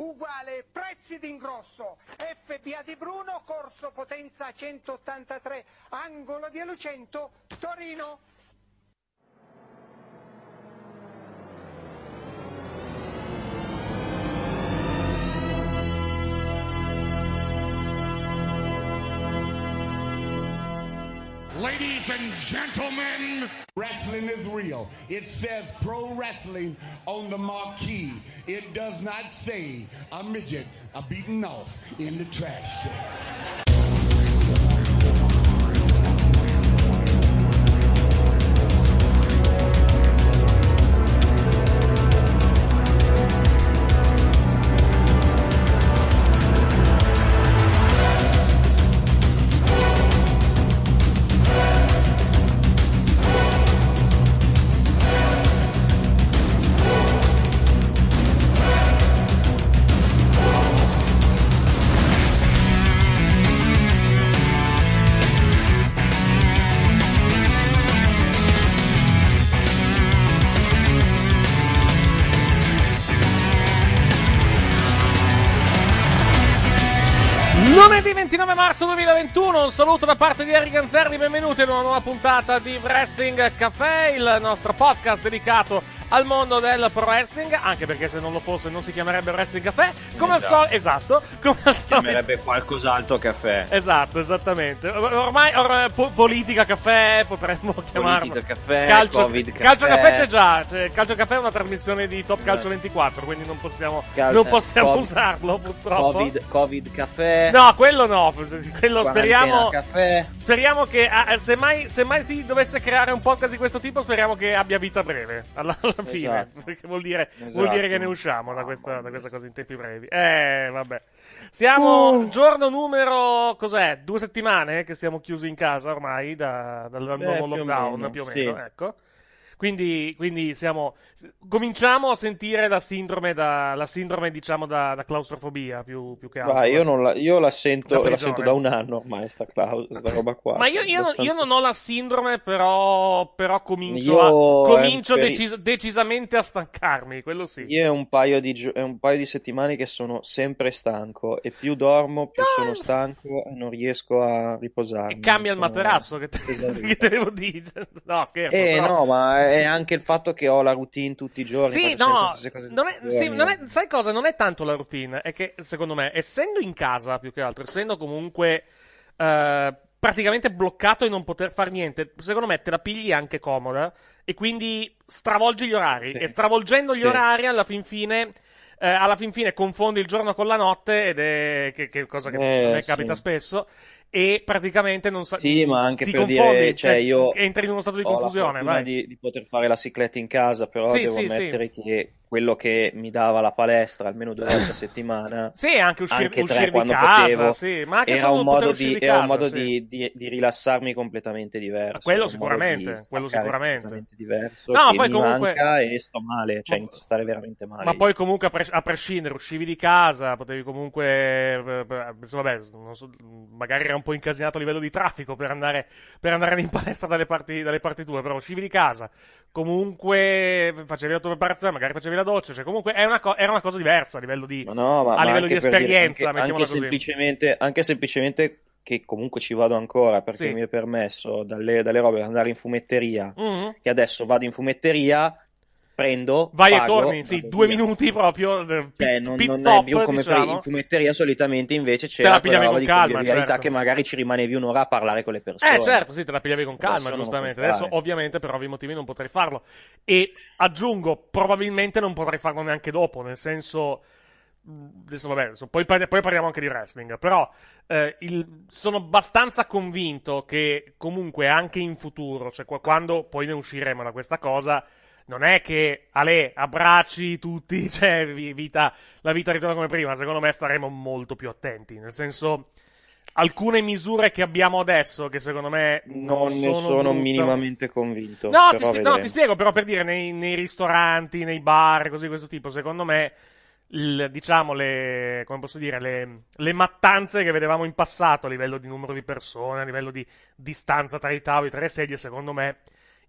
uguale prezzi d'ingrosso, FBA di Bruno, corso potenza 183, angolo di Lucento, Torino. Ladies and gentlemen, wrestling is real. It says pro wrestling on the marquee. It does not say a midget, a beaten off in the trash can. marzo 2021, un saluto da parte di Eric Ganzerli, benvenuti in una nuova puntata di Wrestling Café, il nostro podcast dedicato al mondo del pro wrestling, anche perché se non lo fosse non si chiamerebbe Wrestling Caffè, come esatto. al solito, esatto, come al solito. Chiamerebbe qualcos'altro caffè. Esatto, esattamente. Ormai or, po- politica caffè potremmo chiamarlo. Politica caffè, calcio, Covid calcio caffè. caffè c'è già, cioè, calcio caffè è una trasmissione di Top Calcio 24, esatto. quindi non possiamo, Cal- non possiamo COVID, usarlo purtroppo. COVID, Covid caffè. No, quello no, quello speriamo. Caffè. Speriamo che ah, semmai, semmai si dovesse creare un podcast di questo tipo, speriamo che abbia vita breve. Alla, alla gran fine, esatto. perché vuol dire, esatto. vuol dire, che ne esatto. usciamo da questa, da questa, cosa in tempi brevi. Eh, vabbè. Siamo uh. giorno numero, cos'è? Due settimane che siamo chiusi in casa ormai da, dal eh, nuovo lockdown, più o meno, più o meno sì. ecco. Quindi, quindi siamo, cominciamo a sentire la sindrome, da, la sindrome diciamo, da, da claustrofobia più, più, che altro. Ma io, eh. la, io la, sento, la, sento, da un anno ormai, sta, claus- sta roba qua. Ma io, io, non, io, non ho la sindrome, però, però comincio, a, eh, comincio per... decis- decisamente a stancarmi, quello sì. Io è un, gio- è un, paio di settimane che sono sempre stanco e più dormo, più no! sono stanco e non riesco a riposare. E cambia il materasso, che, te, che te devo dire. No, scherzo. Eh, però... no, ma è è anche il fatto che ho la routine tutti i giorni. Sì, no, non è, sì, non è, sai cosa? Non è tanto la routine, è che secondo me, essendo in casa più che altro, essendo comunque eh, praticamente bloccato e non poter fare niente, secondo me te la pigli anche comoda e quindi stravolgi gli orari. Sì. E stravolgendo gli sì. orari, alla fin fine eh, alla fin fine confondi il giorno con la notte ed è che, che cosa che eh, a me capita spesso e praticamente non sa... Sì, ma anche ti per confondi, dire, cioè, cioè, io entri in uno stato di confusione, vai. Di, di poter fare la cicletta in casa, però sì, devo sì, ammettere sì. che quello che mi dava la palestra almeno due volte a settimana. sì, anche, usci- anche uscire di casa, potevo, sì, ma anche era un modo, di, casa, era un modo sì. di, di, di, rilassarmi completamente diverso. Ma ah, quello sicuramente, quello sicuramente. Diverso, no, ma poi comunque... e sto male, cioè ma... inizio a stare veramente male. Ma poi comunque a, pres- a prescindere, uscivi di casa, potevi comunque, vabbè, eh, so, magari era un po' incasinato a livello di traffico per andare, per andare in palestra dalle parti, dalle parti tue, però uscivi di casa, comunque facevi la tua preparazione, magari facevi la doccia, cioè comunque una co- era una cosa diversa a livello di, no, ma, a livello di esperienza, dire, anche, anche semplicemente, anche semplicemente che comunque ci vado ancora perché sì. mi è permesso dalle, dalle robe andare in fumetteria, mm-hmm. che adesso vado in fumetteria prendo. Vai pago, e torni, sì, due via. minuti proprio. Pit, eh, cioè, non, pit non stop, è più come diciamo. per in fumetteria solitamente invece c'è la pigliavi con calma. Certo. che magari ci rimanevi un'ora a parlare con le eh, persone. Eh, certo, sì, te la pigliavi con calma, Adesso giustamente. Adesso, ovviamente, per ovvi motivi non potrei farlo. E aggiungo, probabilmente non potrei farlo neanche dopo, nel senso. Adesso, vabbè, adesso, poi, poi, parliamo anche di wrestling. Però eh, il, sono abbastanza convinto che comunque anche in futuro, cioè quando poi ne usciremo da questa cosa, non è che Ale abbracci tutti, cioè vita, la vita ritorna come prima. Secondo me staremo molto più attenti. Nel senso, alcune misure che abbiamo adesso, che secondo me non, non sono ne sono molto... minimamente convinto. No ti, spie- no ti, spiego, però per dire nei, nei ristoranti, nei bar, cose di questo tipo, secondo me. Il, diciamo le, come posso dire, le, le, mattanze che vedevamo in passato a livello di numero di persone, a livello di distanza tra i tavoli, tra le sedie, secondo me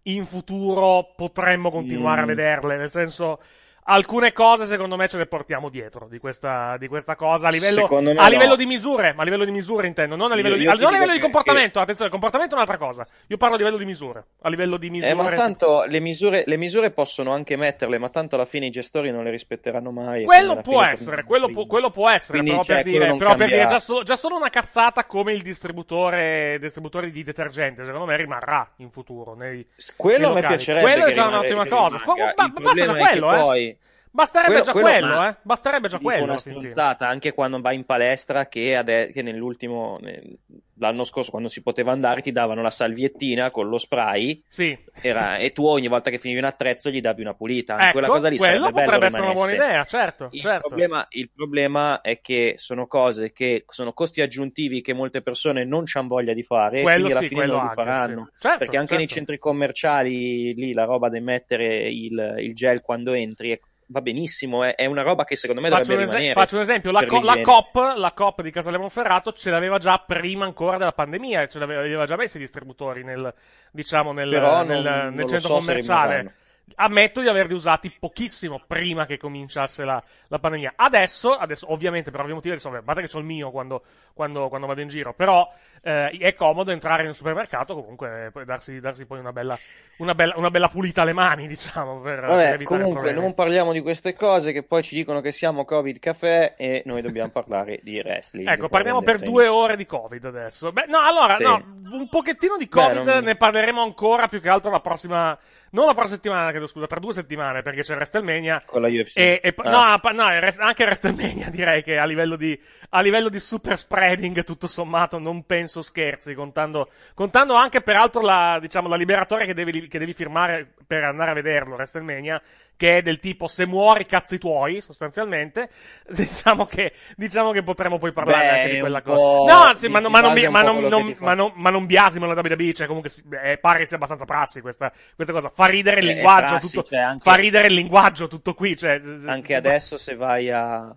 in futuro potremmo continuare mm. a vederle, nel senso alcune cose secondo me ce le portiamo dietro di questa, di questa cosa a livello, a livello no. di misure, ma a livello di misure intendo, non a livello, io, di, io a livello di, comportamento, che... attenzione, comportamento è un'altra cosa, io parlo a livello di misure, a livello di misure... Eh, ma tanto le misure, le misure, possono anche metterle, ma tanto alla fine i gestori non le rispetteranno mai. Quello può essere, quello, pu- quello può essere, Quindi, però, cioè, per, dire, però per dire, già solo, già solo, una cazzata come il distributore, distributore di detergente, secondo me rimarrà in futuro. Nei, quello nei mi piacerebbe. Quello è già un'ottima cosa, ma, basta quello, eh. Basterebbe quello, già quello, quello eh? Basterebbe già quello. Una stronzata anche quando vai in palestra, che, ade- che nell'ultimo, nel, l'anno scorso, quando si poteva andare, ti davano la salviettina con lo spray. Sì. Era, e tu ogni volta che finivi un attrezzo gli davi una pulita. Anche ecco, quella cosa lì quello potrebbe essere una buona idea, certo. Il, certo. Problema, il, Problema, è che sono cose che sono costi aggiuntivi che molte persone non c'hanno voglia di fare. Quello quindi alla sì, fine non anche, li faranno. Sì. Certo, perché anche certo. nei centri commerciali lì la roba di mettere il, il gel quando entri è va benissimo, è, è, una roba che secondo me faccio dovrebbe un es- rimanere. Faccio un esempio, la, co- la, COP, la COP di Casale Monferrato ce l'aveva già prima ancora della pandemia, ce l'aveva già messa i distributori nel, diciamo, nel, nel, non, nel non centro so commerciale. Ammetto di averli usati pochissimo prima che cominciasse la, la pandemia. Adesso, adesso, ovviamente, per ovvi motivi, insomma, a che ho il mio quando, quando, quando, vado in giro, però eh, è comodo entrare in un supermercato comunque e eh, darsi, darsi, poi una bella, una, bella, una bella, pulita alle mani, diciamo, per, Vabbè, per comunque problemi. non parliamo di queste cose che poi ci dicono che siamo Covid Café e noi dobbiamo parlare di wrestling. Ecco, parliamo per due ore di Covid adesso. Beh, no, allora, sì. no, un pochettino di Covid Beh, non... ne parleremo ancora più che altro la prossima... Non la prossima settimana, credo, scusa, tra due settimane, perché c'è il WrestleMania. Con la UFC. E, e, ah. No, no, anche WrestleMania direi che a livello di, a livello di super spreading, tutto sommato, non penso senso scherzi, contando, contando anche peraltro la, diciamo, la liberatoria che devi, che devi firmare per andare a vederlo, WrestleMania, che è del tipo se muori cazzi tuoi, sostanzialmente, diciamo che, diciamo che potremmo poi parlare Beh, anche di quella cosa. No, sì, ma, ma, non, ma, non, non, ma, non, ma non biasimano la WWE, cioè comunque eh, pare sia abbastanza prassi questa, questa cosa. Fa ridere il eh, linguaggio, prassi, tutto, cioè anche... fa ridere il linguaggio tutto qui, cioè... Eh, eh, anche adesso se vai a,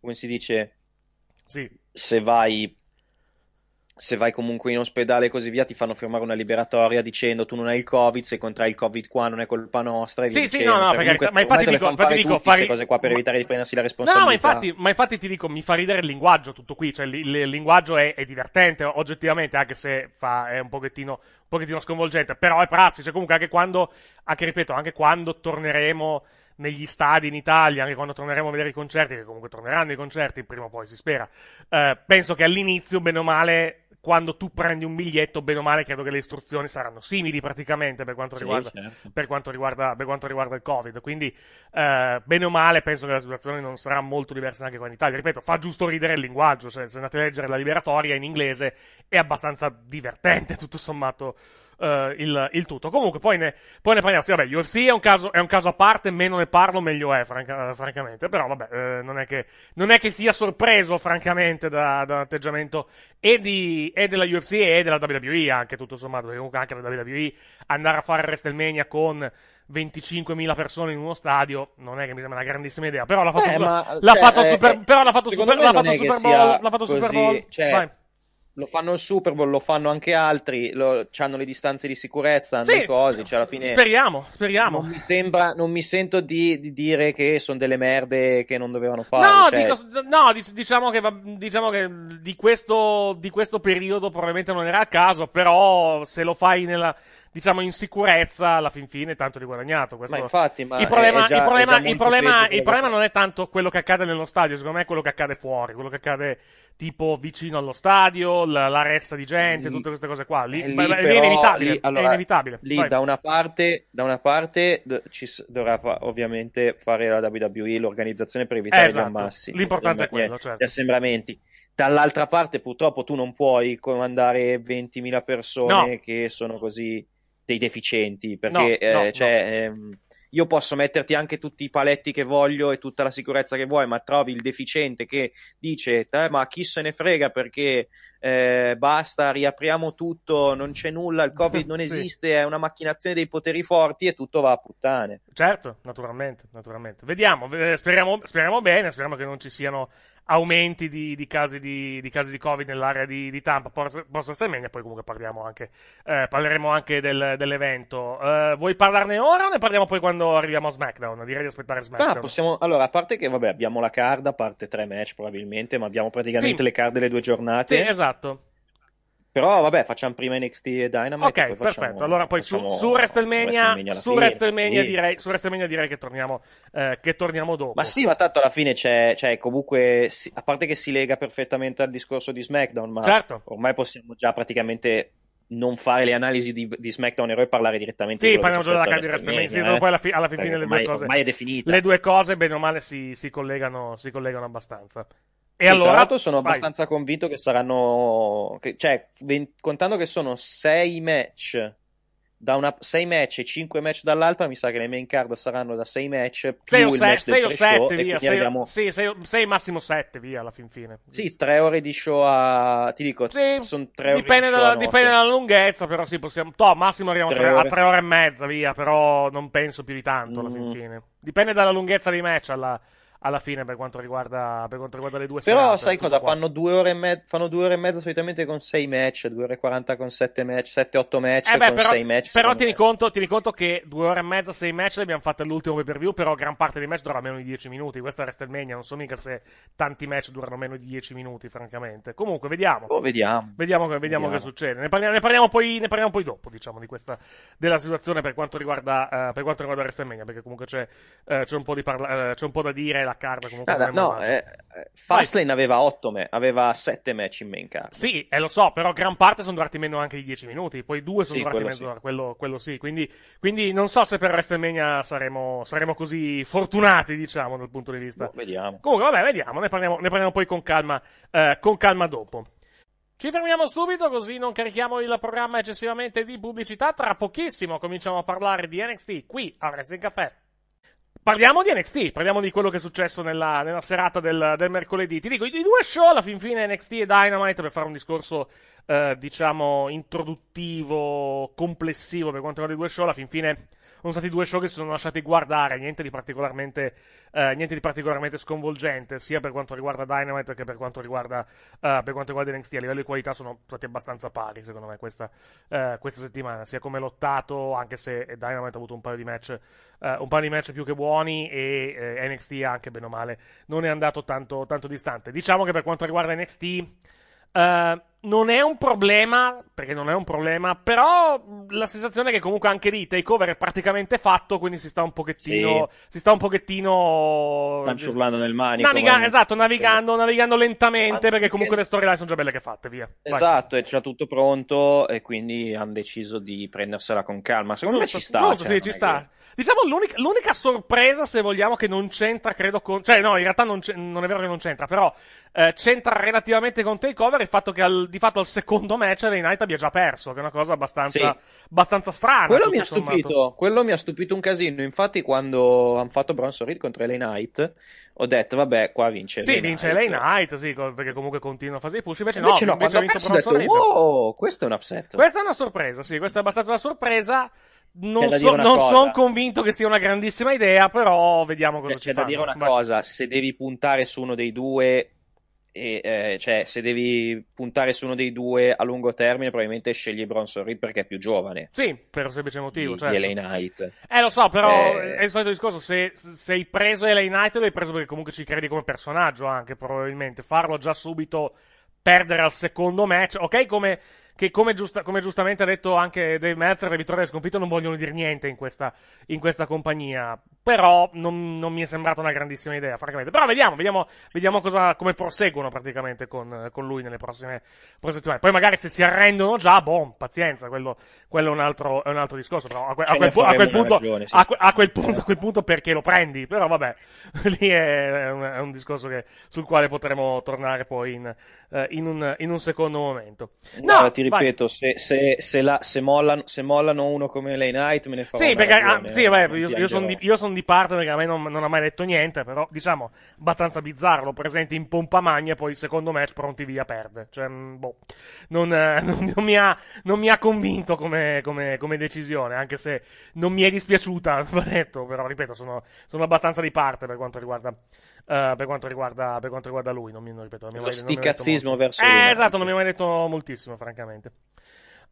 come si dice... Sì. Se vai se vai comunque in ospedale e così via, ti fanno firmare una liberatoria dicendo tu non hai il Covid, se contrai il Covid qua non è colpa nostra. E sì, sì, no, no, cioè, perché, ma infatti dico, infatti dico fare cose qua per ma... evitare di prendersi la responsabilità. No, ma infatti, ma infatti ti dico, mi fa ridere il linguaggio tutto qui, cioè il, il linguaggio è, è, divertente oggettivamente, anche se fa, è un pochettino, un pochettino sconvolgente, però è prassi, cioè comunque anche quando, anche ripeto, anche quando torneremo negli stadi in Italia, anche quando torneremo a vedere i concerti, che comunque torneranno i concerti prima o poi, si spera. Eh, penso che all'inizio, bene o male, quando tu prendi un biglietto, bene o male, credo che le istruzioni saranno simili praticamente per quanto riguarda, sì, certo. per quanto riguarda, per quanto riguarda il Covid. Quindi, eh, bene o male, penso che la situazione non sarà molto diversa anche qua in Italia. Ripeto, fa giusto ridere il linguaggio, cioè se andate a leggere la liberatoria in inglese è abbastanza divertente, tutto sommato eh, il, il, tutto. Comunque, poi ne, poi ne parliamo. Sì, vabbè, UFC è un, caso, è un, caso, a parte, meno ne parlo, meglio è, franca, eh, francamente. Però, vabbè, eh, non, è che, non, è che, sia sorpreso, francamente, da, da un atteggiamento e, di, e, della UFC e della WWE, anche tutto sommato. Comunque, anche la WWE andare a fare WrestleMania con. 25.000 persone in uno stadio non è che mi sembra una grandissima idea però l'ha fatto, eh, su, ma, l'ha cioè, fatto eh, super, però l'ha fatto super, l'ha fatto super Bowl l'ha fatto così, Super Bowl cioè, Vai lo fanno il Super Bowl, lo fanno anche altri, lo, hanno le distanze di sicurezza, hanno sì, le cose, cioè alla fine... Speriamo, speriamo. Non mi, sembra, non mi sento di, di, dire che sono delle merde che non dovevano fare. No, cioè... dico, no diciamo, che, diciamo che di, questo, di questo periodo probabilmente non era a caso, però se lo fai nella diciamo, in sicurezza alla fin fine tanto di guadagnato. Questo... Ma infatti, ma il problema, è già, il problema, il problema, il problema non è tanto quello che accade nello stadio, secondo me è quello che accade fuori, quello che accade tipo vicino allo stadio, la, la ressa di gente, lì, tutte queste cose qua. Lì, eh, lì, però, è, inevitabile, lì allora, è inevitabile. Lì, Vai. da una parte, da una parte d- ci s- dovrà fa- ovviamente fare la WWE l'organizzazione per evitare esatto. gli ammassi. L'importante è quello, certo. gli assembramenti. Dall'altra parte, purtroppo, tu non puoi comandare 20.000 persone no. che sono così dei deficienti, perché no, no, eh, cioè, no. ehm, io posso metterti anche tutti i paletti che voglio e tutta la sicurezza che vuoi, ma trovi il deficiente che dice, eh, ma chi se ne frega perché eh, basta, riapriamo tutto, non c'è nulla, il Covid non sì. esiste, è una macchinazione dei poteri forti e tutto va a puttane. Certo, naturalmente, naturalmente. Vediamo, speriamo, speriamo bene, speriamo che non ci siano aumenti di, di, casi di, di, casi di, Covid nell'area di, di Tampa, Porto Stemenia, poi comunque parliamo anche, eh, parleremo anche del, dell'evento. Eh, vuoi parlarne ora o ne parliamo poi quando arriviamo a SmackDown? Direi di aspettare ah, SmackDown. Ah, possiamo, allora, a parte che vabbè, abbiamo la card, a parte tre match probabilmente, ma abbiamo praticamente sì. le card delle due giornate. Sì, esatto. Però vabbè, facciamo prima NXT e Dynamite. Ok, e facciamo, perfetto. Allora poi su, su WrestleMania, su WrestleMania, direi, su WrestleMania direi che torniamo, eh, che torniamo dopo. Ma sì, ma tanto alla fine c'è, c'è cioè, comunque, a parte che si lega perfettamente al discorso di SmackDown, ma certo. ormai possiamo già praticamente non fare le analisi di, di SmackDown e parlare direttamente sì, di parliamo già della carta di WrestleMania. Sì, eh? poi alla, fi- alla fine ormai, eh, le due cose. Ormai è definita. Le due cose, bene o male, si, si collegano, si collegano abbastanza. E allora, tra l'altro sono abbastanza vai. convinto che saranno, che, cioè, vent- contando che sono sei match da una 6 match e cinque match dall'altra, mi sa che le main card saranno da sei match. 6 o 7, via. 6, abbiamo... sì, sei massimo sette, via alla fin fine. Sì, tre ore di show a. Ti dico, sì, sono 3 dipende ore. Dalla, dipende dalla lunghezza, però sì, possiamo. To, massimo arriviamo tre tre, a 3 ore e mezza, via. Però non penso più di tanto alla fin mm. fine. Dipende dalla lunghezza dei match. Alla alla fine per quanto riguarda, per quanto riguarda le due Però serate, sai cosa? Fanno due, ore e me- fanno due, ore e mezza solitamente con sei match, due ore e quaranta con sette match, 7 otto match, eh beh, però, match, però tieni, conto, tieni conto, che due ore e mezza, sei match le abbiamo fatte all'ultimo pay per view, però gran parte dei match dura meno di dieci minuti. Questa è WrestleMania, non so mica se tanti match durano meno di dieci minuti, francamente. Comunque, vediamo. Oh, vediamo. Vediamo, vediamo. vediamo. che succede. Ne parliamo, ne, parliamo poi, ne parliamo, poi, dopo, diciamo, di questa, della situazione per quanto riguarda, uh, per quanto riguarda WrestleMania, perché comunque c'è, uh, c'è, un po' di parla- uh, c'è un po' da dire La la card comunque. Nada, no, eh, eh Fastlane aveva 8 me- aveva 7 match in main card. Sì, eh, lo so, però gran parte sono durati meno anche di 10 minuti, poi due sono sì, durati quello mezz'ora, sì. Quello, quello, sì. Quindi, quindi, non so se per WrestleMania saremo, saremo così fortunati, diciamo, dal punto di vista. No, boh, vediamo. Comunque, vabbè, vediamo, ne parliamo, ne parliamo poi con calma, eh, con calma dopo. Ci fermiamo subito così non carichiamo il programma eccessivamente di pubblicità. Tra pochissimo cominciamo a parlare di NXT qui a Wrestling Caffè. Parliamo di NXT, parliamo di quello che è successo nella, nella serata del, del, mercoledì. Ti dico, i due show, alla fin fine NXT e Dynamite, per fare un discorso, eh, diciamo, introduttivo, complessivo per quanto riguarda i due show, alla fin fine sono stati due show che si sono lasciati guardare, niente di particolarmente, eh, niente di particolarmente sconvolgente, sia per quanto riguarda Dynamite che per quanto riguarda, eh, per quanto riguarda NXT. A livello di qualità sono stati abbastanza pari, secondo me, questa, eh, questa settimana, sia come lottato, anche se Dynamite ha avuto un paio di match, eh, un paio di match più che buoni e eh, NXT anche, bene o male, non è andato tanto, tanto distante. Diciamo che per quanto riguarda NXT... Eh, non è un problema, perché non è un problema, però la sensazione è che comunque anche lì takeover è praticamente fatto, quindi si sta un pochettino, sì. si sta un pochettino... Stanno nel manico. Naviga- ma... Esatto, navigando, navigando lentamente, Anzi, perché comunque le storyline sono già belle che fatte, via. Esatto, e è tutto pronto e quindi hanno deciso di prendersela con calma. Secondo giusto, me ci sta. Giusto, cioè, sì, ci sta. Che... Diciamo l'unica, l'unica, sorpresa, se vogliamo, che non c'entra, credo, con... Cioè, no, in realtà non, non è vero che non c'entra, però eh, c'entra relativamente con takeover il fatto che al di fatto al secondo match Ray Knight abbia già perso, che è una cosa abbastanza, sì. abbastanza strana. Quello mi ha stupito, quello mi ha stupito un casino. Infatti, quando hanno fatto Bronson Reed contro Ray Knight, ho detto, vabbè, qua vince Sì, Lay vince Lay Knight, sì, perché comunque continua a fare dei push. Invece, invece no, no invece ha vinto Bronson Reed. Wow, questo è un upset. Questa è una sorpresa, sì, questa è abbastanza una sorpresa. Non, so, non sono convinto che sia una grandissima idea, però vediamo cosa c'è ci C'è da fanno. dire una Vai. cosa, se devi puntare su uno dei due, e, eh, cioè, se devi puntare su uno dei due a lungo termine, probabilmente scegli Bronson Reed perché è più giovane. Sì, per un semplice motivo. Di, certo. di LA Knight. Eh, lo so, però eh... è il solito discorso. Se, se sei preso LA Knight, l'hai preso perché comunque ci credi come personaggio anche, probabilmente. Farlo già subito perdere al secondo match. Ok, come che come, giusta, come giustamente ha detto anche Dave Mercer, le vittorie e le sconfitte non vogliono dire niente in questa, in questa compagnia. Però non, non, mi è sembrata una grandissima idea, francamente. Però vediamo, vediamo, vediamo cosa, come proseguono praticamente con, con lui nelle prossime, prossime, settimane. Poi magari se si arrendono già, boh, pazienza, quello, quello è, un altro, è, un altro, discorso. Però a, quel, a, quel, punto, a quel, punto, a, quel punto, perché lo prendi? Però vabbè, lì è, è, un, è un, discorso che, sul quale potremo tornare poi in, eh, in, un, in un, secondo momento. No, no ti ripeto, se, se, se, la, se, mollano, se mollano uno come lei Knight me ne fa Sì, perché ah, ragione, ah, sì, beh, io, io sono di, son di parte perché a me non, non, ha mai detto niente, però diciamo, abbastanza bizzarro, lo presenti in pompa magna e poi il secondo match pronti via perde. Cioè, mm, boh, non, non, non mi, ha, mi, ha, convinto come, come, come, decisione, anche se non mi è dispiaciuta, va detto, però ripeto, sono, sono abbastanza di parte per quanto riguarda Uh, per, quanto riguarda, per, quanto riguarda, lui, non mi non ripeto. Non mi Lo mai, sticazzismo verso eh, esatto, non mi ha mai detto moltissimo, francamente.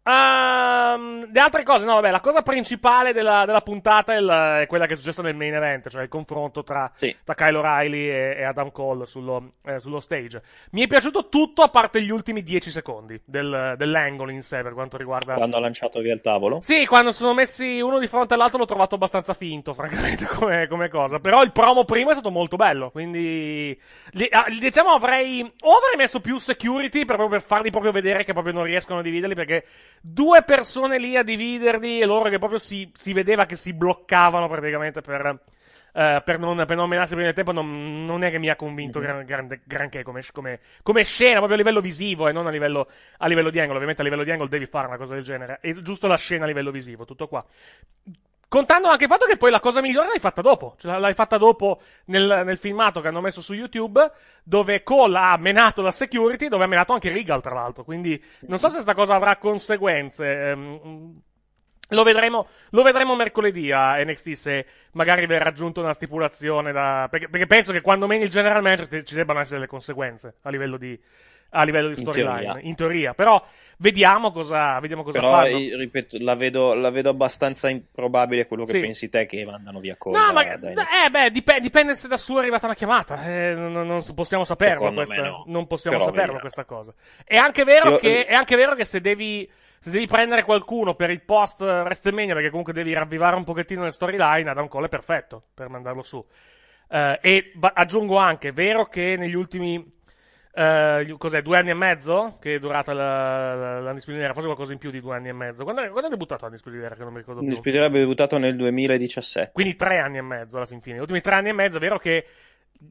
Um, le altre cose, no, vabbè, la cosa principale della, della puntata è, la, è, quella che è successa nel main event, cioè il confronto tra, sì. tra Kyle O'Reilly e, e Adam Cole sullo, eh, sullo, stage. Mi è piaciuto tutto a parte gli ultimi 10 secondi del, dell'angolo in sé per quanto riguarda. Quando ha lanciato via il tavolo? Sì, quando sono messi uno di fronte all'altro l'ho trovato abbastanza finto, francamente, come, come cosa. Però il promo primo è stato molto bello, quindi. Ah, diciamo avrei. O avrei messo più security per, proprio per farli proprio vedere che proprio non riescono a dividerli perché due persone lì a dividerli e loro che proprio si, si vedeva che si bloccavano praticamente per, Uh, per, non, per non menarsi prima del tempo non, non, è che mi ha convinto mhm. gran, gran, granché come, come, come, scena, proprio a livello visivo e non a livello, a livello, di angolo. Ovviamente a livello di angolo devi fare una cosa del genere. È giusto la scena a livello visivo, tutto qua. Contando anche il fatto che poi la cosa migliore l'hai fatta dopo. Cioè, l'hai fatta dopo nel, nel filmato che hanno messo su YouTube, dove Cole ha menato la security, dove ha menato anche Regal, tra l'altro. Quindi, non so se sta cosa avrà conseguenze. Ehm, mm, lo vedremo, lo vedremo mercoledì a NXT se magari verrà raggiunta una stipulazione da, perché, perché, penso che quando meni il general manager ci debbano essere delle conseguenze a livello di, a livello di storyline, in, in, teoria. Però vediamo cosa, vediamo cosa Però, fanno. Eh, ripeto, la vedo, la vedo, abbastanza improbabile quello che sì. pensi te che mandano via Cole. No, ma, eh, beh, dipende, dipende, se da su è arrivata una chiamata. Eh, non, non, possiamo saperlo questa, no. Non possiamo Però saperlo vediamo. questa cosa. È anche vero, Io, che, eh, è anche vero che se devi se devi prendere qualcuno per il post WrestleMania, perché comunque devi ravvivare un pochettino le storyline, Adam Cole è perfetto per mandarlo su. Uh, e ba- aggiungo anche, è vero che negli ultimi Uh, cos'è, due anni e mezzo che è durata la, la, la Nispidilera, forse qualcosa in più di due anni e mezzo. Quando, quando è debuttato la Nispidilera? Che non mi ricordo più. Nispidilera è debuttato nel 2017. Quindi tre anni e mezzo alla fin fine. Gli ultimi tre anni e mezzo, è vero che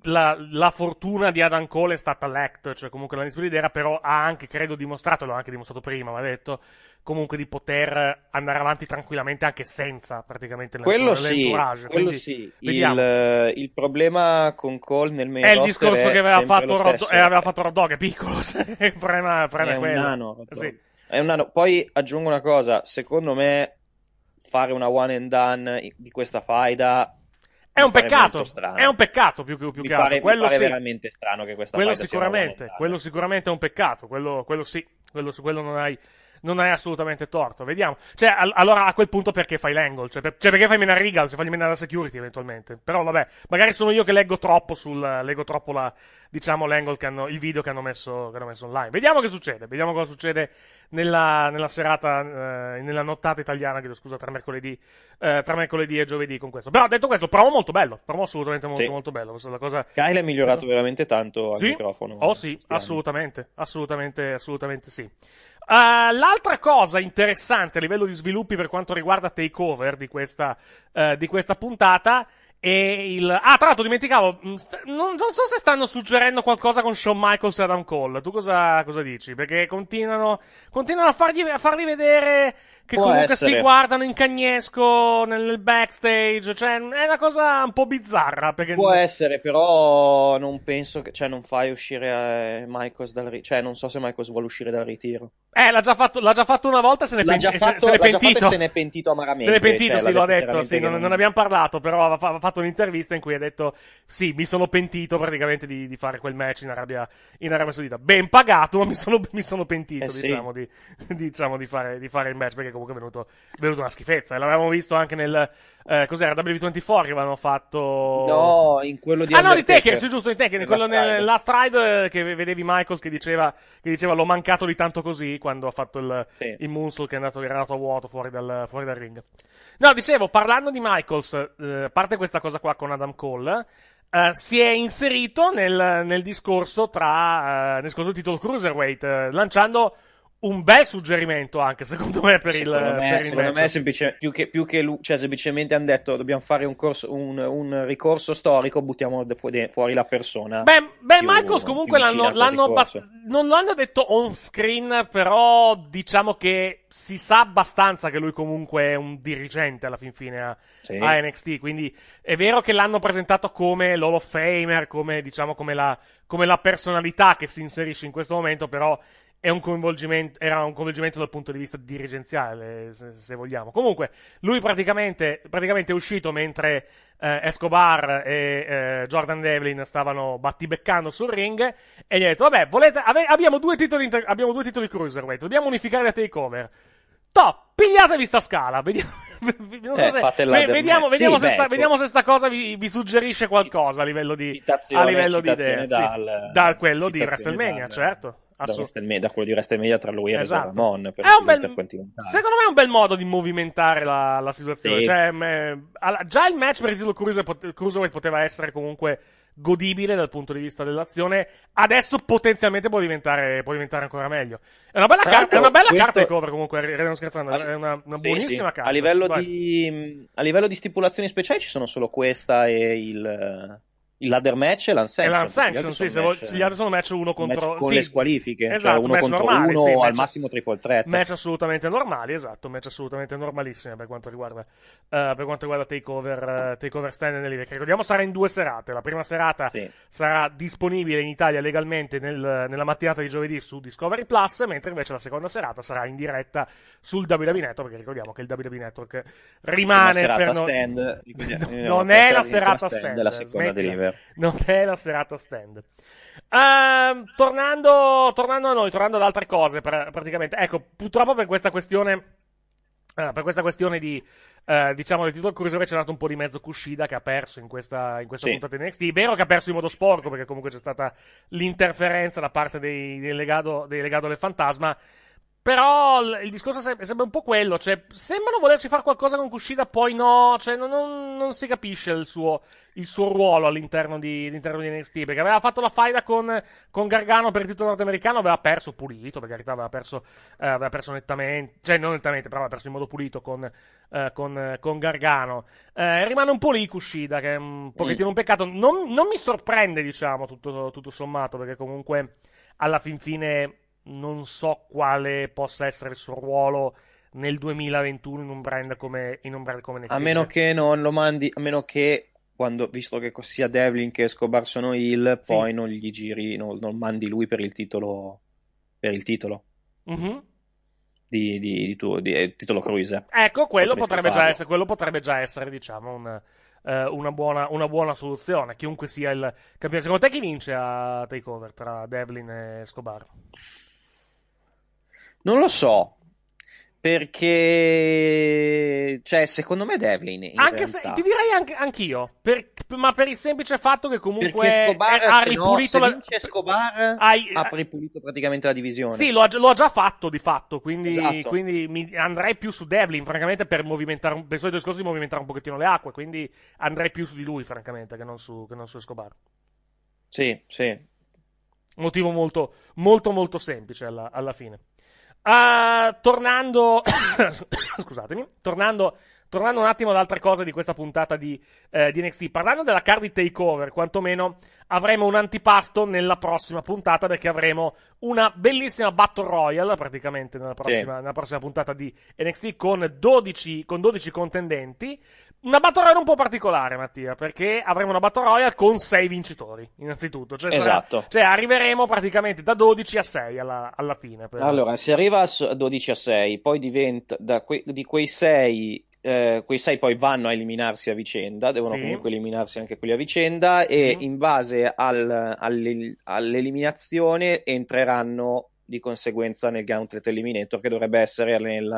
la, la, fortuna di Adam Cole è stata l'act, cioè comunque la Nisbet era, però ha anche, credo, dimostrato, l'ha anche dimostrato prima, ma ha detto, comunque di poter andare avanti tranquillamente anche senza praticamente quello sì, quello sì. Il, eh, il, problema con Cole nel main è il discorso che aveva fatto, Rod, eh, aveva fatto Rod è piccolo, il problema, il problema è, è quello. Un nano, sì. È un nano. Poi aggiungo una cosa, secondo me fare una one and done di questa faida è un peccato, è un peccato più, più, più che altro. Quello mi sì. veramente strano che questa quello sicuramente, quello sicuramente è un peccato, quello, quello sì, quello, su quello non hai, non hai assolutamente torto. Vediamo. Cioè, al- allora a quel punto perché fai l'angle? Cioè, per- cioè perché fai meno regal? Cioè, fai meno la security eventualmente. Però vabbè, magari sono io che leggo troppo sul, leggo troppo la, diciamo, l'angle che hanno, il video che hanno messo, che hanno messo online. Vediamo che succede. Vediamo cosa succede nella, nella serata, eh, nella nottata italiana, chiedo scusa, tra mercoledì, eh, tra mercoledì e giovedì con questo. Però detto questo, provo molto bello. Provo assolutamente molto, sì. molto bello. Questa cosa... Kyle è migliorato eh, veramente tanto al sì? microfono. Oh sì, assolutamente. Assolutamente, assolutamente sì. Uh, l'altra cosa interessante a livello di sviluppi per quanto riguarda Takeover di questa, uh, di questa puntata è il... Ah, tra l'altro dimenticavo, mm, st- non, non, so se stanno suggerendo qualcosa con Shawn Michaels e Adam Cole. Tu cosa, cosa dici? Perché continuano, continuano a, fargli, a farli vedere che Può comunque essere. si guardano in cagnesco nel backstage, cioè è una cosa un po' bizzarra. Perché... Può essere, però non penso che, cioè non fai uscire eh, Michaels dal ritiro, cioè non so se Michaels vuole uscire dal ritiro. Eh, l'ha già fatto, l'ha già fatto una volta, se ne, l'ha pen- fatto, se, se ne pentito. se ne è pentito amaramente. Se ne è cioè, pentito, cioè, sì, l'ho detto, sì, non, non, abbiamo parlato, però ha, ha fatto un'intervista in cui ha detto, sì, mi sono pentito praticamente di, di fare quel match in Arabia, in Arabia Saudita. Ben pagato, ma mi sono, mi sono pentito, eh, diciamo, sì. di, diciamo, di, fare, di fare il match, perché comunque è venuto, è venuto una schifezza. L'avevamo visto anche nel. Eh, cos'era? W24 che avevano fatto. No, in quello di. Ah, no, di Tekken, sì, giusto, di Tekken. Quello nel Last Ride eh, che vedevi Michaels che diceva, che diceva l'ho mancato di tanto così quando ha fatto il, sì. il Moonsault che è andato, era andato a vuoto fuori dal, fuori dal ring. No, dicevo, parlando di Michaels, eh, a parte questa cosa qua con Adam Cole. Uh, si è inserito nel, nel discorso tra uh, nel discorso del titolo Cruiserweight, uh, lanciando un bel suggerimento anche secondo me per secondo il me, per secondo me semplice, più che, più che cioè, semplicemente hanno detto dobbiamo fare un, corso, un, un ricorso storico buttiamo fuori, fuori la persona beh, beh Michaels comunque l'hanno, l'hanno abbast- non l'hanno detto on screen però diciamo che si sa abbastanza che lui comunque è un dirigente alla fin fine a, sì. a NXT quindi è vero che l'hanno presentato come l'Hall of Famer come diciamo come la, come la personalità che si inserisce in questo momento però un era un coinvolgimento dal punto di vista dirigenziale, se, se vogliamo. Comunque, lui praticamente, praticamente è uscito mentre eh, Escobar e eh, Jordan Devlin stavano battibeccando sul ring e gli ha detto, vabbè, volete, ave- abbiamo, due titoli abbiamo due titoli cruiserweight, dobbiamo unificare la takeover. Top! Pigliatevi sta scala, vediamo, so eh, se, vediamo, vediamo, sì, se sta, ecco. vediamo, se, sta, cosa vi, vi, suggerisce qualcosa a livello di, citazione, a livello di idee. Dal, sì, da quello di WrestleMania, dal, certo. Assolut- da, da, quello di Media tra lui e esatto. Ramon. Per, bel, per secondo me è un bel modo di movimentare la, la situazione. Sì. Cioè, me, alla, già il match per il titolo Cruiserweight poteva essere comunque godibile dal punto di vista dell'azione. Adesso potenzialmente può diventare, può diventare ancora meglio. È una bella, certo, è una bella questo... carta di cover comunque, non scherzando, è una, una sì, buonissima sì. carta. A livello, di, a livello, di, stipulazioni speciali ci sono solo questa e il il ladder match e l'unsanctioned. E l'unsanctioned, sì, se match, gli altri sono match uno contro... Match con sì. le squalifiche, cioè esatto, cioè uno match contro normale, uno, sì, match, al massimo triple threat. Match assolutamente normali, esatto, match assolutamente normalissime per quanto riguarda, uh, per quanto riguarda Takeover, uh, takeover Stand e Delivery, che ricordiamo sarà in due serate. La prima serata sì. sarà disponibile in Italia legalmente nel, nella mattinata di giovedì su Discovery Plus, mentre invece la seconda serata sarà in diretta sul WWE Network, perché ricordiamo che il WWE Network rimane... È per no... stand, non, è la serata stand, stand, la seconda Delivery stand. Non è la serata stand. Uh, tornando, tornando, a noi, tornando ad altre cose, pra- praticamente. Ecco, purtroppo per questa questione. Uh, per questa questione di, uh, diciamo, del titolo cruiserweight c'è andato un po' di mezzo Cuscida che ha perso in questa, in questa sì. puntata di NXT. È vero che ha perso in modo sporco perché comunque c'è stata l'interferenza da parte dei, dei, legato, dei legato del fantasma. Però il discorso è sempre un po' quello, cioè, sembrano volerci fare qualcosa con Kushida, poi no, cioè, non, non, non si capisce il suo, il suo ruolo all'interno di, all'interno di NXT, perché aveva fatto la faida con, con Gargano per il titolo nordamericano, aveva perso pulito, per carità, aveva perso, eh, aveva perso nettamente, cioè, non nettamente, però aveva perso in modo pulito con, eh, con, con Gargano. Eh, rimane un po' lì Kushida, che è un pochettino mm. un peccato, non, non mi sorprende, diciamo, tutto, tutto sommato, perché comunque, alla fin fine non so quale possa essere il suo ruolo nel 2021 in un brand come, in un brand come Nestlé. A meno che non lo mandi, a meno che quando, visto che sia Devlin che Escobar sono il, sì. poi non gli giri, non, non, mandi lui per il titolo, per il titolo. Uh-huh. Di, di, di, tu, di, eh, titolo cruiser. Ecco, quello potrebbe, già essere, quello potrebbe, già essere, diciamo, un, eh, una, buona, una, buona, soluzione. Chiunque sia il campione. Secondo te chi vince a takeover tra Devlin e Escobar? Non lo so. Perché, cioè, secondo me Devlin. anche realtà. se, ti direi anche, anch'io, per, ma per il semplice fatto che comunque Escobar, ha ripulito no, la. Escobar hai... ha eh, ripulito praticamente la divisione. Sì, lo ha, lo ha già fatto di fatto. Quindi, esatto. quindi mi, andrei più su Devlin, francamente, per movimentare per il solito discorso di movimentare un pochettino le acque. Quindi andrei più su di lui, francamente, che non su, che non su Escobar. Sì, sì. Motivo molto, molto, molto semplice alla, alla fine. Ah, tornando, scusatemi, tornando tornando un attimo ad altre cose di questa puntata di, eh, di NXT, parlando della card di takeover, quantomeno avremo un antipasto nella prossima puntata perché avremo una bellissima Battle Royale praticamente nella prossima, sì. nella prossima puntata di NXT con 12, con 12 contendenti. Una Battle Royale un po' particolare, Mattia, perché avremo una Battle Royale con 6 vincitori, innanzitutto. Cioè, esatto. Sarà, cioè arriveremo praticamente da 12 a 6 alla, alla fine. Per... Allora, se arriva a 12 a 6, poi diventa da que- di quei 6 eh, quei sei poi vanno a eliminarsi a vicenda, devono sì. comunque eliminarsi anche quelli a vicenda sì. e in base al, all'el- all'eliminazione entreranno di conseguenza nel Gauntlet Eliminator che dovrebbe essere nel,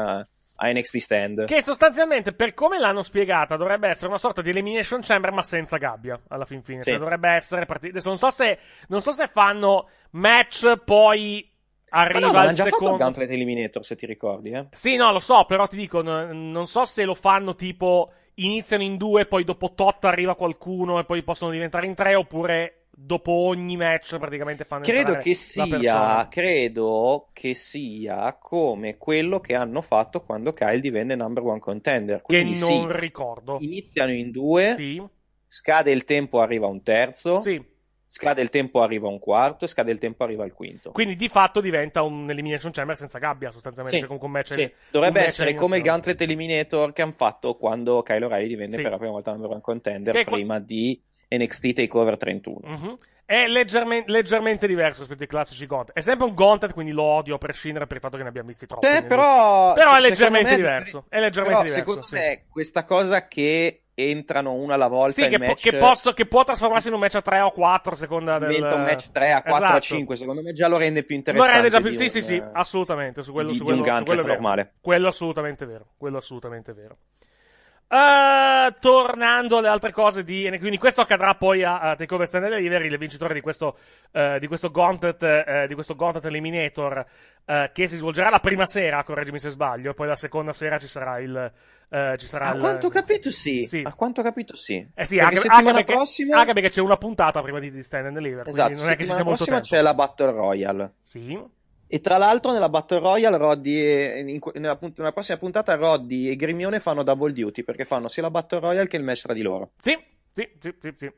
a NXT Stand. Che sostanzialmente, per come l'hanno spiegata, dovrebbe essere una sorta di Elimination Chamber, ma senza gabbia, alla fin fine. Sì. Cioè, dovrebbe essere partita. Adesso non so se, non so se fanno match, poi Arriva ma no, ma il secondo. Fatto Gauntlet Eliminator, se ti ricordi, eh? Sì, no, lo so, però ti dico, n- non so se lo fanno tipo iniziano in due, poi dopo tot arriva qualcuno e poi possono diventare in tre, oppure dopo ogni match praticamente fanno credo che sia, Credo che sia come quello che hanno fatto quando Kyle divenne number one contender. Quindi che non sì, ricordo. Iniziano in due, sì. scade il tempo, arriva un terzo. Sì Scade il tempo, arriva un quarto, scade il tempo, arriva il quinto. Quindi di fatto diventa un Elimination Chamber senza gabbia, sostanzialmente. Sì, cioè, con match, sì. Dovrebbe essere come il Gauntlet Eliminator che hanno fatto quando Kyle O'Reilly divenne sì. per la prima volta numero uno contender che prima qu- di NXT Takeover 31. Uh-huh. Mhm. È leggermente, leggermente, diverso rispetto ai classici Gauntlet. È sempre un Gauntlet, quindi lo odio a prescindere per il fatto che ne abbiamo visti troppi. Eh, però, però è leggermente me, diverso. È leggermente però, diverso. Secondo sì. me, questa cosa che entrano una alla volta sì, che, match... che, posso, che, può trasformarsi in un match a 3 o 4 a seconda del... Diventa un match 3 a 4 esatto. a 5 secondo me già lo rende più interessante rende già più... sì un... sì sì assolutamente su quello, di, su quello, di un gancio su quello normale quello assolutamente vero quello assolutamente vero Uh, tornando alle altre cose di quindi questo accadrà poi a, a Takeover Stand Delivery, il vincitore di questo, uh, di questo Gauntlet, uh, di questo Gauntlet Eliminator, che si svolgerà la prima sera, correggimi se sbaglio, e poi la seconda sera ci sarà il, Uh, ci sarà a il... quanto ho capito sì. sì. a quanto ho capito sì eh sì anche, anche perché, prossima anche perché c'è una puntata prima di, di Stand and Deliver esatto non è che ci sia molto tempo c'è la Battle Royale sì e tra l'altro nella Battle Royale Roddy e, in, nella, nella, prossima puntata Roddy e Grimione fanno double duty perché fanno sia la Battle Royale che il match tra di loro. Sì, sì, sì, sì, sì.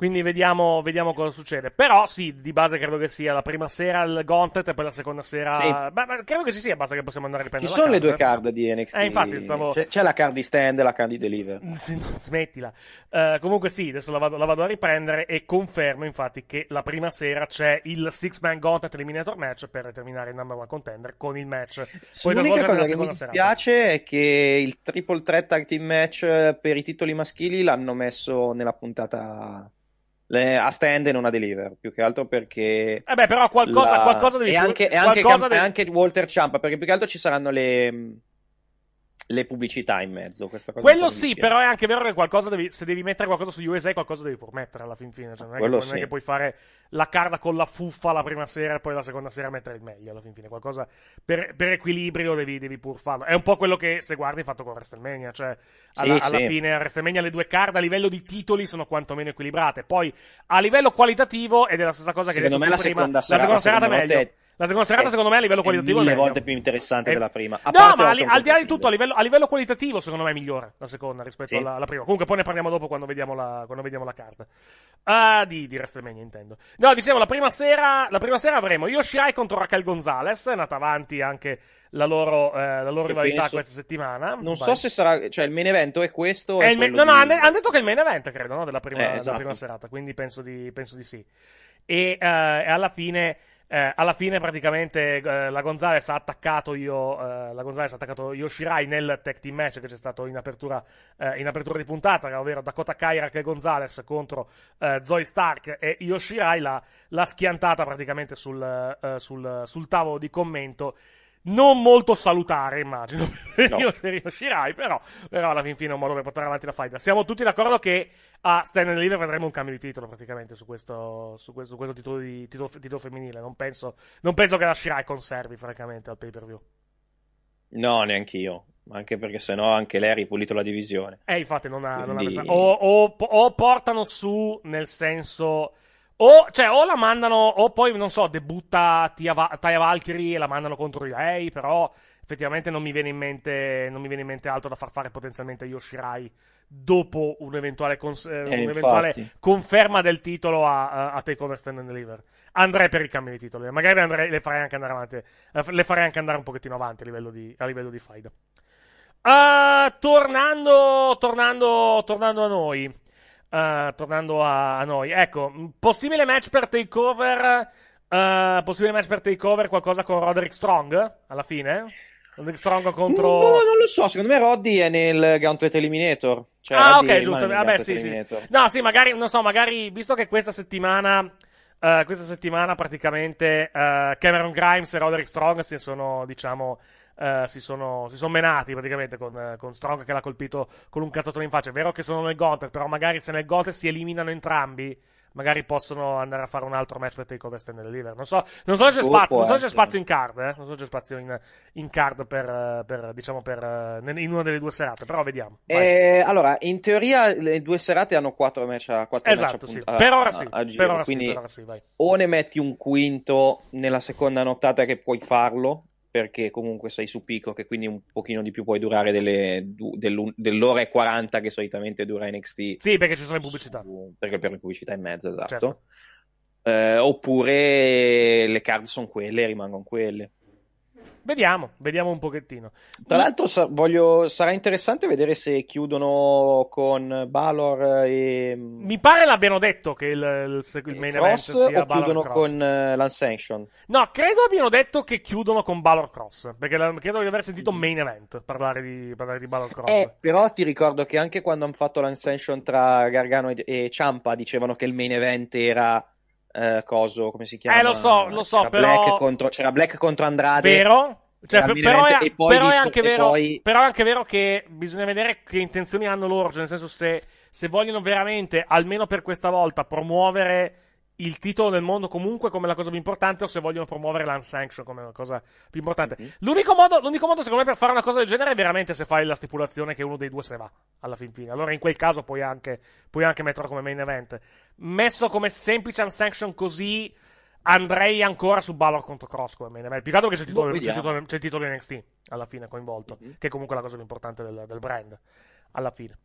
Quindi vediamo, vediamo, cosa succede. Però sì, di base credo che sia la prima sera il Gauntlet e poi la seconda sera... Sì. Ma, ma credo che ci sia, basta che possiamo andare a riprendere. Ci sono card. le due card di NXT. Eh, infatti, stavo... c'è, c'è, la card di stand e la card di deliver. smettila. Uh, comunque sì, adesso la vado, la vado, a riprendere e confermo infatti che la prima sera c'è il Six Man Gauntlet Eliminator Match per determinare il number one contender con il match. Poi L'unica cosa che mi dispiace è che il triple threat tag team match per i titoli maschili l'hanno messo nella puntata le, a stand e non a deliver, più che altro perché... Eh beh, però qualcosa, la... qualcosa devi... E anche, e anche, deve... anche Walter Ciampa, perché più che altro ci saranno le le pubblicità in mezzo. Questa cosa Quello sì, però è anche vero che qualcosa devi, se devi mettere qualcosa su USA, qualcosa devi pur mettere alla fin fine. Cioè, non, è che, non è, che, puoi fare la carta con la fuffa la prima sera e poi la seconda sera mettere il meglio alla fin fine. Qualcosa per, per equilibrio devi, devi, pur farlo. È un po' quello che, se guardi, hai fatto con WrestleMania. Cioè, alla, sì, alla sì. fine, a WrestleMania le due card a livello di titoli sono quantomeno equilibrate. Poi, a livello qualitativo, ed è la stessa cosa che hai detto me la prima, seconda serata, la seconda serata meglio. Te la seconda serata, è, secondo me, a livello qualitativo è mille volte più interessante è... della prima. A no, ma li, al di là di tutto, a livello, a livello, qualitativo, secondo me, è migliore la seconda rispetto sì. alla, alla, prima. Comunque, poi ne parliamo dopo quando vediamo la, quando vediamo la carta. Uh, di, di WrestleMania, intendo. No, dicevo, la prima sera, la prima sera avremo Yoshirai contro Raquel Gonzalez. È nata avanti anche la loro, eh, la loro rivalità penso... questa settimana. Non Vai. so se sarà, cioè il main event è questo. È me... no, no, di... hanno detto che è il main event, credo, no? della, prima, eh, esatto. della prima, esatto. serata, quindi penso di, penso di sì. E, uh, alla fine eh, alla fine praticamente eh, la Gonzalez ha attaccato io eh, la Gonzalez ha attaccato Yoshirai nel tech team match che c'è stato in apertura, eh, in apertura di puntata ovvero Dakota Kaira che Gonzalez contro eh, Zoe Stark e Yoshirai l'ha, l'ha schiantata praticamente sul, eh, sul, sul tavolo di commento non molto salutare, immagino, per, no. per Shirai, però, però alla fin fine è un modo per portare avanti la faida. Siamo tutti d'accordo che a Stand Lee Deliver vedremo un cambio di titolo praticamente su questo, su questo, su questo titolo, di, titolo, titolo, femminile. Non penso, non penso che la Shirai conservi, francamente, al pay per view. No, neanche io. Anche perché sennò anche lei ha ripulito la divisione. Eh, infatti, non ha. Quindi... Non ha o, o, o portano su nel senso o, cioè, o la mandano, o poi, non so, debutta Taya Valkyrie e la mandano contro lei, però effettivamente non mi viene in mente, non mi viene in mente altro da far fare potenzialmente a Yoshirai dopo un'eventuale, cons- eh, eh un'eventuale conferma del titolo a, a, a Takeover Stand and Deliver. Andrei per il cambio di titolo, eh. magari andrei, le farei anche andare avanti, eh, le farei anche andare un pochettino avanti a livello di, a livello di faida. Uh, tornando, tornando, tornando a noi. Uh, tornando a, a, noi, ecco, possibile match per takeover. Uh, possibile match per takeover, qualcosa con Roderick Strong alla fine? Roderick Strong contro. No, mm, boh, non lo so. Secondo me Roddy è nel Gauntlet Eliminator. Cioè, ah, Roddy ok, giusto. Vabbè, sì, sì. No, sì, magari, non so, magari, visto che questa settimana. Uh, questa settimana praticamente Cameron Grimes e Roderick Strong si sono, diciamo, eh, si, sono, si, sono, menati praticamente con, eh, con, Strong che l'ha colpito con un cazzatone in faccia. È vero che sono nel Gauntlet, però magari se nel Gauntlet si eliminano entrambi, magari possono andare a fare un altro match per Takeover Stand Deliver. Non so, non so se c'è spazio, non so se c'è spazio in card, eh? non so se c'è spazio in, in card per, eh, per, diciamo, per, eh, in una delle due serate, però vediamo. Eh, allora, in teoria le due serate hanno quattro match a quattro Esatto, match sì. per ora sì, a, a per ora sì, per ora sì, vai. o ne metti un quinto nella seconda nottata che puoi farlo, perché comunque sei su picco che quindi un pochino di più puoi durare delle, dell'ora e 40 che solitamente dura NXT. Sì, perché ci sono le pubblicità. Su, perché per le pubblicità in mezzo, esatto. Certo. Eh, oppure le card sono quelle e rimangono quelle. Vediamo, vediamo un pochettino. Tra l'altro sa- voglio, sarà interessante vedere se chiudono con Balor e... Mi pare l'abbiano detto che il, il, il main Cross, event sia o chiudono Cross. con uh, eh, l'Unsanction? No, credo abbiano detto che chiudono con Balor Cross, perché la, credo di aver sentito main event parlare di, parlare di Balor Cross. Eh, però ti ricordo che anche quando hanno fatto l'Unsanction tra Gargano e, e Ciampa dicevano che il main event era eh, coso, come si chiama? Eh, lo so, lo so, c'era però... Black contro, c'era Black contro Andrade. Vero? Cioè, però, è, però, visto, è anche vero, poi... però è anche vero che bisogna vedere che intenzioni hanno loro, cioè nel senso se, se vogliono veramente, almeno per questa volta, promuovere il titolo del mondo comunque come la cosa più importante o se vogliono promuovere l'unsanction come la cosa più importante. Mm-hmm. L'unico, modo, l'unico, modo, secondo me, per fare una cosa del genere è veramente se fai la stipulazione che uno dei due se ne va alla fin fine. Allora in quel caso puoi anche, puoi anche metterlo come main event. Messo come semplice unsanction così, andrei ancora su Balor contro Cross come main event. Più che altro perché c'è il titolo, boh, c'è il titolo, c'è il titolo NXT alla fine coinvolto, mm-hmm. che è comunque la cosa più importante del, del brand alla fine.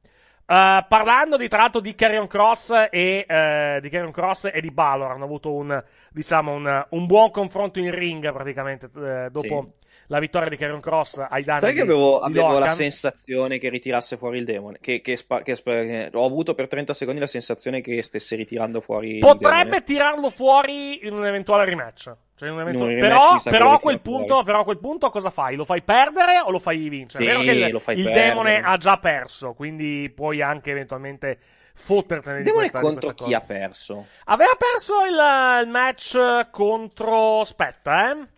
Uh, parlando di, tra l'altro di Carrion Cross e uh, di Carrion Cross e di Balor hanno avuto un, diciamo, un, un buon confronto in ring praticamente uh, dopo, sì la vittoria di Karen Cross ai danni Sai che avevo, avevo la sensazione che ritirasse fuori il demone, che, che, spa, che, che, ho avuto per 30 secondi la sensazione che stesse ritirando fuori Potrebbe tirarlo fuori in un eventuale rematch. Cioè in un eventuale... In un però, però, a quel punto, però, a quel punto, cosa fai? Lo fai perdere o lo fai vincere? Sì, È vero che il, il demone ha già perso, quindi puoi anche eventualmente fottertene di questa contro di questa chi ha perso? Aveva perso il, il match contro. Aspetta, eh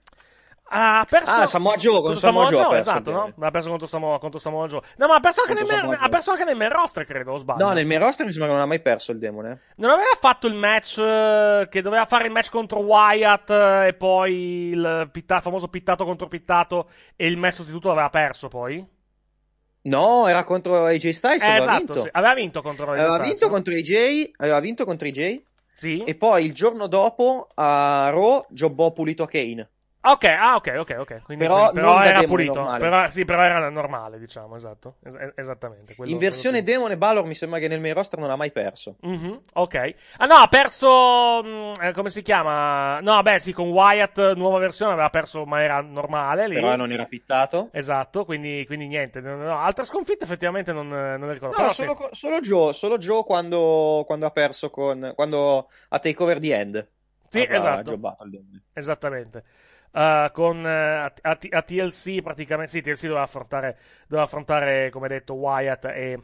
ha perso ah, Samoa Joe contro Samoa, Samoa Joe, esatto, no? Ha perso contro Samoa, contro Samoa Joe. No, ma ha perso, anche nel, ha perso anche nel main roster, credo, o sbaglio. No, nel main roster mi sembra che non ha mai perso il demone. Non aveva fatto il match eh, che doveva fare il match contro Wyatt eh, e poi il pitta, famoso pittato contro pittato e il match sostituto l'aveva perso poi? No, era contro AJ Styles, eh, aveva esatto, vinto. Sì. Aveva vinto contro AJ Styles. aveva Vinto contro AJ, aveva vinto contro AJ. Sì. E poi il giorno dopo a Raw jobbò boh pulito a Kane. Ok, ah, ok, ok, ok. Quindi, però, però era pulito. Però, sì, però era normale, diciamo, esatto. Es- esattamente. Quello, In versione quello sì. demone, Balor mi sembra che nel main roster non ha mai perso. Mm-hmm, ok. Ah no, ha perso. Mh, mm, eh, come si chiama? No, beh, sì, con Wyatt, nuova versione, aveva perso, ma era normale. Lì. Però non era pittato. Esatto, quindi, quindi niente. No, no, altra sconfitta, effettivamente, non, eh, non ricordo. No, però solo, sì. solo Joe, solo Joe quando, quando ha perso con. quando a takeover the End. Sì, esatto. Ha al demone. Esattamente. Uh, con, uh, a, a, TLC praticamente sì TLC doveva affrontare, doveva affrontare come detto Wyatt e,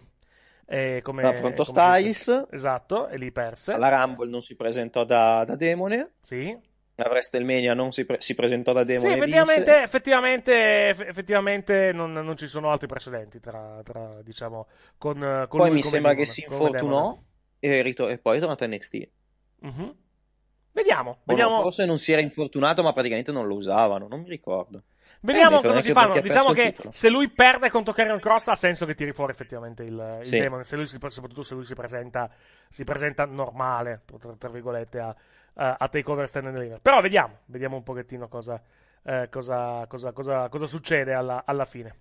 e come affrontò Styles esatto e lì perse la Rumble non si presentò da, da Demone sì la WrestleMania non si, pre- si, presentò da Demone sì effettivamente, effettivamente, effettivamente non, non, ci sono altri precedenti tra, tra diciamo con, con poi mi sembra Demone, che si infortunò e, rit- e, poi è tornato a NXT mm-hmm. Vediamo, boh, vediamo. Forse non si era infortunato, ma praticamente non lo usavano. Non mi ricordo. Vediamo eh, cosa si fanno. Diciamo che se lui perde contro Carrion Cross ha senso che tiri fuori effettivamente il, sì. demon. Se si, soprattutto se lui si presenta, si presenta normale, tra, tra virgolette, a, a, a takeover stand and deliver. Però vediamo, vediamo un pochettino cosa, eh, cosa, cosa, cosa succede alla, alla fine.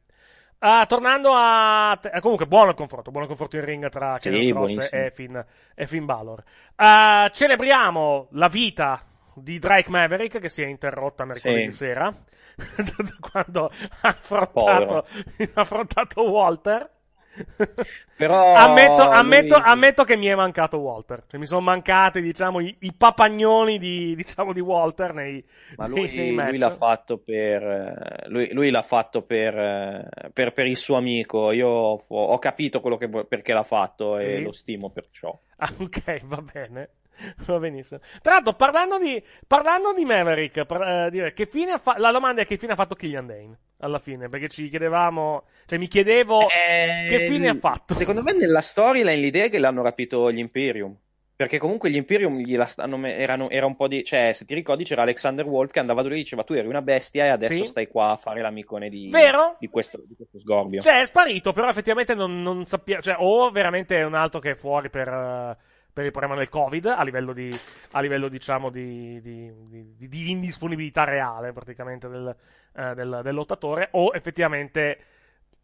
Ah, tornando a. Te- eh, comunque, buono il confronto. Buono il confronto in ring tra sì, Kevin Cross e Finn, e Finn Balor. Uh, celebriamo la vita di Drake Maverick che si è interrotta mercoledì sì. sera. quando ha affrontato, ha affrontato Walter. Però ammetto, ammetto, ammetto, che mi è mancato Walter. Cioè, mi sono mancati, diciamo, i, i papagnoni di, diciamo, di, Walter nei, Ma lui, nei, match. Lui l'ha fatto per, eh, lui, lui l'ha fatto per, eh, per, per il suo amico. Io ho, ho capito quello che, perché l'ha fatto sì. e lo stimo perciò. Ah, ok, va bene. Va benissimo. Tra l'altro, parlando di, parlando di Maverick, par, eh, dire, fa- la domanda è che fine ha fatto Killian Dane? alla fine, perché ci chiedevamo, cioè mi chiedevo eh, che fine ha fatto. Secondo me nella storyline l'idea è che l'hanno rapito gli Imperium. Perché comunque gli Imperium gliela stanno, erano, era un po' di. Cioè, se ti ricordi, c'era Alexander Wolf che andava da lui diceva: Tu eri una bestia e adesso sì. stai qua a fare l'amicone di, Vero? di, questo, di questo sgorbio. Cioè, è sparito, però effettivamente non, non sappiamo. Cioè, o veramente è un altro che è fuori per. Uh per il problema del Covid a livello di, a livello, diciamo, di, di, di indisponibilità reale praticamente del, eh, del, del, lottatore o effettivamente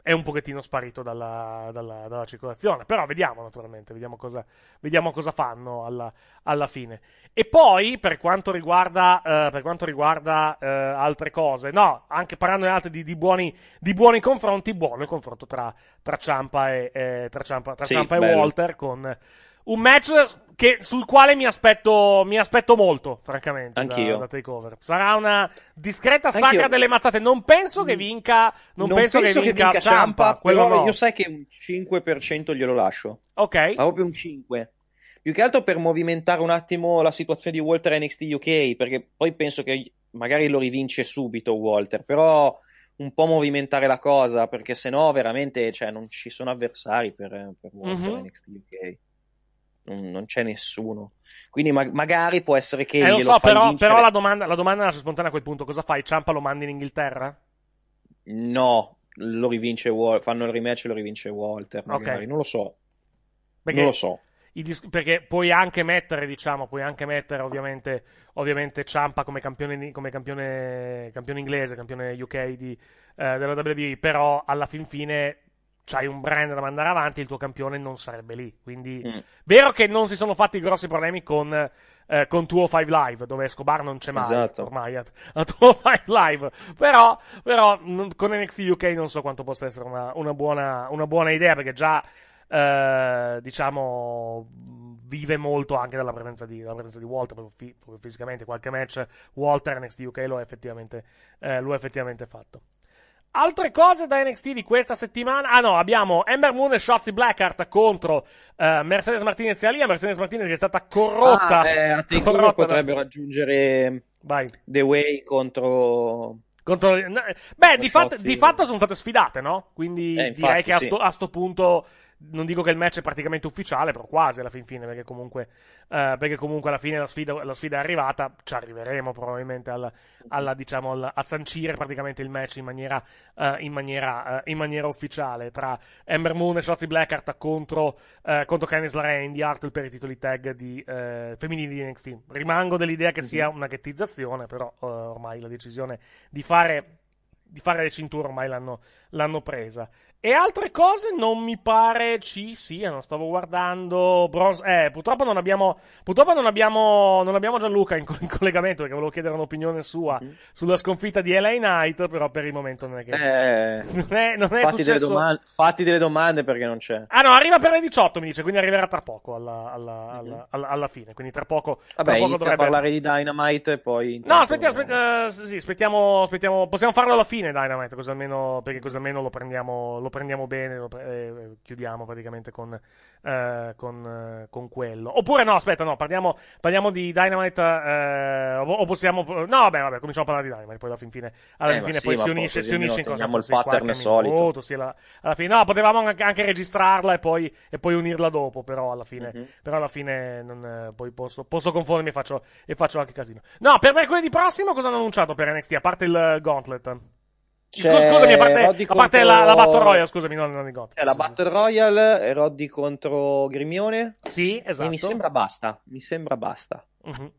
è un pochettino sparito dalla, dalla, dalla circolazione. Però vediamo naturalmente, vediamo cosa, vediamo cosa fanno alla, alla, fine. E poi per quanto riguarda, eh, per quanto riguarda eh, altre cose, no, anche parlando di altri di, buoni, di buoni confronti, buono il confronto tra, tra Ciampa e, eh, tra Ciampa, tra sì, Ciampa e Walter con un match che, sul quale mi aspetto, mi aspetto molto, francamente, Anch'io. Da, da takeover. Sarà una discreta sacra Anch'io. delle mazzate. Non penso che mm. vinca, non, non penso, penso, che vinca, che vinca Ciampa, quello no. io sai che un 5% glielo lascio. Ok. Ma proprio un 5. Più che altro per movimentare un attimo la situazione di Walter NXT UK, perché poi penso che magari lo rivince subito Walter, però un po' movimentare la cosa, perché se no veramente cioè, non ci sono avversari per, per Walter mm-hmm. NXT UK non, non c'è nessuno. Quindi ma- magari può essere che... Eh, lo so, però, però, la domanda, la domanda nasce spontanea a quel punto. Cosa fai? Ciampa lo mandi in Inghilterra? No, lo rivince Walter, fanno il rematch e lo rivince Walter. Magari. Okay. Non lo so. Perché... Non lo so. Dis- perché puoi anche mettere, diciamo, puoi anche mettere ovviamente, ovviamente Ciampa come, campione, come campione, campione inglese, campione UK di, eh, della WWE, però alla fin fine hai un brand da mandare avanti, il tuo campione non sarebbe lì. Quindi, mm. vero che non si sono fatti grossi problemi con, eh, con tuo 5 Live, dove Escobar non c'è mai esatto. ormai a, a tuo 5 Live. Però, però con NXT UK non so quanto possa essere una, una, buona, una buona idea, perché già, eh, diciamo, vive molto anche dalla presenza di, dalla presenza di Walter, proprio, fisicamente. Qualche match Walter NXT UK lo ha effettivamente, eh, lo ha effettivamente fatto. Altre cose da NXT di questa settimana? Ah no, abbiamo Ember Moon e Shotzi Blackheart contro uh, Mercedes Martinez e Alia. Mercedes Martinez che è stata corrotta. Ah, eh, a corrotta potrebbero da... aggiungere mm, Vai. The Way contro... contro... Beh, di, fat... di, fatto sono state sfidate, no? Quindi eh, infatti, direi che a, sto, sì. a sto punto non dico che il match è praticamente ufficiale, però quasi alla fin fine, perché comunque, eh, perché comunque alla fine la sfida, la sfida, è arrivata, ci arriveremo probabilmente al, alla, diciamo, al, a sancire praticamente il match in maniera, uh, in maniera, uh, in maniera ufficiale tra Ember Moon e Shotty Blackheart contro, uh, contro Candice LeRae e Indy Hartwell per i titoli tag di, femminili di NXT. Rimango dell'idea che mm-hmm. sia mhm. una ghettizzazione, però ormai la decisione di fare di fare le cinture ormai l'hanno, l'hanno presa. E altre cose non mi pare ci siano. Stavo guardando. Bronze... Eh, purtroppo non abbiamo. Purtroppo non abbiamo, non abbiamo Gianluca in, in, collegamento perché volevo chiedere un'opinione sua mm-hmm. sulla sconfitta di LA Knight. Però per il momento non è che. Eh, non è, non è fatti, delle domande, fatti delle domande perché non c'è. Ah, no, arriva per le 18, mi dice. Quindi arriverà tra poco alla, alla, mm-hmm. alla, alla fine. Quindi tra poco. Vabbè, tra poco dovrebbe... parlare di Dynamite e poi. No, aspetta, aspetta, uh, sì, aspettiamo, aspettiamo. Possiamo farlo alla fine Dynamite, così almeno, perché così almeno lo prendiamo. Lo lo prendiamo bene, lo pre- eh, eh, chiudiamo praticamente con, uh, con, uh, con, quello. Oppure no, aspetta, no, parliamo, parliamo di Dynamite uh, o, possiamo... No, vabbè, vabbè, cominciamo a parlare di Dynamite, poi alla fin fine, alla eh, fine sì, poi si unisce, si unisce in cosa... il pattern solito. sì, la, alla fine, no, potevamo anche, anche registrarla e poi, e poi, unirla dopo, però alla fine, mm-hmm. però alla fine non, poi posso, posso confondermi e faccio, e faccio anche casino. No, per mercoledì prossimo cosa hanno annunciato per NXT, a parte il Gauntlet? Scusami, a parte, a parte contro... la, la, Battle Royale, scusami, non, non Gotti. È la Battle Royale e Roddy contro Grimione. Sì, esatto. E mi sembra basta, mi sembra basta. Uh-huh.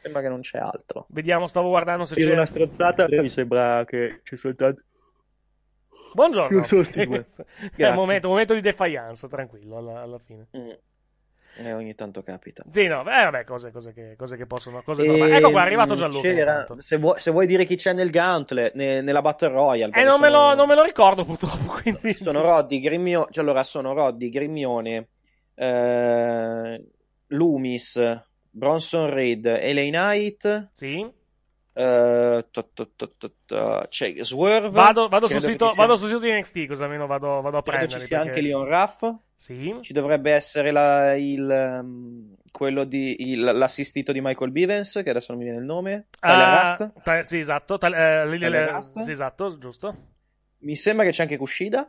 Sembra che non c'è altro. Vediamo, stavo guardando se c'è... c'è... una strozzata, mi sembra che c'è soltanto... Buongiorno. È un momento, momento, di defiance, tranquillo, alla, alla fine. Mm. Eh, ogni tanto capita. Sì, no, eh, vabbè, cose, cose, che, cose che, possono. Cose e... Ecco qua, è ehm, arrivato Gianluca. Se vuoi, se vuoi, dire chi c'è nel Gauntlet, ne, nella Battle Royale. Eh, non, sono... me lo, non, me lo, ricordo purtroppo. Quindi... Sono Roddy Grimmione. cioè, allora, sono Roddy Grimmione, eh... Loomis, Bronson Reed, Elaine Knight. Sì. Uh, Swerve vado, sul sito, di NXT così almeno vado, a prendere C'è anche Leon Raff sì. Ci dovrebbe essere la, il, ehm, di, il, l'assistito di Michael Bivens, che adesso non mi viene il nome. Tyler uh, ah, T- sì, esatto. T- eh, Tyler Rust. Sì, esatto, giusto. Mi sembra che c'è anche Kushida.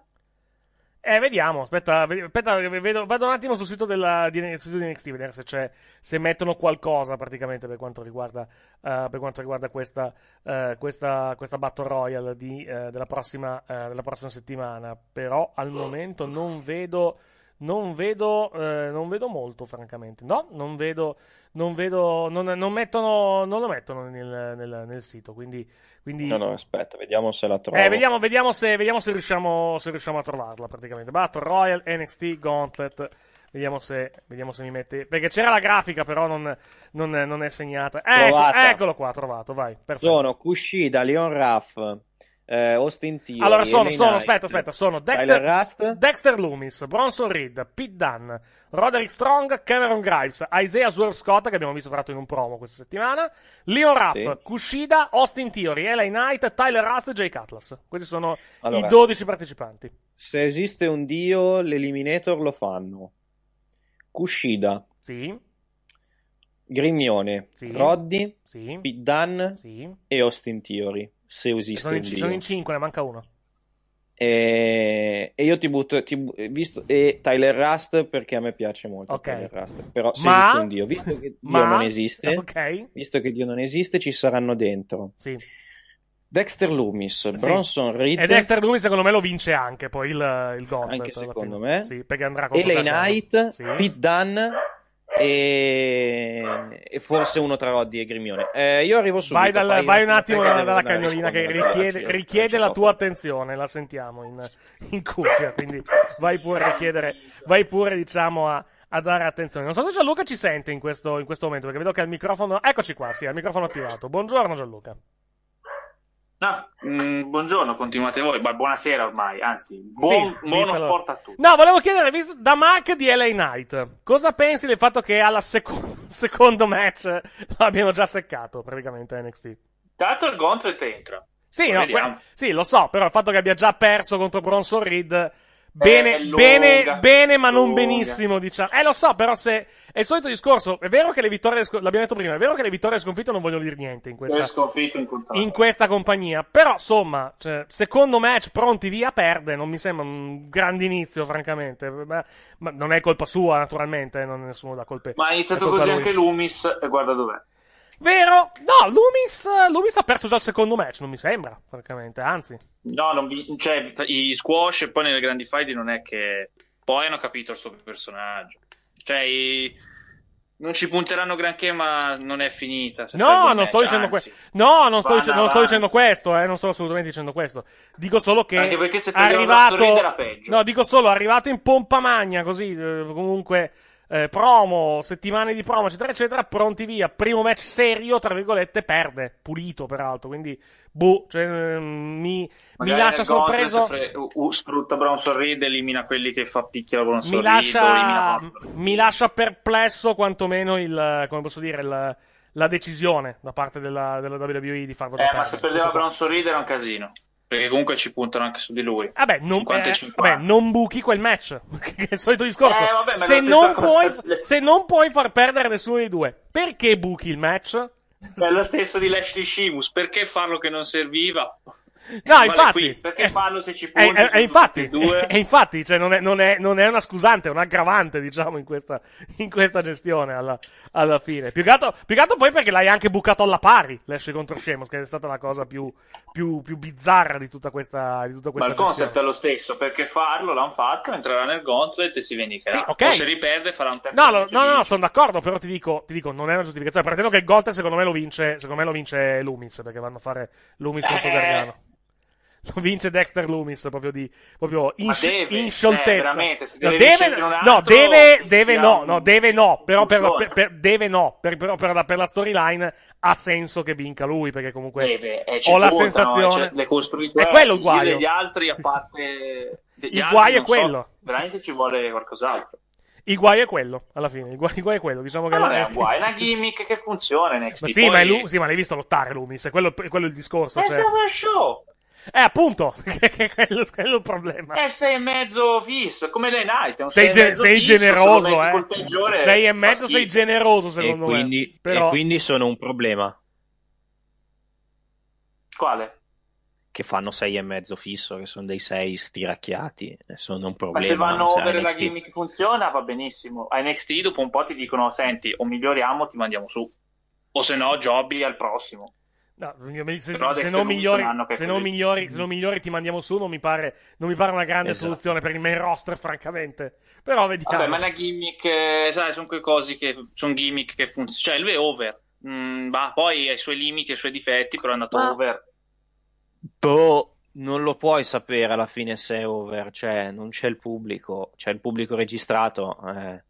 Eh, vediamo. Aspetta, aspetta vedo, vado un attimo sul sito, della, di, sul sito di NXT, vedere se, c'è, se mettono qualcosa praticamente per quanto riguarda, uh, per quanto riguarda questa, uh, questa, questa Battle Royale di, eh, della, prossima, della prossima settimana. Però al momento non vedo non vedo, eh, non vedo molto, francamente. No, non vedo, non vedo, non, non mettono, non lo mettono nel, nel, nel sito. Quindi, quindi, No, no, aspetta, vediamo se la trovo. Eh, vediamo, vediamo, se, vediamo se, riusciamo, se riusciamo a trovarla, praticamente. Battle Royal NXT Gauntlet. Vediamo se, vediamo se mi mette. Perché c'era la grafica, però non, non, non è segnata. Ecco, eccolo qua, trovato, vai. Perfetto. Sono Kushida, Leon Raff, eh, Austin Theory, Allora sono, sono aspetta, aspetta, sono Dexter, Dexter, Loomis, Bronson Reed, Pete Dunn, Roderick Strong, Cameron Grimes, Isaiah Swerve Scott, che abbiamo visto tratto in un promo questa settimana, Leon Rapp, sì. Kushida, Austin Theory, LA Knight, Tyler Rust e Jay Cutlass. Questi sono allora, i 12 partecipanti. Se esiste un dio, l'Eliminator lo fanno. Kushida. Sì. Grignone, sì. Roddy, sì. Pete Dunn sì. e Austin Theory se esiste sono in, un Dio. Sono in 5, ne manca uno. E, e io ti butto ti, visto, e Tyler Rust perché a me piace molto okay. Tyler Rust, però se ma... esiste un Dio, visto che Dio ma... non esiste, okay. visto che Dio non esiste, ci saranno dentro. Sì. Dexter Loomis, sì. Bronson Reed. E Dexter Loomis, secondo me, lo vince anche poi il, il Gauntlet. Anche secondo me. Sì, perché andrà con Elaine Knight, sì. Pete Dunn e, e forse uno tra Roddy e Grimione. Eh, io arrivo subito. Vai, dal, vai un attimo dalla, dalla cagnolina che richiede, richiede la tua attenzione, la sentiamo in, in cuffia, quindi vai pure a richiedere, vai pure diciamo a a dare attenzione. Non so se Gianluca ci sente in questo, in questo, momento, perché vedo che il microfono. Eccoci qua, sì, il microfono attivato. Buongiorno Gianluca. No, mh, mm, buongiorno, continuate voi, ma buonasera ormai, anzi, buon, sì, buono sport a tutti. No, volevo chiedere, visto, da Mark di LA Knight, cosa pensi del fatto che al seco- secondo match l'abbiano già seccato praticamente NXT? Tanto il Gauntlet entra. Sì, no, que- sì, lo so, però il fatto che abbia già perso contro Bronson Reed eh, bene, bene, bene, ma non benissimo, diciamo. Eh, lo so, però se... È il solito discorso. È vero che le vittorie... L'abbiamo detto prima. È vero che le vittorie sconfitte non vogliono dire niente in questa... sconfitto in, in questa compagnia. Però, insomma, cioè, secondo match pronti via perde. Non mi sembra un grande inizio, francamente. Eh, ma, ma non è colpa sua, naturalmente. Eh, non è nessuno da colpe. Ma ha iniziato così anche Loomis e guarda dov'è. Vero? No, Loomis, eh, Loomis, ha perso già il secondo match, non mi sembra, francamente, anzi. No, non vi... cioè, i squash e poi nelle grandi fight non è che... Poi hanno capito il suo personaggio. Cioè, i... non ci punteranno granché, ma non è finita. Cioè, no, non sto, dicendo questo. no non, sto dic- non sto dicendo questo, eh, non sto assolutamente dicendo questo. Dico solo che... Anche perché se arrivato... era peggio. No, dico solo, arrivato in pompa magna, così, eh, comunque eh, promo, settimane di promo, eccetera, eccetera, pronti via. Primo match serio, tra virgolette, perde, pulito peraltro. Quindi, boh, cioè, mm, mi, mi, lascia sorpreso. Fre- uh, uh, sfrutta Bronson elimina quelli che fa picchia Bronson mi lascia, Reed. Mi lascia perplesso, quantomeno, il, come posso dire, il, la decisione da parte della, della WWE di farlo eh, Ma se perdeva Bronson Reed era un casino. Perché comunque ci puntano anche su di lui. Vabbè, non, eh, vabbè, non buchi quel match. che è il solito discorso. Eh, vabbè, se, non puoi, se non puoi far perdere nessuno dei due, perché buchi il match? È lo stesso di Lashley Shimus. Perché farlo che non serviva? No, eh, infatti. Qui, perché fanno eh, se ci eh, puoi? E infatti, è, infatti cioè, non, è, non, è, non, è, una scusante, è un aggravante, diciamo, in questa, in questa gestione alla, alla fine. Più che, altro, più che, altro, poi perché l'hai anche bucato alla pari, l'esce contro Scemos, che è stata la cosa più, più, più bizzarra di tutta questa, di tutta questa Ma il concept è lo stesso, perché farlo l'hanno fatto, entrerà nel gauntlet e si vendicherà. Sì, okay. O se riperde farà un terzo. No, no, no, no, sono d'accordo, però ti dico, ti dico, non è una giustificazione. Pretendo che il gauntlet secondo me lo vince, secondo me lo vince Loomis, perché vanno a fare Loomis contro eh. Gargano. vince Dexter Loomis proprio di proprio in, deve, in scioltezza. Eh, deve deve, altro, no, deve, deve no, no, deve no, però per, per, per, deve no, per, però per la, per la storyline ha senso che vinca lui perché comunque deve, eh, ho la conta, sensazione no? cioè, è eh, quello il guaio. Degli altri a parte il guaio altri, è quello. So, veramente ci vuole qualcos'altro. Il guaio è quello, alla fine. Il guaio, il guaio è quello. Diciamo che non è un guaio, è una gimmick che funziona. NXT, ma sì, poi... ma è sì, ma l'hai visto lottare, Loomis. È quello, è quello il discorso. È cioè... show. Eh, appunto, quello, quello è il problema. Eh, sei e mezzo fisso, come le night. Sei, sei, sei fisso, generoso, eh. Sei e mezzo, sei generoso, secondo e quindi, me. Però... E quindi sono un problema. Quale? Che fanno 6 e mezzo fisso, che sono dei 6 stiracchiati. Eh, sono un problema. Ma se vanno se over la gimmick funziona, va benissimo. A NXT dopo un po' ti dicono, senti, o miglioriamo o ti mandiamo su. O se no, jobby al prossimo. No, se, se, non migliori, se, non migliori, se non migliori ti mandiamo su, non mi pare, non mi pare una grande esatto. soluzione per il main roster, francamente. Però vediamo. Vabbè, ma la gimmick, eh, sai, sono quei cosi che sono gimmick che funzionano. Cioè, lui è over. Mm, bah, poi ha i suoi limiti, i suoi difetti, però è andato ma... over. Boh, non lo puoi sapere alla fine se è over. Cioè, non c'è il pubblico, c'è il pubblico registrato. Eh.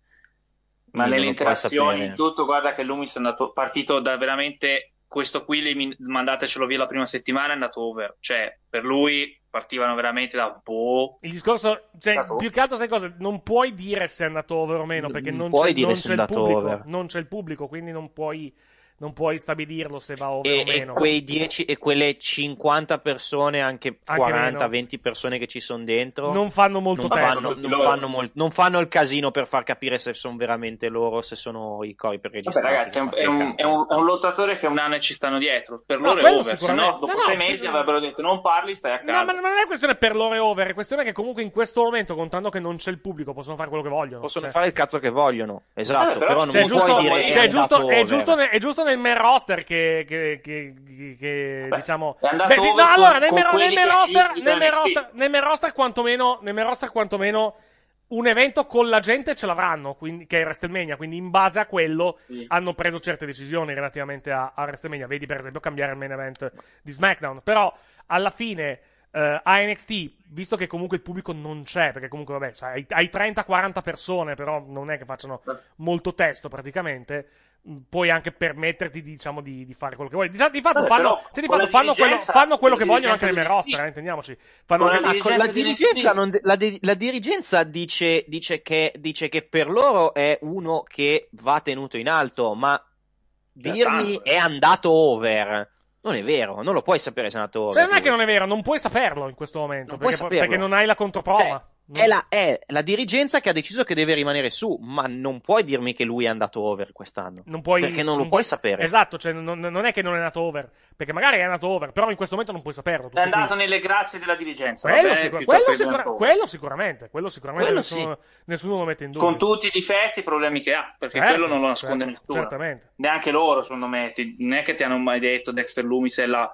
Ma nelle interazioni, tutto, guarda che Loomis è andato, partito da veramente questo qui mandatecelo via la prima settimana è andato over cioè per lui partivano veramente da boh il discorso cioè, più che altro sai cosa non puoi dire se è andato over o meno perché non, non, c'è, non, c'è, il pubblico, non c'è, il pubblico, quindi non puoi non puoi stabilirlo se va over e, o meno. E, quei 10, e quelle 50 persone, anche, anche 40, meno. 20 persone che ci sono dentro, non fanno molto non fanno, non, fanno molt, non fanno il casino per far capire se sono veramente loro, se sono i coi per registrare. ragazzi, è un, è, un, è, un, è un, lottatore che un anno ci stanno dietro. Per loro no, è over, se no, dopo no, sei mesi sì, avrebbero detto non parli, stai a casa. No, ma non è questione per loro è over, è questione che comunque in questo momento, contando che non c'è il pubblico, possono fare quello che vogliono. Possono cioè. fare il cazzo che vogliono, esatto. Vabbè, eh, però, però non cioè, puoi giusto, dire. Cioè, è giusto, è giusto, è giusto nel main roster che, che, che, che Beh, diciamo... Beh, di, no, allora, nel, main roster, nel, main roster, nel main roster quantomeno... Nel main roster quantomeno un evento con la gente ce l'avranno, quindi, che è WrestleMania, quindi in base a quello sì. hanno preso certe decisioni relativamente a, a WrestleMania. Vedi per esempio cambiare il main event di SmackDown, però alla fine Uh, a NXT, visto che comunque il pubblico non c'è, perché comunque vabbè, cioè, hai, hai 30-40 persone, però non è che facciano molto testo praticamente, mm, puoi anche permetterti diciamo, di, di, fare quello che vuoi. Di, fatto, Vabbè, fanno, però, di fatto fanno, quello, fanno quello che vogliono anche nel roster, eh, intendiamoci. Fanno la, dirigenza, ecco, la dirigenza, non, la, di, la dirigenza dice, dice, che, dice che per loro è uno che va tenuto in alto, ma dirmi eh. è andato over non è vero, non lo puoi sapere se è nato. Cioè, non è che non è vero, non puoi saperlo in questo momento. Non perché, perché, non hai la controprova. Cioè, è mm. la, è la, dirigenza che ha deciso che deve rimanere su, ma non puoi dirmi che lui è andato over quest'anno. Non puoi, perché non lo non puoi sapere. Esatto, cioè non, non, è che non è andato over, perché magari è andato over, però in questo momento non puoi saperlo. È andato qui. nelle grazie della dirigenza. Quello, vabbè, sicur- quello, sicura- quello sicuramente, quello sicuramente quello nessuno, sì. nessuno, lo mette in dubbio. Con tutti i difetti e i problemi che ha, perché certo, quello non lo nasconde certo, nessuno. Certamente. Neanche loro, secondo me, ti, non è che ti hanno mai detto Dexter Loomis è la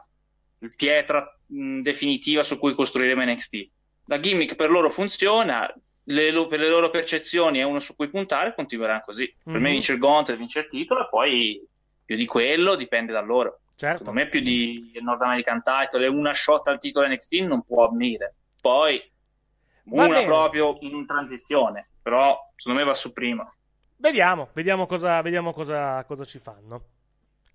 pietra mh, definitiva su cui costruiremo NXT la gimmick per loro funziona, le, per le loro percezioni è uno su cui puntare, continuerà così. Per mm-hmm. me vince il Gauntlet, vince il titolo, e poi più di quello dipende da loro. Certo. Secondo me più di North American Title e una shot al titolo NXT non può avvenire. Poi una proprio in transizione, però secondo me va su prima. Vediamo, vediamo cosa, vediamo cosa, cosa ci fanno.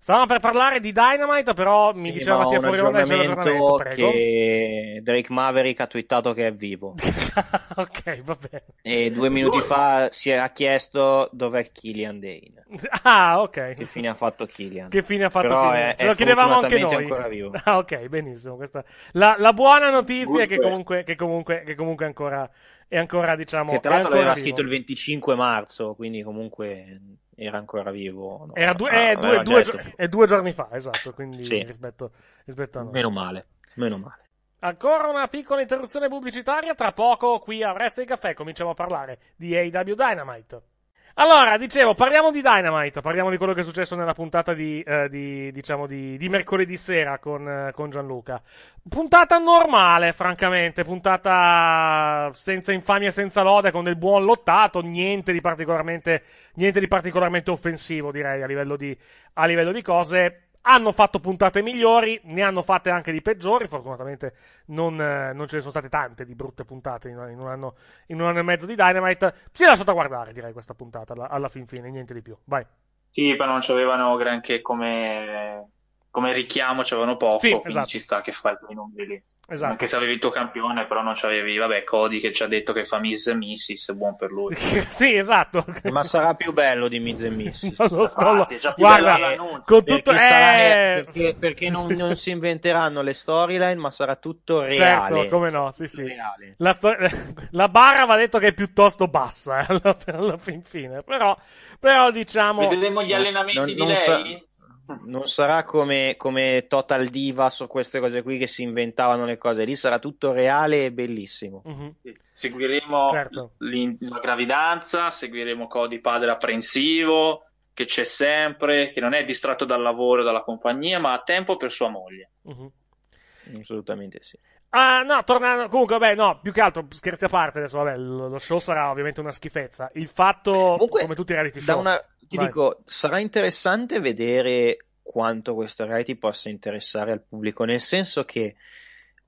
Stavamo per parlare di Dynamite, però mi sì, diceva no, Mattia fuori onda c'è l'aggiornamento, prego. Che Drake Maverick ha twittato che è vivo. ok, va bene. E due minuti fa si era chiesto dov'è Killian Dane. Ah, ok. Che fine ha fatto Killian. Che fine ha fatto però Killian. È, Ce è lo chiedevamo anche noi. ancora vivo. Ah, ok, benissimo. Questa... La, la, buona notizia è che comunque, che comunque, che comunque ancora, è ancora, diciamo... Che tra l'altro l'aveva vivo. scritto il 25 marzo, quindi comunque era ancora vivo. No, era due, ah, eh, due, due, è due, giorni fa, esatto, quindi sì. rispetto, rispetto, a noi. Meno male, meno male. Ancora una piccola interruzione pubblicitaria, tra poco qui a Wrestling Caffè cominciamo a parlare di AW Dynamite. Allora, dicevo, parliamo di Dynamite, parliamo di quello che è successo nella puntata di, eh, di diciamo, di, di, mercoledì sera con, eh, con, Gianluca. Puntata normale, francamente, puntata senza infamia, senza lode, con del buon lottato, niente di particolarmente, niente di particolarmente offensivo, direi, a livello di, a livello di cose hanno fatto puntate migliori, ne hanno fatte anche di peggiori. Fortunatamente non, eh, non ce ne sono state tante di brutte puntate in un, anno, in un anno, e mezzo di Dynamite. Si è lasciata guardare, direi, questa puntata alla, alla fin fine, niente di più. Vai. Sì, ma non c'avevano granché come, come richiamo, c'avevano poco. Sì, esatto. ci sta che fai i numeri lì. Esatto. Anche se avevi il tuo campione, però non c'avevi, vabbè, Cody che ci ha detto che fa Miz e Missis, buon per lui. sì, esatto. Ma sarà più bello di Miz e Missis. lo sto Infatti, è già più Guarda, bello con tutto perché, eh... sarà... perché, perché non, non, si inventeranno le storyline, ma sarà tutto reale. Certo, come no, sì, sì. La, sto... la, barra va detto che è piuttosto bassa, eh, alla, fin fine. Però, però diciamo... Vedremo gli allenamenti non, di non lei? Sa non sarà come, come, Total Diva su queste cose qui che si inventavano le cose, lì sarà tutto reale e bellissimo. Mm-hmm. Seguiremo certo. la gravidanza, seguiremo Cody padre apprensivo, che c'è sempre, che non è distratto dal lavoro, dalla compagnia, ma ha tempo per sua moglie. Mm-hmm. Assolutamente sì. Ah, no, tornando. Comunque, vabbè, no, più che altro, scherzi a parte adesso, vabbè, lo show sarà ovviamente una schifezza. Il fatto, Comunque, come tutti i reality show. Da una ti Vai. dico, sarà interessante vedere quanto questo reality possa interessare al pubblico, nel senso che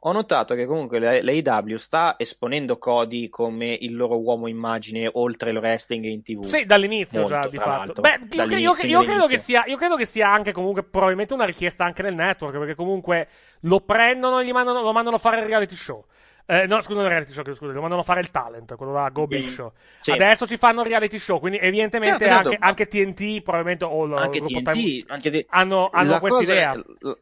ho notato che comunque l'AEW sta esponendo Cody come il loro uomo immagine oltre il wrestling in tv. Sì, dall'inizio Molto, già di fatto. Beh, io, io, io, credo sia, io, credo che sia, anche comunque probabilmente una richiesta anche nel network, perché comunque lo prendono e mandano, lo mandano a fare il reality show. Eh, no, scusa, non reality show, scusa, lo a fare il talent, quello da Go Big mm. Show. Sì. Adesso ci fanno reality show, quindi evidentemente certo, anche, anche, TNT, probabilmente, o il anche gruppo TNT, time, anche di... hanno, hanno questa idea.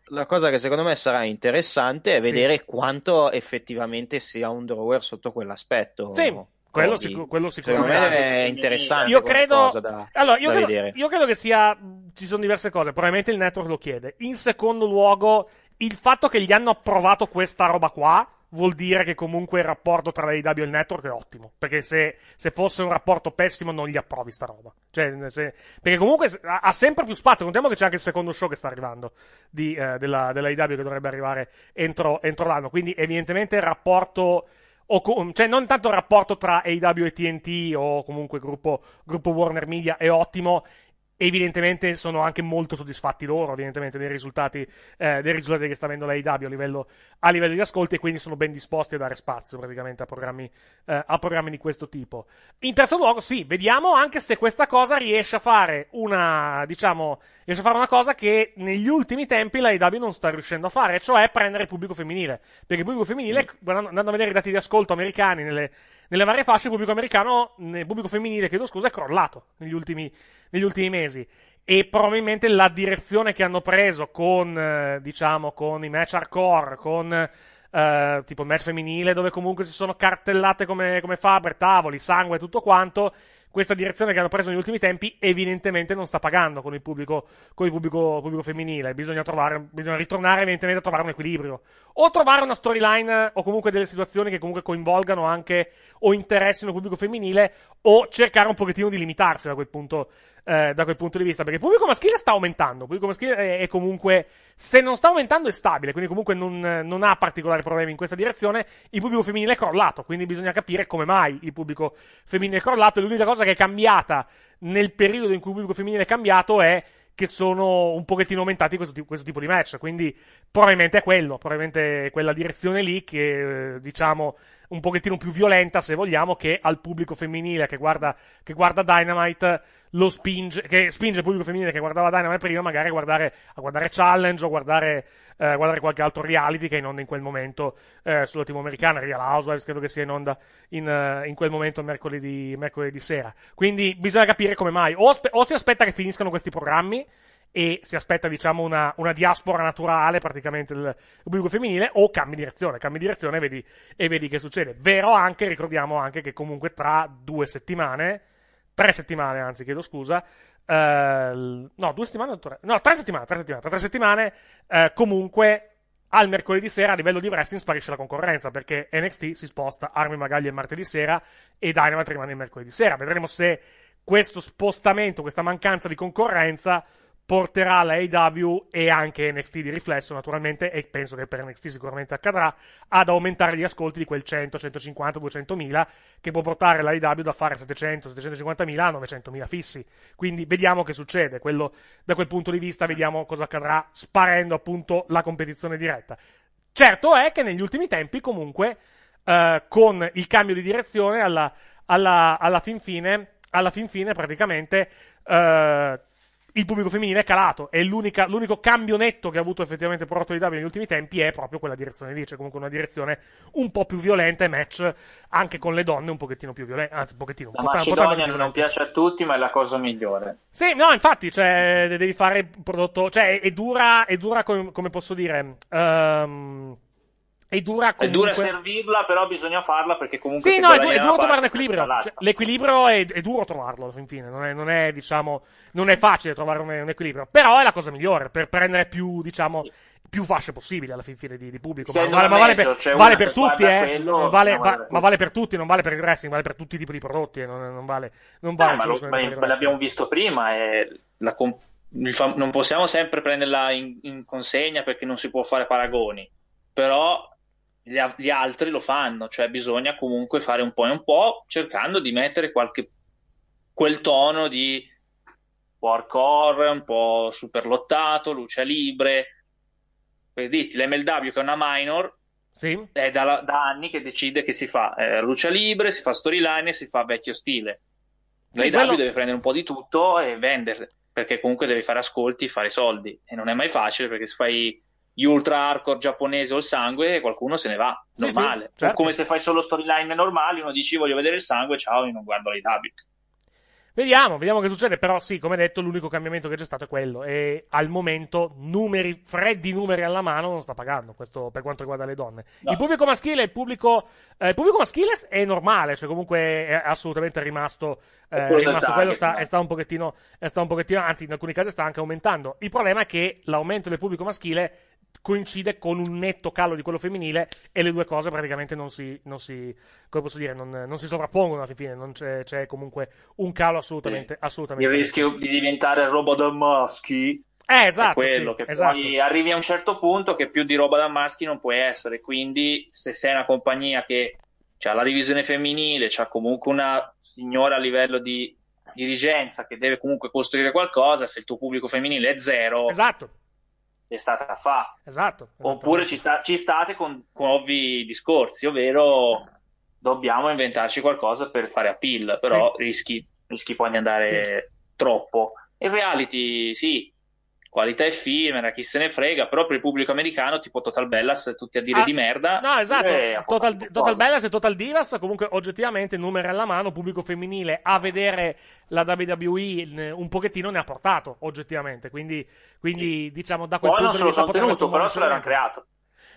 La cosa che secondo me sarà interessante è vedere sì. quanto effettivamente sia un drawer sotto quell'aspetto. Sì. Quello, sic- quello, sicuramente Secondo me è interessante. Io credo, da, allora, io, credo io credo che sia. Ci sono diverse cose. Probabilmente il network lo chiede. In secondo luogo, il fatto che gli hanno approvato questa roba qua vuol dire che comunque il rapporto tra la l'AEW e il network è ottimo. Perché se, se, fosse un rapporto pessimo non gli approvi sta roba. Cioè, se, perché comunque ha, ha, sempre più spazio. Contiamo che c'è anche il secondo show che sta arrivando di, eh, della, dell'AEW che dovrebbe arrivare entro, entro l'anno. Quindi evidentemente il rapporto... Com- mm, cioè non tanto il rapporto tra AW e TNT o comunque gruppo, gruppo Warner Media è ottimo evidentemente sono anche molto soddisfatti loro, evidentemente, dei risultati, eh, dei risultati che sta avendo la a livello, a livello, di ascolti e quindi sono ben disposti a dare spazio praticamente a programmi, eh, a programmi di questo tipo. In terzo luogo, sì, vediamo anche se questa cosa riesce a fare una, diciamo, riesce a fare una cosa che negli ultimi tempi la non sta riuscendo a fare, cioè prendere pubblico femminile. Perché il pubblico femminile, mm. andando a vedere i dati di ascolto americani nelle nelle varie fasce il pubblico americano, nel pubblico femminile, chiedo scusa, è crollato negli ultimi, negli ultimi mesi. E probabilmente la direzione che hanno preso con, eh, diciamo, con i match hardcore, con eh, tipo il match femminile, dove comunque si sono cartellate come, come fabbre, tavoli, sangue e tutto quanto questa direzione che hanno preso negli ultimi tempi evidentemente non sta pagando con il pubblico, con il pubblico, pubblico femminile. Bisogna, trovare, bisogna ritornare evidentemente a trovare un equilibrio. O trovare una storyline o comunque delle situazioni che comunque coinvolgano anche o interessino il pubblico femminile o cercare un pochettino di limitarsi da quel punto, eh, da quel punto di vista, perché il pubblico maschile sta aumentando, il pubblico maschile è, è comunque, se non sta aumentando è stabile, quindi comunque non, non, ha particolari problemi in questa direzione, il pubblico femminile è crollato, quindi bisogna capire come mai il pubblico femminile è crollato, e l'unica cosa che è cambiata nel periodo in cui il pubblico femminile è cambiato è che sono un pochettino aumentati questo, questo tipo di match, quindi probabilmente è quello, probabilmente è quella direzione lì che, eh, diciamo un pochettino più violenta, se vogliamo, che al pubblico femminile che guarda, che guarda Dynamite lo spinge, che spinge il pubblico femminile che guardava Dynamite prima magari a guardare, a guardare Challenge o a guardare, eh, guardare qualche altro reality che è in onda in quel momento eh, sulla TV americana, Real Housewives credo che sia in onda in, uh, in quel momento mercoledì, mercoledì, sera. Quindi bisogna capire come mai, o, aspe- o si aspetta che finiscano questi programmi e si aspetta, diciamo, una, una diaspora naturale praticamente del pubblico femminile o cambi direzione, cambi direzione e vedi, e vedi che succede. Vero anche, ricordiamo anche che comunque tra due settimane, tre settimane anzi, chiedo scusa, uh, no, due settimane, no, tre settimane, tre settimane, tra tre settimane, uh, comunque al mercoledì sera a livello di wrestling sparisce la concorrenza perché NXT si sposta Armi Magagli il martedì sera e Dynamite rimane il mercoledì sera. Vedremo se questo spostamento, questa mancanza di concorrenza porterà la l'AEW e anche NXT di riflesso naturalmente e penso che per NXT sicuramente accadrà ad aumentare gli ascolti di quel 100, 150, 200 mila che può portare la l'AEW da fare 700, 750 mila a 900 mila fissi quindi vediamo che succede Quello, da quel punto di vista vediamo cosa accadrà sparendo appunto la competizione diretta certo è che negli ultimi tempi comunque eh, con il cambio di direzione alla, alla, alla fin fine alla fin fine praticamente eh, il pubblico femminile è calato e l'unico cambio netto che ha avuto effettivamente Porto di W negli ultimi tempi è proprio quella direzione lì, cioè comunque una direzione un po' più violenta e match anche con le donne un pochettino più violente, anzi un pochettino la potan- Macedonia non piace a tutti ma è la cosa migliore. Sì, no, infatti, cioè, devi fare prodotto, cioè è, dura, è dura com- come posso dire... Um, è dura comunque. È dura servirla, però bisogna farla perché comunque. Sì, no, è, du- è duro trovare l'equilibrio. Cioè, l'equilibrio è, è, duro trovarlo, alla fine. Non è, non è, diciamo, non è facile trovare un, un, equilibrio. Però è la cosa migliore per prendere più, diciamo, più fasce possibile alla fin fine di, di pubblico. Ma, vale, ma vale, per, cioè vale per tutti, eh. Quello, vale, va, vale. ma vale per tutti, non vale per il wrestling, vale per tutti i tipi di prodotti. Eh. Non, non, vale. Non vale no, eh, ma, lo, ma l'abbiamo visto prima. Eh, la comp- non possiamo sempre prenderla in, in consegna perché non si può fare paragoni. Però gli, gli altri lo fanno, cioè bisogna comunque fare un po' e un po', cercando di mettere qualche quel tono di hardcore, un po' super lottato, luce libre. Vedete, l'MLW che è una minor sì. è da, da, anni che decide che si fa eh, luce libre, si fa storyline e si fa vecchio stile. L'AW sì, quello... deve prendere un po' di tutto e vendere, perché comunque devi fare ascolti, fare soldi. E non è mai facile perché se fai gli ultra hardcore giapponesi o il sangue qualcuno se ne va, sì, normale. Sì, certo. Come se fai solo storyline normali, uno dice voglio vedere il sangue, ciao, io non guardo le W. Vediamo, vediamo che succede, però sì, come detto, l'unico cambiamento che c'è stato è quello e al momento numeri, freddi numeri alla mano non sta pagando, questo per quanto riguarda le donne. No. Il pubblico maschile, il pubblico, eh, il pubblico maschile è normale, cioè comunque è assolutamente rimasto eh, è rimasto quello sta, è sta, un pochettino, è sta un pochettino, anzi in alcuni casi sta anche aumentando. Il problema è che l'aumento del pubblico maschile coincide con un netto calo di quello femminile e le due cose praticamente non si, non si come posso dire, non, non si sovrappongono alla fine, non c'è, c'è comunque un calo assolutamente, assolutamente. Il rischio di diventare roba da maschi eh, esatto, è quello sì, che esatto. poi arrivi a un certo punto che più di roba da maschi non puoi essere, quindi se sei una compagnia che ha la divisione femminile, c'ha comunque una signora a livello di dirigenza che deve comunque costruire qualcosa, se il tuo pubblico femminile è zero, esatto è stata fa. Esatto. Oppure ci, sta, ci, state con, con ovvi discorsi, ovvero dobbiamo inventarci qualcosa per fare appeal, però sì. rischi, rischi, poi di andare sì. troppo. In reality sì, qualità effimera, chi se ne frega, proprio il pubblico americano, tipo Total Bellas, tutti a dire ah, di merda. No, esatto. Eh, Total, Total Bellas e Total Divas, comunque oggettivamente, numeri alla mano, pubblico femminile a vedere la WWE mm, un pochettino ne ha portato, oggettivamente. Quindi, quindi diciamo, da quel Poi punto di vista... non se lo sono tenuto, però se l'hanno creato.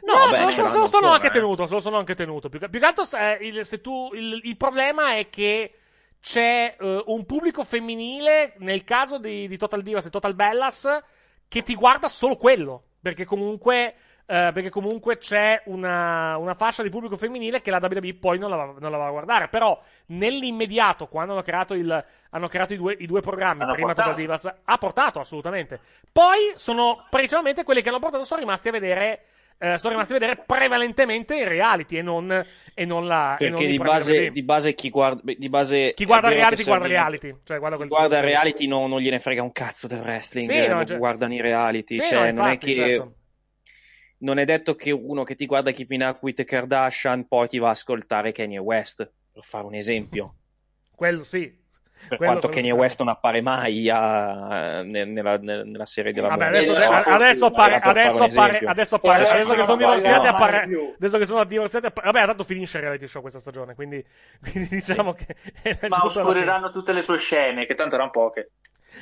No, no se, lo, se lo sono anche tenuto, se lo sono anche tenuto. Più, più che altro, se, eh, il, se tu, il, il problema è che eh, c'è uh, un pubblico femminile, nel caso di, di Total Divas e Total Bellas, che ti guarda solo quello. Perché comunque, eh, perché comunque c'è una, una, fascia di pubblico femminile che la WWE poi non la, non la va a guardare. Però nell'immediato, quando hanno creato, il, hanno creato i, due, i, due, programmi, hanno prima portato. Total Divas, ha portato assolutamente. Poi sono, principalmente quelli che hanno portato sono rimasti a vedere eh, sono rimasti a vedere prevalentemente i reality e non, e non la. Perché e non di, base, di, base, chi guarda, di base chi guarda reality, guarda reality. Cioè, guarda, chi guarda reality no, non gliene frega un cazzo del wrestling. Sì, no, cioè... Guardano i reality. Sì, cioè, no, infatti, non è che. Certo non è detto che uno che ti guarda Keeping Up with Kardashian poi ti va a ascoltare Kanye West, per fare un esempio. Quello sì, per quanto Kanye West non appare mai a, eh, nella, nella, serie della Vabbè, adesso, adesso, adesso, appare, adesso, appare, adesso appare, adesso che sono divorziati appare, adesso che sono divorziati appare, vabbè, tanto finisce il reality show questa stagione, quindi, quindi diciamo sì. che... Ma oscureranno tutte le sue scene, che tanto erano poche.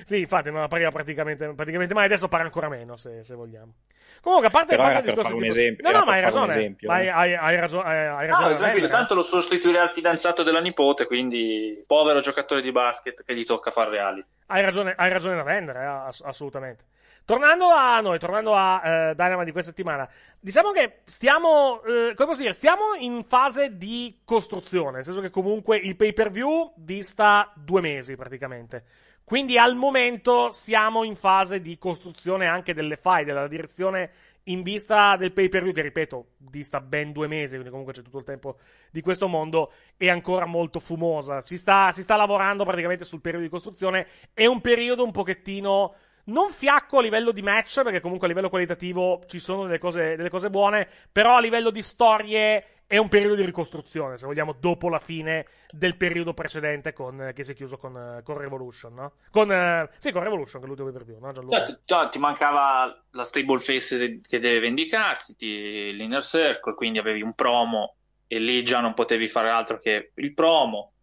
Sì, infatti non appariva praticamente, praticamente mai, adesso appare ancora meno se, se vogliamo. Comunque, a parte, parte il discorso... Tipo... Esempio, no, no, ma hai ragione. Esempio, ma hai, eh. hai, hai, ragione. Hai, ragione no, tranquillo, tanto lo sostituirà il fidanzato della nipote, quindi povero giocatore di basket che gli tocca far reali. Hai ragione, hai ragione da vendere, eh, ass- assolutamente. Tornando a noi, tornando a eh, Dynama di questa settimana, diciamo che stiamo, eh, come posso dire, stiamo in fase di costruzione, nel senso che comunque il pay per view dista due mesi praticamente. Quindi al momento siamo in fase di costruzione anche delle file, della direzione in vista del pay per view, che ripeto, dista ben due mesi, quindi comunque c'è tutto il tempo di questo mondo, è ancora molto fumosa. Si sta, si sta lavorando praticamente sul periodo di costruzione. È un periodo un pochettino. Non fiacco a livello di match, perché comunque a livello qualitativo ci sono delle cose, delle cose buone, però a livello di storie è un periodo di ricostruzione, se vogliamo, dopo la fine del periodo precedente con, eh, che si è chiuso con, eh, con Revolution, no? Con, eh, sì, con Revolution, che è l'ultimo per più, no Gianluca? Certo, ti mancava la stable face che deve vendicarsi, ti, l'inner circle, quindi avevi un promo e lì già non potevi fare altro che il promo.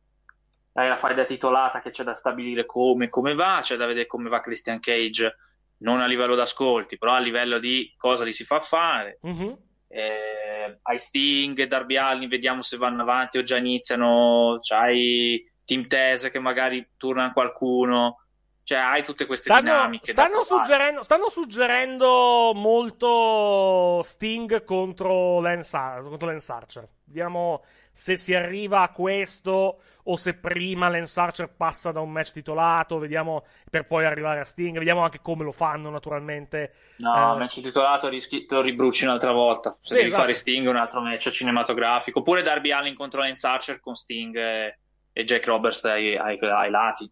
Hai la faida titolata che c'è da stabilire come, come va, c'è da vedere come va Christian Cage, non a livello d'ascolti, però a livello di cosa gli si fa fare. Mm-hmm eh, hai Sting, Darby Allin, vediamo se vanno avanti o già iniziano, hai Team Tese che magari turna qualcuno. Cioè, hai tutte queste stanno, dinamiche. Stanno suggerendo, stanno suggerendo, molto Sting contro Lance, contro Lance Archer. Vediamo se si arriva a questo o se prima Lance Archer passa da un match titolato, vediamo per poi arrivare a Sting, vediamo anche come lo fanno naturalmente. No, eh... match titolato rischi, lo ribruci un'altra volta, se sì, devi esatto. fare Sting un altro match cinematografico, oppure Darby Allin contro Lance Archer con Sting e, e Jack Roberts ai, ai, ai lati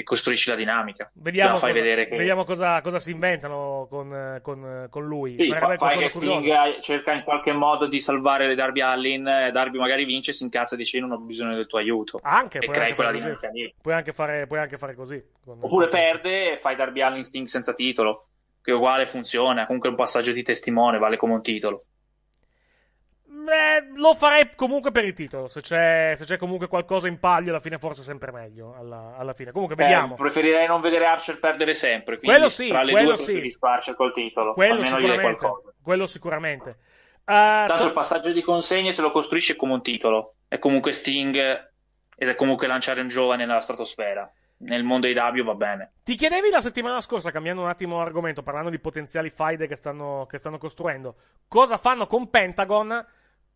e costruisci la dinamica. Vediamo, cosa, che... vediamo cosa, cosa, si inventano con, eh, con, eh, con lui. Sì, fa, fai che Sting eh, cerca in qualche modo di salvare le Darby Allin, Darby magari vince, si incazza e dice non ho bisogno del tuo aiuto. Anche, e crei quella dinamica lì. Puoi anche fare, puoi anche fare così. Oppure perde e fai Darby Allin Sting senza titolo, che uguale funziona, comunque è un passaggio di testimone, vale come un titolo. Beh, lo farei comunque per il titolo. Se c'è, se c'è, comunque qualcosa in palio, alla fine forse è sempre meglio. Alla, alla fine, comunque, eh, vediamo. Eh, preferirei non vedere Archer perdere sempre. Quello sì, tra le quello due sì. preferisco Archer col titolo. Quello sicuramente. Quello sicuramente. Uh, Tanto to- il passaggio di consegne se lo costruisce come un titolo. È comunque Sting ed è comunque lanciare un giovane nella stratosfera nel mondo AW va bene. Ti chiedevi la settimana scorsa, cambiando un attimo argomento, parlando di potenziali faide che stanno, che stanno costruendo, cosa fanno con Pentagon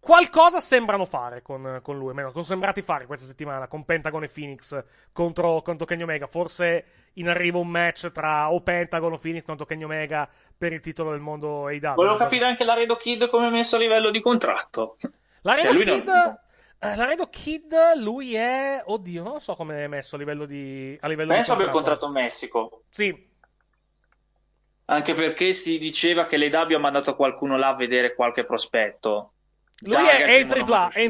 Qualcosa sembrano fare con, con lui, meno, sono sembrati fare questa settimana con Pentagon e Phoenix contro, contro Kenny Omega. Forse in arrivo un match tra o Pentagon o Phoenix contro Kenny Omega per il titolo del mondo AEW. Volevo capire anche la Redo Kid come è messo a livello di contratto. L'Aredo cioè, Kid... Non... Eh, Laredo Kid, lui è. Oddio, non so come è messo a livello di. A livello Penso abbia contratto in Messico. Sì. Anche perché si diceva che l'EW ha mandato qualcuno là a vedere qualche prospetto. Lui è, è, in tripla, è,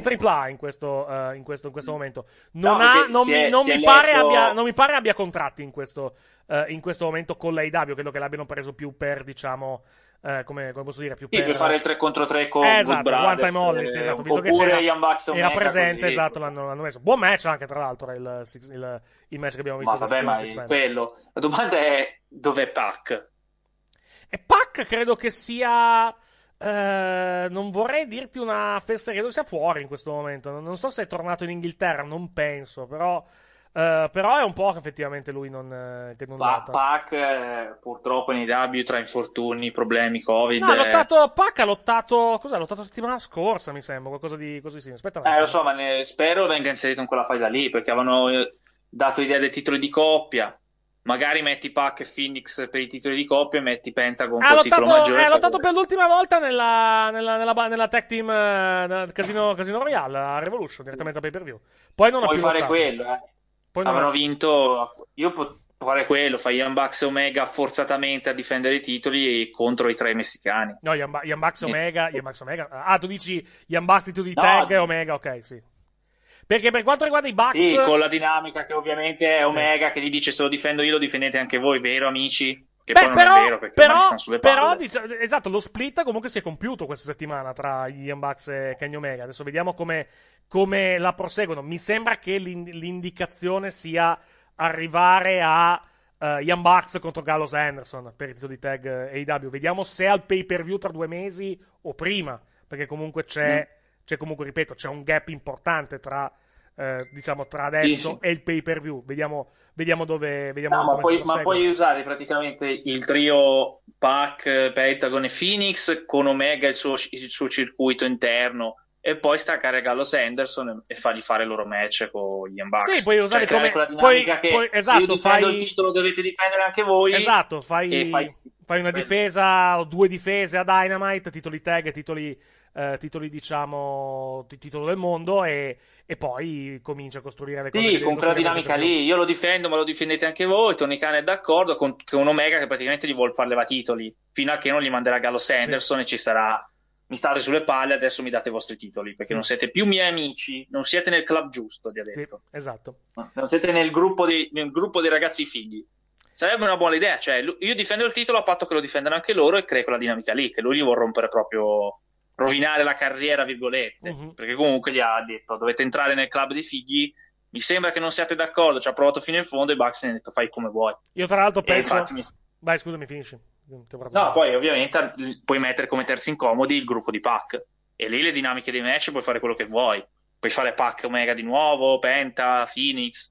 in questo, uh, in questo, in questo mm. momento. Non, no, ha, non, è, mi, non, mi letto... abbia, non, mi, pare abbia, contratti in questo, uh, in questo momento con l'AIW. Credo che l'abbiano preso più per, diciamo, uh, come, come, posso dire, più sì, per... fare il 3 contro 3 con eh, esatto, Brothers, One Time Only, esatto, visto che c'era, era presente, così. Ecco. esatto, l'hanno, l'hanno, messo. Buon match anche, tra l'altro, il, il, il match che abbiamo visto. Ma vabbè, ma è quello. La domanda è, dov'è Pac? E Pac credo che sia... Eh, non vorrei dirti una festa, credo sia fuori in questo momento. Non so se è tornato in Inghilterra, non penso, però, uh, però è un po' che effettivamente lui non, eh, che non pa- Pac purtroppo in IW tra infortuni, problemi, Covid. No, ha lottato, Pac ha lottato, cos'è, ha lottato settimana scorsa mi sembra, qualcosa di così simile. Aspetta Eh, lo so, ma ne, spero venga inserito in quella da lì, perché avevano dato l'idea dei titoli di coppia magari metti Pac e Phoenix per i titoli di coppia e metti Pentagon ha eh, lottato, maggiore. Ha eh, lottato per l'ultima volta nella, nella, nella, nella tech team nella eh, Casino, Casino Royale, a Revolution, direttamente a pay per view. Poi non Puoi fare lottato. quello, eh. Poi Avranno non... vinto... Io potrei fare quello, fai Ian Bucks e Omega forzatamente a difendere i titoli contro i tre messicani. No, Ian, ba- Ian Bucks e Omega, Omega... Ah, tu dici Ian Bucks titoli di no, tag e Omega, ok, sì. Perché per quanto riguarda i Bucks... Sì, con la dinamica che ovviamente è Omega sì. che gli dice se lo difendo io lo difendete anche voi, vero amici? Che Beh, poi non però, è vero perché però, sulle però dic- esatto, lo split comunque si è compiuto questa settimana tra gli Bucks e Kenny Omega. Adesso vediamo come, come la proseguono. Mi sembra che l'in- l'indicazione sia arrivare a uh, eh, Ian Bucks contro Gallows Anderson per il titolo di tag eh, AEW. Vediamo se al pay per view tra due mesi o prima, perché comunque c'è, mm. c'è comunque, ripeto, c'è un gap importante tra eh, diciamo tra adesso sì, sì. e il pay per view. Vediamo, vediamo dove vediamo no, ma, puoi, ma puoi, usare praticamente il trio Pac, Pentagon e Phoenix con Omega il suo, il suo circuito interno e poi staccare Gallo Sanderson e, fargli fare il loro match con gli Bucks. Sì, puoi usare cioè, come poi, che poi, esatto, fai il titolo dovete difendere anche voi. Esatto, fai, fai... fai una difesa o due difese a Dynamite, titoli tag, titoli eh, titoli diciamo titolo del mondo e e poi comincia a costruire le cose. Sì, con quella dinamica lì, io lo difendo, ma lo difendete anche voi. Tony Khan è d'accordo con, con Omega che praticamente gli vuole far leva titoli fino a che non gli manderà Gallo Sanderson sì. e ci sarà. Mi state sulle palle, adesso mi date i vostri titoli perché sì. non siete più miei amici, non siete nel club giusto, gli ha detto. Sì, esatto. Non siete nel gruppo, di, nel gruppo dei ragazzi figli. sarebbe una buona idea. Cioè, io difendo il titolo a patto che lo difendano anche loro e crei la dinamica lì, che lui gli vuole rompere proprio rovinare la carriera, virgolette, uh-huh. perché comunque gli ha detto dovete entrare nel club dei figli, mi sembra che non siate d'accordo, ci ha provato fino in fondo e Bucks ne ha detto fai come vuoi. Io tra l'altro penso... Mi... Vai scusami, finisci. No, poi ovviamente puoi mettere come terzi incomodi il gruppo di Pac e lì le dinamiche dei match puoi fare quello che vuoi. Puoi fare Pac Omega di nuovo, Penta, Phoenix,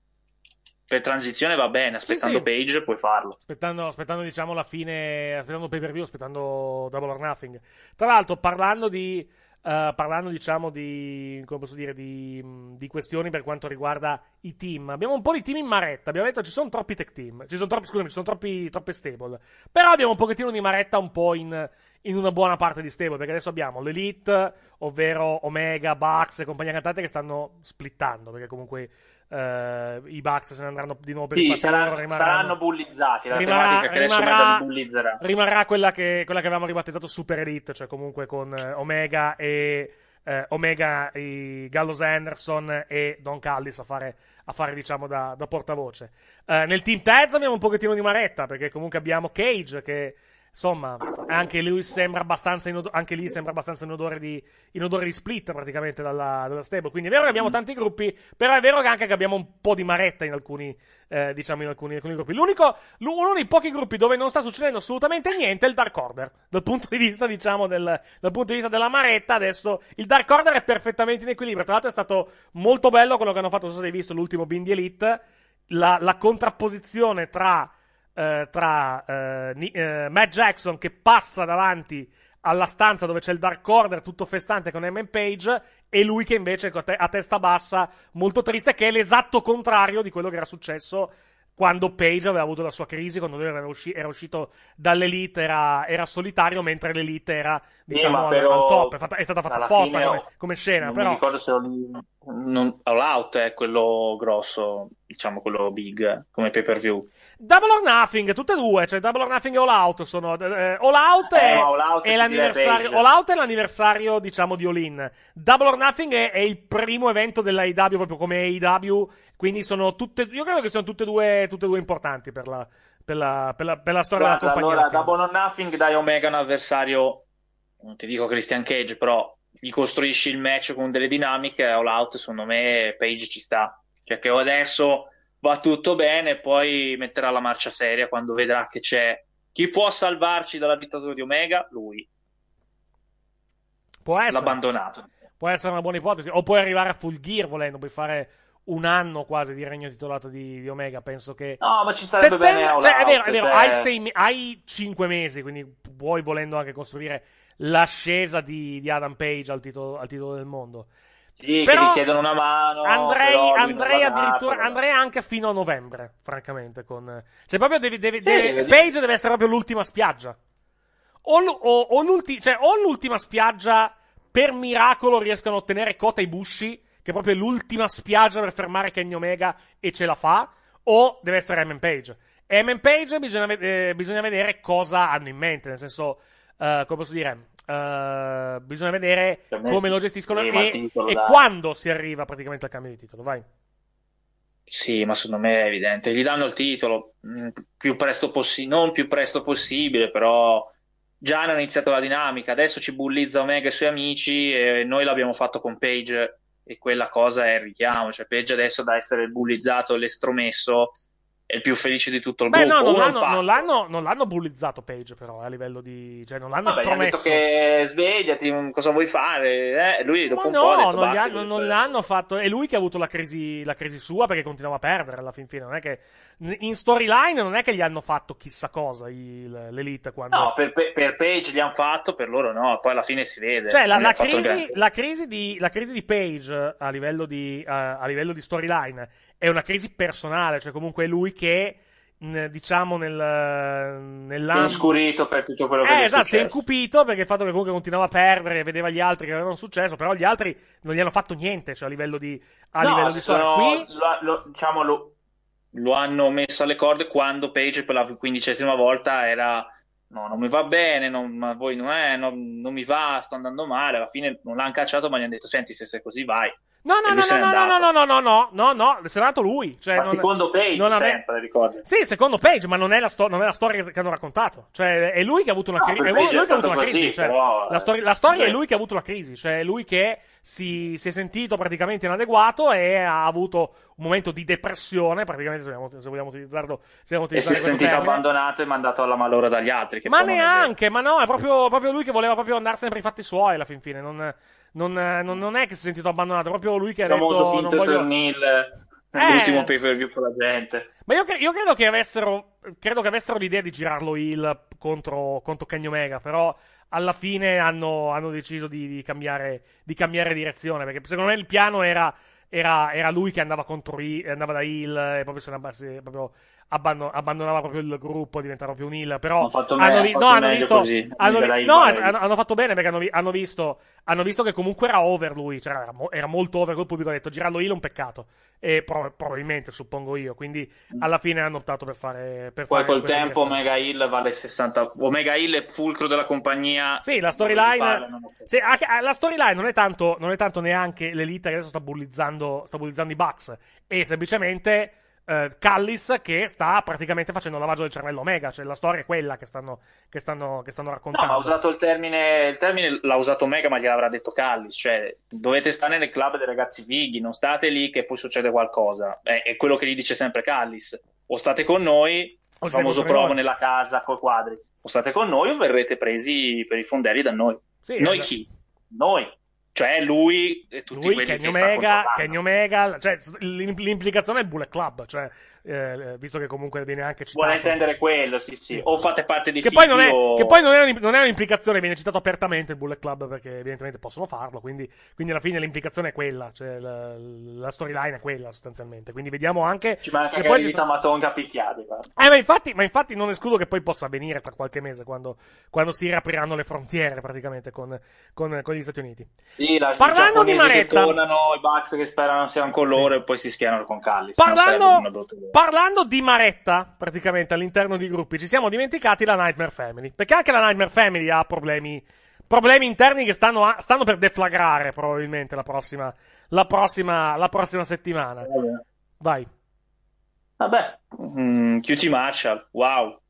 per transizione va bene, aspettando sì, sì. Page puoi farlo. Aspettando, aspettando, diciamo la fine, aspettando pay per view, aspettando Double or Nothing. Tra l'altro parlando di, uh, parlando diciamo di, come posso dire, di, di, questioni per quanto riguarda i team, abbiamo un po' di team in maretta, abbiamo detto ci sono troppi tech team, ci sono troppi, scusami, ci sono troppi, troppe stable, però abbiamo un pochettino di maretta un po' in, in una buona parte di stable, perché adesso abbiamo l'Elite, ovvero Omega, Bucks e compagnia cantante che stanno splittando, perché comunque Uh, i Bucks se ne andranno di nuovo per sì, il sarà, saranno bullizzati la rimarrà, rimarrà, bullizzerà. rimarrà quella che, quella che, avevamo ribattezzato Super Elite cioè comunque con eh, Omega e eh, Omega i Gallows Anderson e Don Callis a fare, a fare diciamo da, da portavoce eh, nel team Tez abbiamo un pochettino di maretta perché comunque abbiamo Cage che Insomma, anche lui sembra abbastanza in, odore, anche lì sembra abbastanza in odore di, in odore di split praticamente dalla, dalla stable. Quindi è vero che abbiamo mm. tanti gruppi, però è vero che anche che abbiamo un po' di maretta in alcuni, eh, diciamo, in alcuni, in alcuni gruppi. L'unico, uno dei pochi gruppi dove non sta succedendo assolutamente niente è il Dark Order. Dal punto di vista, diciamo, del, dal punto di vista della maretta, adesso il Dark Order è perfettamente in equilibrio. Tra l'altro è stato molto bello quello che hanno fatto, non so se avete visto l'ultimo Bindi Elite, la, la contrapposizione tra eh, tra eh, eh, Matt Jackson che passa davanti alla stanza dove c'è il Dark Order tutto festante con M. Page e lui che invece è a testa bassa, molto triste, che è l'esatto contrario di quello che era successo quando Page aveva avuto la sua crisi, quando lui era, usci- era uscito dall'elite, era, era, solitario, mentre l'elite era, diciamo, sì, al, al, top. È, fatta, è stata fatta apposta come, come, scena, non però... Mi ricordo se ho... non... All Out è quello grosso diciamo quello big come pay per view. Double or Nothing, tutte e due, cioè Double or Nothing e All Out sono. Eh, all, out eh, è, no, all, out è all Out è, l'anniversario, diciamo, di All In. Double or Nothing è, è il primo evento dell'AEW, proprio come AEW, quindi sono tutte. Io credo che siano tutte e due, tutte e due importanti per la, per la, per la, per la storia Guarda, della compagnia. Allora, Double or Nothing dai Omega un avversario, non ti dico Christian Cage, però gli costruisci il match con delle dinamiche, All Out secondo me Page ci sta. Cioè che adesso va tutto bene, poi metterà la marcia seria quando vedrà che c'è chi può salvarci dalla dittatura di Omega, lui. Può essere. L'abbandonato. Può essere una buona ipotesi. O puoi arrivare a full gear volendo, puoi fare un anno quasi di regno titolato di, di Omega. Penso che. No, ma ci sarebbe settembre... bene. Eh, cioè, è vero, è vero. Cioè... Hai, sei, hai, cinque mesi, quindi puoi volendo anche costruire l'ascesa di, di Adam Page al titolo, al titolo del mondo. Sì, però, che chiedono una mano. Andrei, andrei addirittura andrei anche fino a novembre, francamente. Con... Cioè, proprio devi, devi, sì, devi... Page deve essere proprio l'ultima spiaggia. O, l- o, o, l'ulti- cioè, o, l'ultima spiaggia per miracolo riescono a ottenere Kota Ibushi, che è proprio l'ultima spiaggia per fermare Kenny Omega e ce la fa, o deve essere M. Page. M. Page bisogna, eh, bisogna vedere cosa hanno in mente, nel senso, eh, come posso dire, eh, bisogna vedere come lo gestiscono e, e quando si arriva praticamente al cambio di titolo. Vai. Sì, ma secondo me è evidente. Gli danno il titolo mm, più presto possibile, non più presto possibile, però già hanno iniziato la dinamica. Adesso ci bullizza Omega e i suoi amici e noi l'abbiamo fatto con Page e quella cosa è il richiamo. Cioè, Page adesso da essere bullizzato, l'estromesso, è il più felice di tutto il Beh, gruppo. No, non l'hanno, non, l'hanno, non l'hanno, bullizzato Page, però, eh, a livello di... Cioè, non l'hanno Vabbè, stromesso. Gli detto che svegliati, mm, cosa vuoi fare? Eh, lui dopo Ma un no, po' ha detto, non, basta, hanno, non l'hanno fatto. È lui che ha avuto la crisi, la crisi sua, perché continuava a perdere alla fin fine. Non è che... In storyline non è che gli hanno fatto chissà cosa il, l'Elite quando... No, per, per Page li hanno fatto, per loro no. Poi alla fine si vede. Cioè, la, la, crisi, la crisi, di, la crisi di Page a livello di, uh, a livello di storyline è una crisi personale, cioè comunque è lui che diciamo nel, nell'anno inscurito per tutto quello che eh, è esatto, si è incupito perché il fatto che comunque continuava a perdere vedeva gli altri che avevano successo però gli altri non gli hanno fatto niente cioè a livello di a no, livello di storia qui lo, lo, diciamo lo, lo, hanno messo alle corde quando Page per la quindicesima volta era no non mi va bene non, ma voi non, è, non, non mi va sto andando male alla fine non l'hanno cacciato ma gli hanno detto senti se sei così vai No, no, no, no, no, no, no, no, no, no, no, no, se n'è andato lui. Cioè, ma non, secondo Page non ave... sempre, ricordi? Sì, secondo Page, ma non è, la, sto- non è la storia che hanno raccontato. Cioè, è lui che ha avuto una, crisi. No, è lui che ha avuto una crisi. Cioè, però... la, stor- la storia Beh. è lui che ha avuto una crisi. Cioè, è lui che si, si è sentito praticamente inadeguato e ha avuto un momento di depressione, praticamente, se vogliamo, se vogliamo utilizzarlo. Se vogliamo e si è sentito termine. abbandonato e mandato alla malora dagli altri. Che ma neanche, ma no, è proprio, proprio lui che voleva proprio andarsene per i fatti suoi alla fin fine. Non non, eh, non, non è che si è sentito abbandonato, è proprio lui che ha detto... Famoso finto voglio... tornille, eh... l'ultimo pay per view con la gente. Ma io, io credo, che avessero, credo, che avessero, l'idea di girarlo il contro, contro Kenny Omega, però alla fine hanno, hanno deciso di, di, cambiare, di cambiare direzione, perché secondo me il piano era... Era, era, lui che andava contro andava da Hill e proprio, se andava, proprio abbandon- abbandonava proprio il gruppo, diventava proprio un heal. Però hanno, visto, no, hanno, fatto bene perché hanno, vi- hanno, visto, hanno visto che comunque era over lui, cioè era, mo- era molto over col pubblico. Ha detto girarlo heal è un peccato. E pro- probabilmente, suppongo io. Quindi mm. alla fine hanno optato per fare. Per Poi fare col tempo, direzione. Omega Hill vale 60. Omega Hill è fulcro della compagnia. Sì, la storyline. Sì, anche, ah, la storyline non, è tanto, non è tanto neanche l'elite che adesso sta bullizzando, sta bullizzando i Bucks. È semplicemente eh, Callis che sta praticamente facendo lavaggio del cervello Omega, cioè la storia è quella che stanno, che stanno, che stanno raccontando. No, ma ha usato il termine, il termine l'ha usato Omega, ma gliel'avrà detto Callis, cioè dovete stare nel club dei ragazzi fighi, non state lì che poi succede qualcosa, è, è quello che gli dice sempre Callis, o state con noi, o il famoso promo noi. nella casa coi quadri, o state con noi o verrete presi per i fondelli da noi. Sì, noi esatto. chi? Noi. Cioè lui e tutti lui, quelli Kenny Omega, Kenny Omega, cioè l'implicazione è Bullet Club, cioè eh, eh, visto che comunque viene anche citato. Vuole intendere quello, sì, sì. O fate parte di che poi non è, Che poi non è, non è, un'implicazione, viene citato apertamente il Bullet Club perché evidentemente possono farlo, quindi, quindi alla fine l'implicazione è quella, cioè la, la storyline è quella sostanzialmente. Quindi vediamo anche... Ci manca che, poi ci sono... Matonga picchiati. Eh, ma infatti, ma infatti non escludo che poi possa avvenire tra qualche mese quando, quando si riapriranno le frontiere praticamente con, con, con gli Stati Uniti. Sì, la, Parlando di Maretta... Che tornano i Bucks che sperano siano con loro sì. e poi si schierano con Callis. Parlando... Parlando di Maretta, praticamente all'interno di gruppi, ci siamo dimenticati la Nightmare Family. Perché anche la Nightmare Family ha problemi, problemi interni che stanno, a, stanno per deflagrare probabilmente la prossima, la prossima, la prossima settimana. Vai. Vabbè, mm, QT Marshall, wow,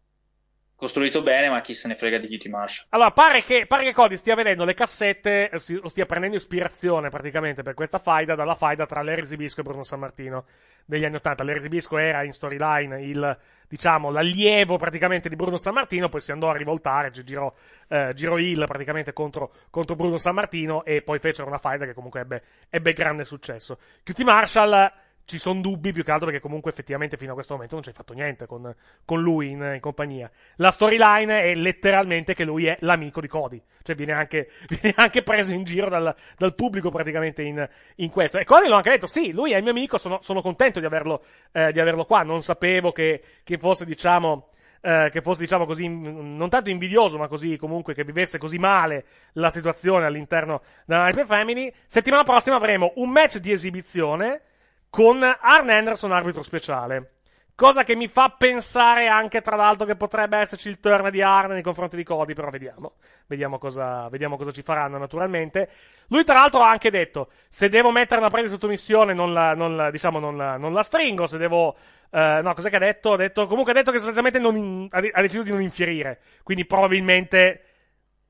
costruito bene, ma chi se ne frega di Duty Marshall. Allora, pare che, pare che Cody stia vedendo le cassette, eh, o stia prendendo ispirazione praticamente per questa faida, dalla faida tra Larry Zibisco e Bruno San Martino degli anni Ottanta. Larry Zibisco era in storyline il, diciamo, l'allievo praticamente di Bruno San Martino, poi si andò a rivoltare, girò, eh, girò il praticamente contro, contro, Bruno San Martino e poi fecero una faida che comunque ebbe, ebbe grande successo. QT Marshall ci sono dubbi più che altro perché comunque effettivamente fino a questo momento non c'è fatto niente con, con lui in, in, compagnia. La storyline è letteralmente che lui è l'amico di Cody, cioè viene anche, viene anche preso in giro dal, dal pubblico praticamente in, in, questo. E Cody l'ha anche detto, sì, lui è il mio amico, sono, sono contento di averlo, eh, di averlo qua, non sapevo che, che fosse diciamo... Eh, che fosse, diciamo così, non tanto invidioso, ma così comunque che vivesse così male la situazione all'interno della Nightmare Family. Settimana prossima avremo un match di esibizione con Arne Anderson arbitro speciale. Cosa che mi fa pensare anche, tra l'altro, che potrebbe esserci il turn di Arne nei confronti di Cody, però vediamo. Vediamo cosa, vediamo cosa ci faranno, naturalmente. Lui, tra l'altro, ha anche detto, se devo mettere una presa di sottomissione, non la, non la, diciamo, non la, non la stringo, se devo... Eh, no, cos'è che ha detto? ha detto? Comunque ha detto che sostanzialmente in, ha deciso di non infierire. Quindi, probabilmente,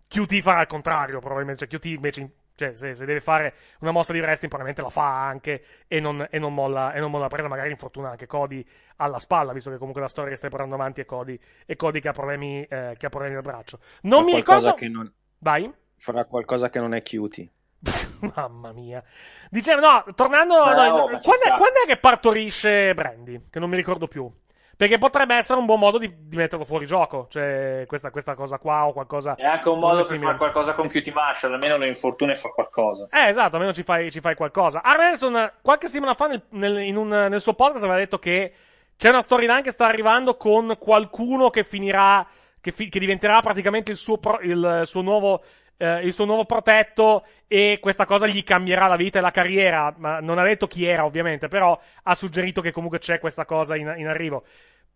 QT farà il contrario, probabilmente. Cioè, QT invece cioè, se, se, deve fare una mossa di wrestling, probabilmente la fa anche e non, e non molla, e non molla la presa. Magari infortuna anche Cody alla spalla, visto che comunque la storia che stai portando avanti è Cody, e Cody che, ha problemi, eh, che ha problemi al braccio. Non mi ricordo. Che non... Vai. Farà qualcosa che non è cutie. Mamma mia. Dicevo, no, tornando. No, no, quando, è, quando, è, che partorisce Brandy? Che non mi ricordo più. Perché potrebbe essere un buon modo di, di metterlo fuori gioco. Cioè, questa, questa, cosa qua o qualcosa. È anche un modo per fare qualcosa con Cutie Marshall. Almeno le infortuna fa qualcosa. Eh, esatto, almeno ci fai, ci fai qualcosa. Arneson, qualche settimana fa, nel, nel, un, nel suo podcast, aveva detto che c'è una storyline che sta arrivando con qualcuno che finirà. Che, fi- che diventerà praticamente il suo, pro, il, suo nuovo Uh, il suo nuovo protetto e questa cosa gli cambierà la vita e la carriera. Ma non ha detto chi era, ovviamente, però ha suggerito che comunque c'è questa cosa in, in arrivo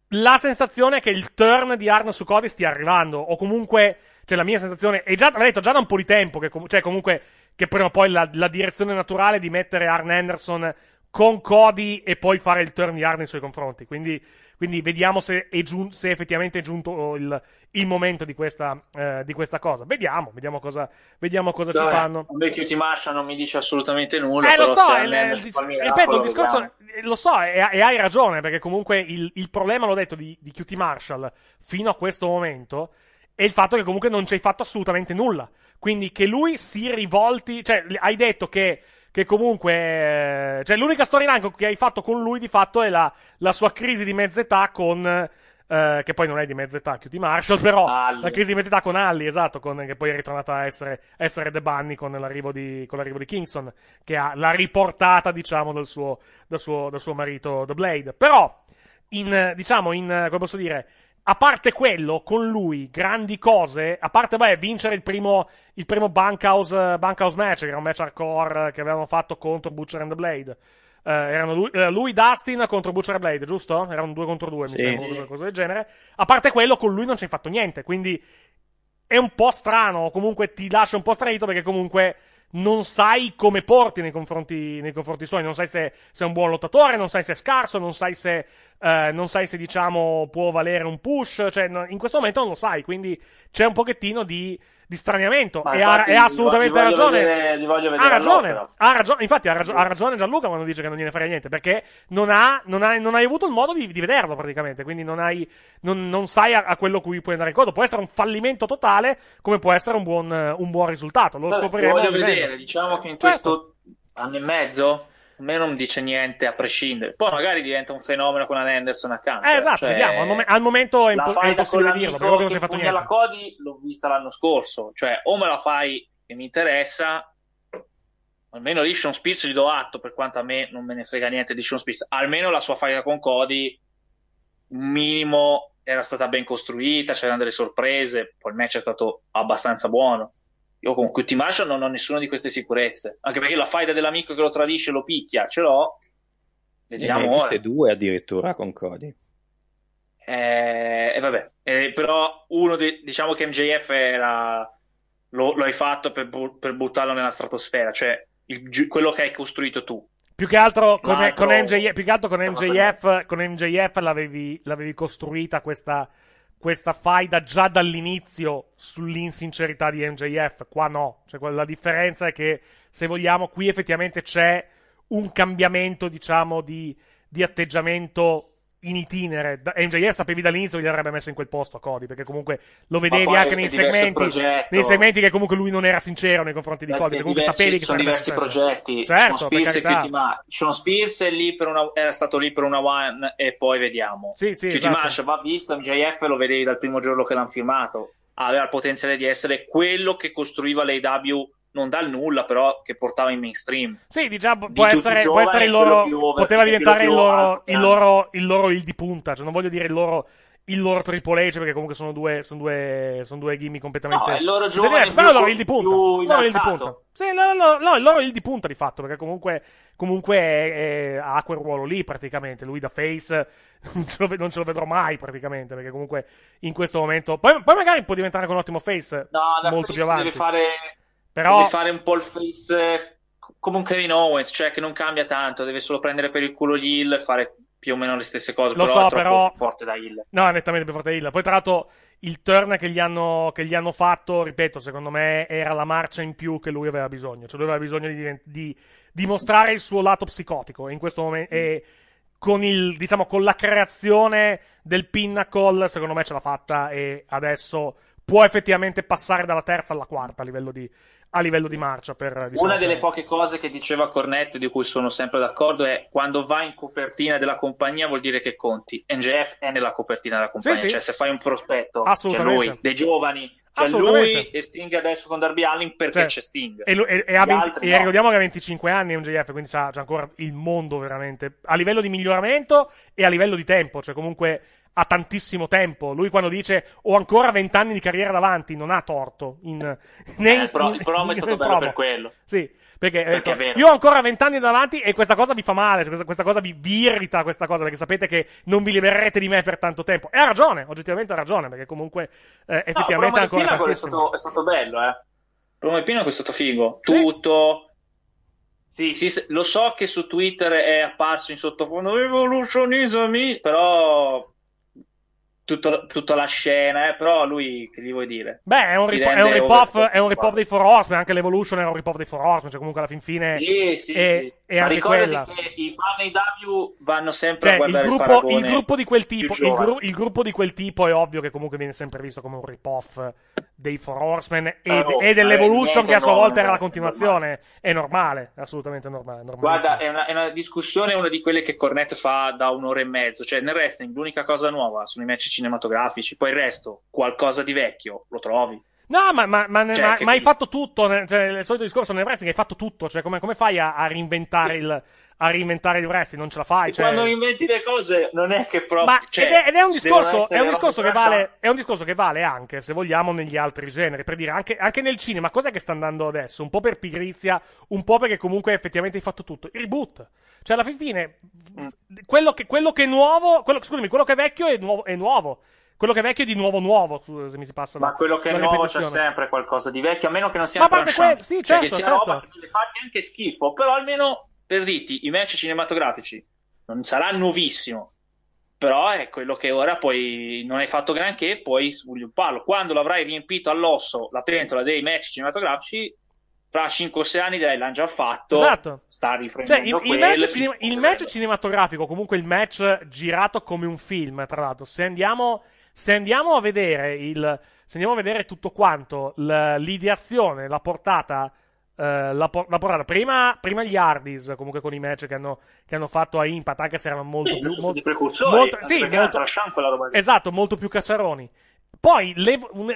la sensazione è che il turn di Arno su Cody stia arrivando. O comunque, cioè, la mia sensazione. E già, l'ho detto già da un po' di tempo. Che com- cioè, comunque, che prima o poi la, la direzione naturale di mettere Arn Anderson con Cody e poi fare il turn di Arn nei suoi confronti. Quindi quindi vediamo se, è giun- se effettivamente è giunto il, il momento di questa, eh, di questa, cosa. Vediamo, vediamo cosa, vediamo cosa Dai, ci fanno. Un vecchio Tim Asha non mi dice assolutamente nulla. Eh, lo so, è, il, eh, dis- ripeto, il discorso, eh, lo so, e, e, hai ragione, perché comunque il, il problema, l'ho detto, di, di QT Marshall fino a questo momento è il fatto che comunque non ci hai fatto assolutamente nulla. Quindi che lui si rivolti, cioè hai detto che che comunque... Eh, cioè, l'unica storia in storyline che hai fatto con lui, di fatto, è la, la sua crisi di mezz'età con... Eh, che poi non è di mezz'età, età, chiudi Marshall, però Alli. la crisi di mezz'età con Alli, esatto, con, che poi è ritornata a essere, essere The Bunny con l'arrivo, di, con l'arrivo di Kingston, che ha, l'ha riportata, diciamo, dal suo, dal suo, dal suo marito The Blade. Però, in, diciamo, in, come posso dire, a parte quello, con lui, grandi cose, a parte, beh, vincere il primo, il primo bankhouse, eh, bankhouse match, che era un match hardcore eh, che avevano fatto contro Butcher and the Blade. Uh, erano lui, uh, lui, Dustin contro Butcher Blade, giusto? Erano due contro due, sì. mi sembra, una cosa del genere. A parte quello, con lui non ci fatto niente, quindi è un po' strano, comunque ti lascia un po' stranito perché comunque non sai come porti nei confronti, nei confronti suoi, non sai se, se, è un buon lottatore, non sai se è scarso, non sai se, eh, non sai se diciamo può valere un push, cioè in questo momento non lo sai, quindi c'è un pochettino di di straniamento. E ha, e ha, assolutamente voglio, ragione. Voglio vedere, voglio vedere ha ragione. Ha ragione. Infatti, ha, ragio- ha, ragione Gianluca quando dice che non gliene frega niente. Perché non, ha, non, hai, non hai avuto il modo di, di, vederlo praticamente. Quindi non, hai, non, non sai a, a, quello cui puoi andare in incontro. Può essere un fallimento totale, come può essere un buon, un buon risultato. Lo Vabbè, scopriremo. Lo voglio vedere. Diciamo che in certo. questo anno e mezzo a me non dice niente a prescindere. Poi magari diventa un fenomeno con Ann Anderson accanto. Eh, esatto, cioè, vediamo. Al, mom- al, momento è, impo- è impossibile dirlo. Perché non si è fatto niente. La Cody l'ho vista l'anno scorso. Cioè, o me la fai che mi interessa, almeno lì di Sean Spears gli do atto, per quanto a me non me ne frega niente di Sean Spears. Almeno la sua faida con Cody, minimo, era stata ben costruita, c'erano delle sorprese. Poi il match è stato abbastanza buono io con QT Marshall non ho nessuna di queste sicurezze, anche perché la faida dell'amico che lo tradisce lo picchia, ce l'ho. Vediamo ne eh, ora. due addirittura con Cody. Eh, eh vabbè, eh, però uno de- diciamo che MJF era... lo, lo hai fatto per, bu- per, buttarlo nella stratosfera, cioè il, quello che hai costruito tu. Più che altro con, altro... con, MJF, più che altro con MJF, con MJF l'avevi, l'avevi costruita questa questa faida già dall'inizio sull'insincerità di MJF. Qua no. Cioè, la differenza è che, se vogliamo, qui effettivamente c'è un cambiamento, diciamo, di, di atteggiamento in itinere. MJF sapevi dall'inizio che gli avrebbe messo in quel posto a Cody, perché comunque lo vedevi anche nei segmenti, nei segmenti che comunque lui non era sincero nei confronti di Beh, Cody, cioè comunque diversi, sapevi che sono diversi successo. progetti. Certo, Sean Spears, per carità. Sean Spears è lì per una, era stato lì per una one e poi vediamo. Sì, sì, Cutie esatto. Mash va visto, MJF lo vedevi dal primo giorno che l'hanno firmato, aveva il potenziale di essere quello che costruiva l'AW non dal nulla, però che portava in mainstream. Sì, diciamo, può, di essere, può essere il loro. Over, poteva diventare il loro, il, loro, il loro il di punta. Cioè, non voglio dire il loro il loro triple H, perché comunque sono due, sono due, sono due gimmick completamente no, il loro giovane però loro il di punta. Loro il di punta. Sì, no, no, no, no, il loro il di punta di fatto, perché comunque, comunque è, è, ha quel ruolo lì praticamente. Lui da face non ce, lo, non ce lo vedrò mai praticamente, perché comunque in questo momento. Poi, poi magari può diventare anche un ottimo face. No, da molto più avanti. deve fare però... Devi fare un po' il face come un Kevin Owens, cioè che non cambia tanto, deve solo prendere per il culo gli Hill e fare più o meno le stesse cose. Lo però so, però. forte da Hill. No, è nettamente più forte da Hill. Poi, tra l'altro, il turn che gli, hanno, che gli, hanno, fatto, ripeto, secondo me era la marcia in più che lui aveva bisogno. Cioè, lui aveva bisogno di, di dimostrare il suo lato psicotico. in questo momento. Mm. E con, il, diciamo, con la creazione del pinnacle, secondo me ce l'ha fatta. E adesso può effettivamente passare dalla terza alla quarta a livello di, a livello di marcia. Per, eh, diciamo, Una delle poche cose che diceva Cornette, di cui sono sempre d'accordo, è quando vai in copertina della compagnia vuol dire che conti. NGF è nella copertina della compagnia, sì, cioè se fai un prospetto, cioè lui, dei giovani, cioè lui e Sting adesso con Darby Allin perché cioè, c'è Sting e, lui, e, e, ha 20, e no. ricordiamo che ha 25 anni MJF quindi sa, c'è ancora il mondo veramente a livello di miglioramento e a livello di tempo cioè comunque ha tantissimo tempo. Lui quando dice ho ancora vent'anni di carriera davanti, non ha torto. In, eh, in, eh, in, pro, in il promo è stato bello per quello. Sì, perché, eh, perché ecco, io ho ancora vent'anni davanti e questa cosa vi fa male, cioè questa, questa, cosa vi, vi irrita, questa cosa, perché sapete che non vi libererete di me per tanto tempo. E ha ragione, oggettivamente ha ragione, perché comunque eh, effettivamente no, ancora tantissimo. È stato, è stato bello, eh. Promo di Pino è stato figo. Sì. Tutto... Sì, sì, lo so che su Twitter è apparso in sottofondo Evolutionism, però tutto, tutta la scena, eh, però lui, che gli vuoi dire? Beh, è un, rip- è un rip-off, è un rip-off dei Four Horsemen, anche l'Evolution era un rip-off dei Four Horsemen, cioè comunque alla fin fine sì, sì, è, sì. è anche quella. che i fan AW vanno sempre cioè, a guardare il gruppo, il, il gruppo di quel tipo, il, gru- il, gruppo di quel tipo è ovvio che comunque viene sempre visto come un rip-off dei Four Horsemen e, ah, no, e dell'Evolution, che a sua volta era la continuazione. È normale, è assolutamente normale. Guarda, è una, è una, discussione, una di quelle che Cornette fa da un'ora e mezzo. Cioè, nel wrestling, l'unica cosa nuova sono i match cinematografici, poi il resto, qualcosa di vecchio, lo trovi. No, ma, ma, ma, cioè, ma, ma hai fatto tutto. Cioè, il solito discorso nel wrestling, hai fatto tutto. Cioè, come, come fai a, a, reinventare il, a reinventare il wrestling? Non ce la fai. Cioè... Quando inventi le cose, non è che proprio. Ma, cioè, ed, è, ed è un discorso, è un discorso che vale, è un discorso che vale anche, se vogliamo, negli altri generi. Per dire, anche, anche nel cinema, cos'è che sta andando adesso? Un po' per pigrizia, un po' perché comunque effettivamente hai fatto tutto. Il reboot. Cioè, alla fine, mm. quello che, quello che è nuovo, quello, scusami, quello che è vecchio è nuovo. È nuovo. Quello che è vecchio è di nuovo nuovo, se mi si passa Ma quello che è nuovo c'è sempre qualcosa di vecchio, a meno che non sia Ma parte que- sì, cioè, certo, cioè, c'è certo. roba che deve farti anche schifo, però almeno per dirti, i match cinematografici non sarà nuovissimo, però è quello che ora poi non hai fatto granché, puoi svilupparlo. Quando l'avrai riempito all'osso la pentola dei match cinematografici, fra 5 6 anni l'hai già fatto. Esatto. Sta riprendendo cioè, il, il, match, cine- il match cinematografico, comunque il match girato come un film, tra l'altro. Se andiamo se andiamo a vedere, il, se andiamo a vedere tutto quanto, l'ideazione, la portata, eh, la, por- la, portata, prima, prima, gli Hardys, comunque con i match che hanno, che hanno fatto a Impact, anche se erano molto sì, eh, più... Molto, precursori, molto, sì, molto, quella roba lì. Esatto, molto più cacciaroni. Poi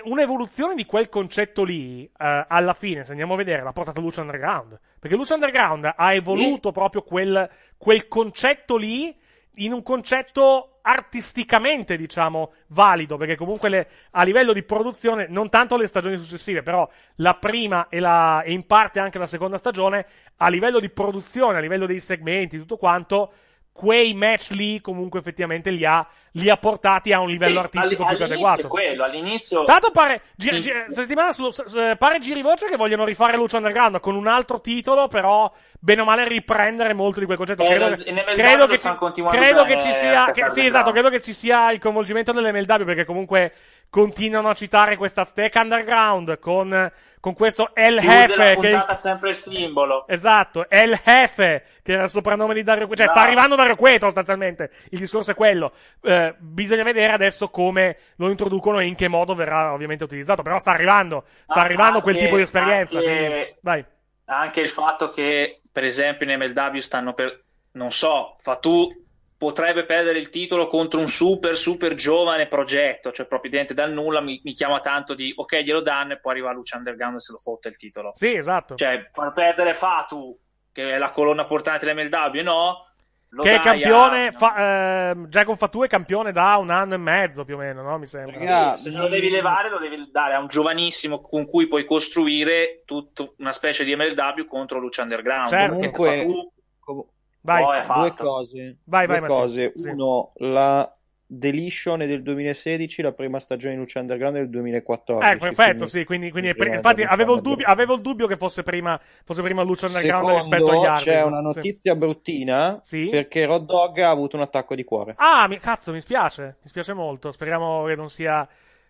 un'evoluzione di quel concetto lì, eh, alla fine, se andiamo a vedere, l'ha portata Lucha Underground. Perché Lucha Underground ha evoluto mm. proprio quel, quel concetto lì in un concetto artisticamente, diciamo, valido, perché comunque le, a livello di produzione, non tanto le stagioni successive, però la prima e, la, e in parte anche la seconda stagione, a livello di produzione, a livello dei segmenti, tutto quanto, quei match lì comunque effettivamente li ha, li ha portati a un livello sì, artistico più adeguato. Quello, all'inizio... Tanto pare, gi- gi- settimana su, su, eh, pare giri voce che vogliono rifare Lucio Underground con un altro titolo, però bene o male riprendere molto di quel concetto. Credo, credo, credo che, ci, credo che ci sia, che, sì, esatto, credo che ci sia il coinvolgimento dell'MLW perché comunque continuano a citare questa Azteca Underground con, con questo El Jefe. Che è sempre il simbolo. Esatto, El Jefe, che era il soprannome di Dario Cueto. Cioè, sta arrivando Dario Cueto, sostanzialmente. Il discorso è quello. Eh, bisogna vedere adesso come lo introducono e in che modo verrà ovviamente utilizzato. Però sta arrivando, sta ah, arrivando anche, quel tipo di esperienza. Anche, quindi, vai. anche il fatto che per esempio in MLW stanno per, non so, Fatu potrebbe perdere il titolo contro un super super giovane progetto, cioè proprio dente dal nulla mi, mi chiama tanto di ok glielo danno e poi arriva Lucia Underground e se lo fotte il titolo. Sì, esatto. Cioè, per perdere Fatu, che è la colonna portante dell'MLW, no? Lodaia, che è campione, no. fa, eh, Dragon Fatu è campione da un anno e mezzo più o meno, no? Mi sembra. Yeah. Se lo devi levare, lo devi dare a un giovanissimo con cui puoi costruire tutta una specie di MLW contro Luce Underground. Certo. Comunque, Fatu... com- vai. Due cose. Vai, vai, due cose. Uno, la Deletion del 2016, la prima stagione di Luce Underground è del 2014. Eh, ecco, perfetto, quindi, sì, quindi, quindi per, infatti avevo il, dubbio, avevo il, dubbio, che fosse prima, fosse prima Lucia Underground Secondo, rispetto agli altri. C'è una notizia sì. bruttina sì? perché Rod Dog ha avuto un attacco di cuore. Ah, mi, cazzo, mi spiace, mi spiace molto, speriamo che non sia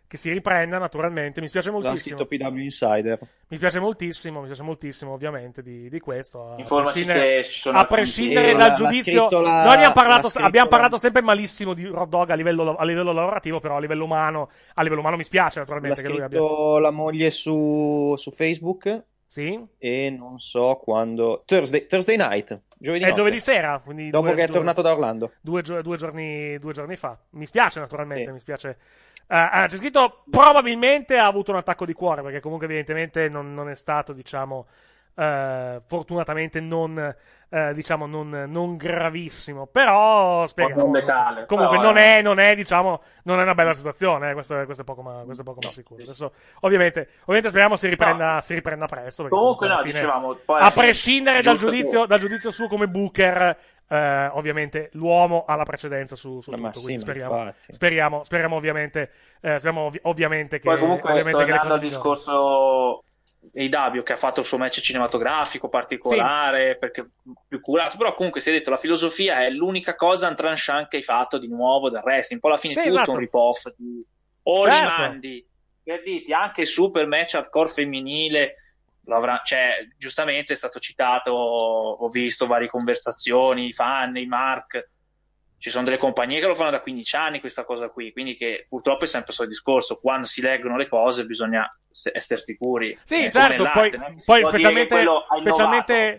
che si riprenda naturalmente. Mi spiace moltissimo. Dal sito PW Insider. Mi spiace moltissimo, mi spiace moltissimo ovviamente di, di questo. Informaci se ci sono A prescindere dal giudizio, la noi abbiamo parlato, abbiamo parlato, sempre malissimo di Rod Dog a livello, a livello, lavorativo, però a livello umano, a livello umano mi spiace naturalmente. L'ha che lui abbia... la moglie su, su Facebook. Sì. E non so quando. Thursday, Thursday night. Giovedì è notte. giovedì sera. Dopo due, che è due, tornato da Orlando. Due, due, giorni, due giorni fa. Mi spiace, naturalmente. Sì. Mi spiace ah, c'è scritto probabilmente ha avuto un attacco di cuore, perché comunque evidentemente non, non è stato, diciamo, eh, fortunatamente non, eh, diciamo, non, non, gravissimo, però speriamo. Non letale, Comunque però, non, eh. è, non, è, diciamo, non è una bella situazione, eh, questo, questo è poco ma, questo è poco ma sicuro. Adesso, ovviamente, ovviamente speriamo si riprenda, no. si riprenda presto. Comunque no, fine, dicevamo, a prescindere dal giudizio, dal giudizio su come Booker, Uh, ovviamente l'uomo ha la precedenza su, su tutto, sì, quindi speriamo, speriamo, speriamo, ovviamente, eh, speriamo ovvi- ovviamente che... Poi comunque, ovviamente tornando al discorso Davio che ha fatto il suo match cinematografico particolare, sì. perché più curato, però comunque si è detto la filosofia è l'unica cosa un tranchant che hai fatto di nuovo del resto, un po' alla fine sì, tutto esatto. un rip-off di... o certo. rimandi, per dirti anche super match hardcore femminile cioè, giustamente è stato citato, ho visto varie conversazioni, i fan, i Mark ci sono delle compagnie che lo fanno da 15 anni questa cosa qui, quindi che purtroppo è sempre solo il discorso, quando si leggono le cose bisogna essere sicuri. Sì, eh, certo, poi, poi specialmente, specialmente,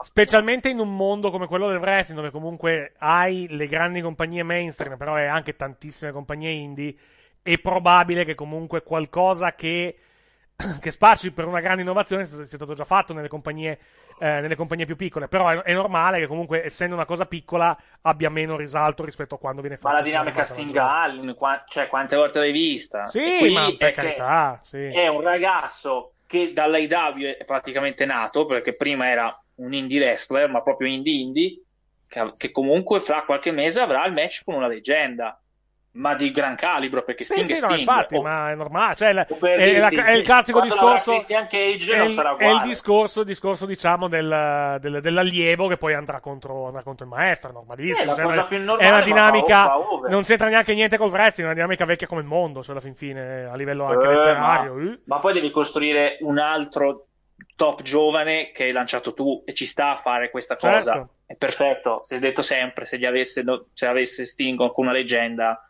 specialmente in un mondo come quello del wrestling, dove comunque hai le grandi compagnie mainstream, però hai anche tantissime compagnie indie, è probabile che comunque qualcosa che che spacci per una grande innovazione sia stato già fatto nelle compagnie eh, nelle compagnie più piccole, però è, è, normale che comunque essendo una cosa piccola abbia meno risalto rispetto a quando viene fatto. Ma la dinamica Stingallin, qua, cioè quante volte l'hai vista? Sì, ma per carità, sì. È un ragazzo che dall'AIW è praticamente nato, perché prima era un indie wrestler, ma proprio indie indie, che, che comunque fra qualche mese avrà il match con una leggenda ma di gran calibro perché Sting sì, sì, Sting, no, infatti, o... Oh. ma è normale, cioè, è, dirti, la, è, il classico discorso anche Cage, è, il, è il discorso, discorso diciamo del, del, dell'allievo che poi andrà contro, andrà contro il maestro, è normalissimo, eh, cioè, normale, è una dinamica non c'entra neanche niente col wrestling, è una dinamica vecchia come il mondo, cioè alla fin fine a livello anche eh, letterario. Ma, uh. Eh. ma poi devi costruire un altro top giovane che hai lanciato tu e ci sta a fare questa certo. cosa. È perfetto, si è detto sempre, se, gli avesse, se avesse Sting con una leggenda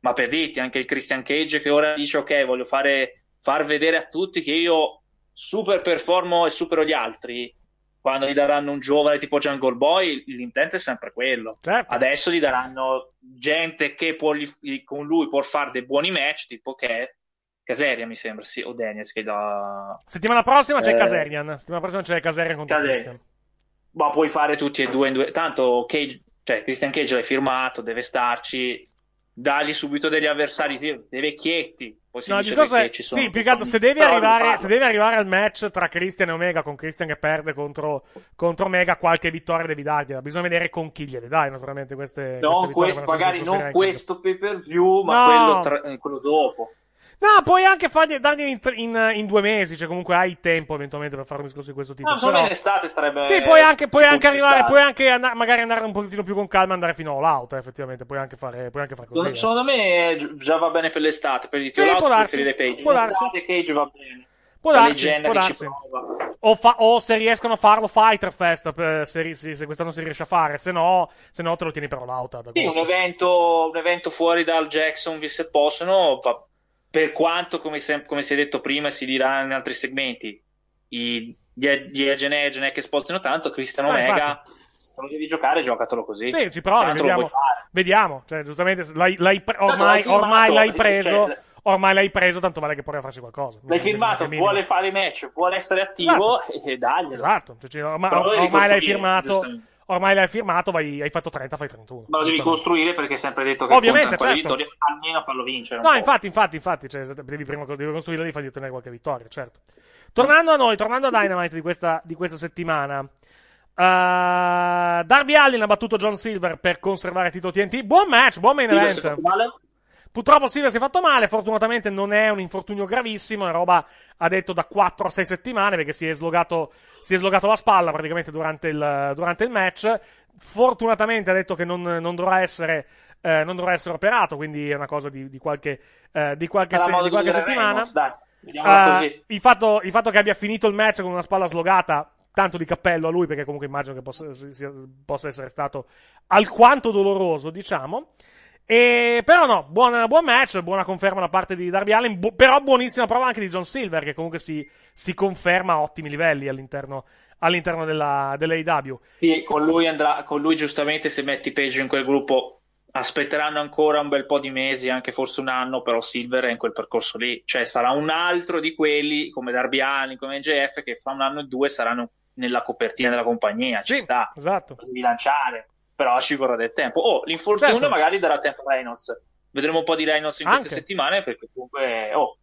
ma per dirti anche il Christian Cage che ora dice ok voglio fare, far vedere a tutti che io super performo e supero gli altri quando gli daranno un giovane tipo Jungle Boy l'intento è sempre quello certo. adesso gli daranno gente che può, con lui può fare dei buoni match tipo che Caserian mi sembra sì o Daniels che da settimana prossima c'è eh... Caserian settimana prossima c'è Caserian contro Caserian. Christian ma puoi fare tutti e due in due tanto Cage, cioè Christian Cage l'hai firmato deve starci dagli subito degli avversari, dei vecchietti. Poi si no, dice è, ci sono, sì, più che altro, se devi, arrivare, se devi arrivare al match tra Christian e Omega, con Christian che perde contro, contro Omega, qualche vittoria devi dargliela. Bisogna vedere con chi gliele dai, naturalmente, queste, no, queste que- magari non questo pay per view, ma no. quello, tra- eh, quello dopo. No, puoi anche fargli, dargli in, in, in, due mesi, cioè comunque hai tempo eventualmente per fare un discorso di questo tipo. No, secondo Però... in estate sarebbe. Sì, puoi anche, puoi anche arrivare, puoi anche andare, magari andare un pochettino più con calma e andare fino all'out, eh, effettivamente, puoi anche fare, puoi anche fare così. Secondo eh. me eh, già va bene per l'estate, per il sì, può darsi, Page. Può darsi. Cage va bene. Può darsi, può darsi. O, fa- o, se riescono a farlo Fighter Fest eh, se, ri- se, quest'anno si riesce a fare se no, se no te lo tieni per l'auta sì, un evento, un evento fuori dal Jacksonville se possono va, per quanto, come, se, come, si è detto prima, e si dirà in altri segmenti, i, gli, gli Edge and Edge che spostano tanto, Cristiano sì, Omega... se lo devi giocare, giocatelo così. Sì, ci provi, vediamo. vediamo. Cioè, giustamente, l'hai, l'hai pre- ormai, no, ormai l'hai preso. Cioè, ormai l'hai preso, tanto vale che poi farci qualcosa. l'hai firmato, vuole fare match, vuole essere attivo esatto. e dagli. Esatto, cioè, ormai, ormai l'hai firmato ormai l'hai firmato, vai, hai fatto 30, fai 31. Ma lo devi costruire perché è sempre detto che Ovviamente, certo. vittoria, almeno farlo vincere. No, po'. infatti, infatti, infatti, cioè, devi prima devi costruire, devi fargli ottenere qualche vittoria, certo. Tornando a noi, tornando a Dynamite di questa, di questa settimana. Uh, Darby Allin ha battuto John Silver per conservare il titolo TNT. Buon match, buon main event. Silver, Purtroppo Silver si è fatto male, fortunatamente non è un infortunio gravissimo, è una roba, ha detto, da 4 a 6 settimane perché si è slogato, si è slogato la spalla praticamente durante il, durante il match. Fortunatamente ha detto che non, non dovrà essere eh, non dovrà essere operato, quindi è una cosa di, di qualche, eh, di qualche, se, di qualche settimana. Reynolds, uh, il, fatto, il, fatto, che abbia finito il match con una spalla slogata, tanto di cappello a lui, perché comunque immagino che possa, sia, possa essere stato alquanto doloroso, diciamo. E, però no, buona, buon match, buona conferma da parte di Darby Allen, bu- però buonissima prova anche di John Silver, che comunque si, si conferma a ottimi livelli all'interno, all'interno della, Sì, con lui, andrà, con lui giustamente se metti peggio in quel gruppo aspetteranno ancora un bel po' di mesi, anche forse un anno, però Silver è in quel percorso lì, cioè sarà un altro di quelli come Darby Allen, come NJF, che fra un anno e due saranno nella copertina della compagnia, ci sta, esatto. bilanciare però ci vorrà del tempo. O oh, l'infortunio certo. magari darà tempo a Reynolds. Vedremo un po' di Reynolds in Anche. queste settimane perché comunque oh,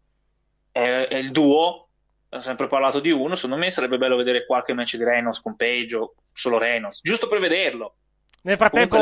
è, è, il duo. Ho sempre parlato di uno. Secondo me sarebbe bello vedere qualche match di Reynolds con Peggio, solo Reynolds, giusto per vederlo. Nel frattempo,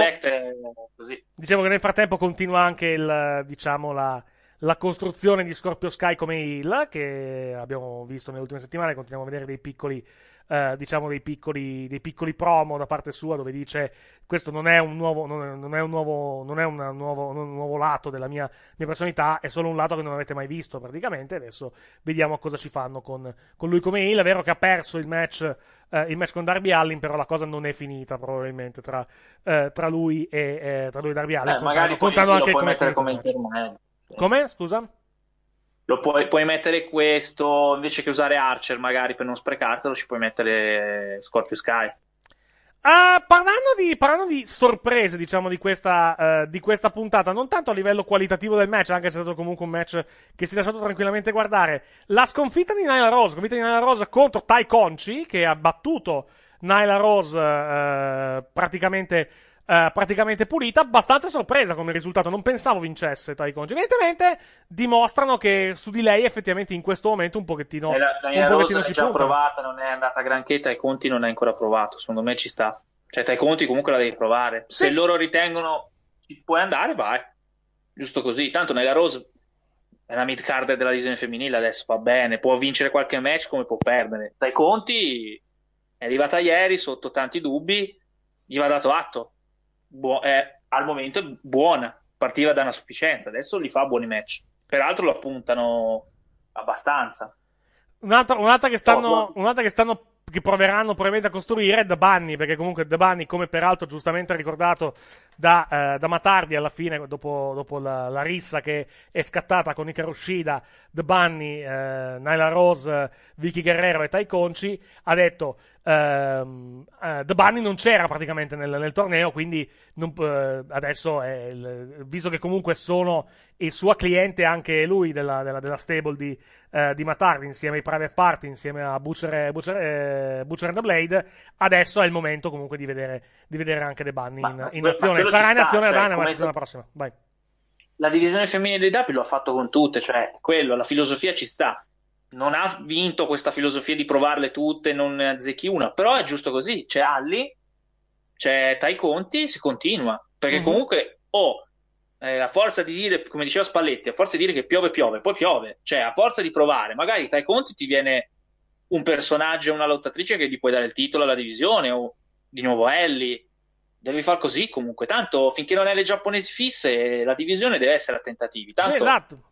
diciamo che nel frattempo continua anche il, diciamo, la, la, costruzione di Scorpio Sky come il che abbiamo visto nelle ultime settimane. Continuiamo a vedere dei piccoli eh, diciamo dei piccoli, dei piccoli, promo da parte sua dove dice questo non è un nuovo, non, non è un nuovo, non è un nuovo, un nuovo lato della mia, mia, personalità, è solo un lato che non avete mai visto praticamente. Adesso vediamo cosa ci fanno con, con lui come il È vero che ha perso il match, eh, il match, con Darby Allin, però la cosa non è finita probabilmente tra, eh, tra lui e eh, tra lui e Darby Allin. Eh, contano, magari contano anche come, come, come? Scusa? lo puoi, puoi, mettere questo invece che usare Archer magari per non sprecartelo ci puoi mettere Scorpio Sky uh, parlando, di, parlando, di, sorprese diciamo di questa, uh, di questa, puntata non tanto a livello qualitativo del match anche se è stato comunque un match che si è lasciato tranquillamente guardare la sconfitta di Nyla Rose sconfitta di Nyla Rose contro Tai Conci che ha battuto Nyla Rose eh, praticamente eh, praticamente pulita, abbastanza sorpresa come risultato, non pensavo vincesse Tai Conji. Evidentemente dimostrano che su di lei effettivamente in questo momento un pochettino, eh, la, un pochettino ci punta. provata, non è andata granché, Tai Conti non è ancora provato, secondo me ci sta. Cioè Tai Conti comunque la devi provare, sì. se loro ritengono ci puoi andare, vai. Giusto così, tanto nella Rose è la mid card della divisione femminile adesso va bene, può vincere qualche match come può perdere. Dai conti è arrivata ieri sotto tanti dubbi, gli va dato atto bu- è, eh, al momento è buona, partiva da una sufficienza, adesso li fa buoni match. Peraltro lo puntano abbastanza. Un'altra, un'altra, che stanno, un'altra, che stanno, che proveranno probabilmente a costruire è The Bunny, perché comunque The Bunny, come peraltro giustamente ricordato da, eh, da Matardi alla fine, dopo, dopo la, la, rissa che è scattata con Icaro Shida, The Bunny, eh, Naila Rose, Vicky Guerrero e Tai Conci, ha detto ehm, eh, The Bunny non c'era praticamente nel, nel torneo, quindi non, eh, adesso, il, visto che comunque sono il suo cliente anche lui della, della, della stable di, eh, di Matardi, insieme ai Private Party, insieme a Butcher, Butcher, eh, Butcher and the Blade, adesso è il momento comunque di vedere, di vedere anche The Bunny ma, in, in ma, azione. Sarà in azione sta, a Dynamite la settimana tu... prossima. Vai la divisione femminile dei Dapi lo ha fatto con tutte, cioè quello, la filosofia ci sta non ha vinto questa filosofia di provarle tutte, non ne azzecchi una, però è giusto così, c'è Alli, c'è Tai Conti, si continua, perché mm-hmm. comunque o oh, eh, a forza di dire, come diceva Spalletti, a forza di dire che piove, piove, poi piove, cioè a forza di provare, magari Tai Conti ti viene un personaggio, una lottatrice che gli puoi dare il titolo alla divisione o di nuovo Ellie, devi far così comunque, tanto finché non hai le giapponesi fisse la divisione deve essere a tentativi, tanto... Sì, esatto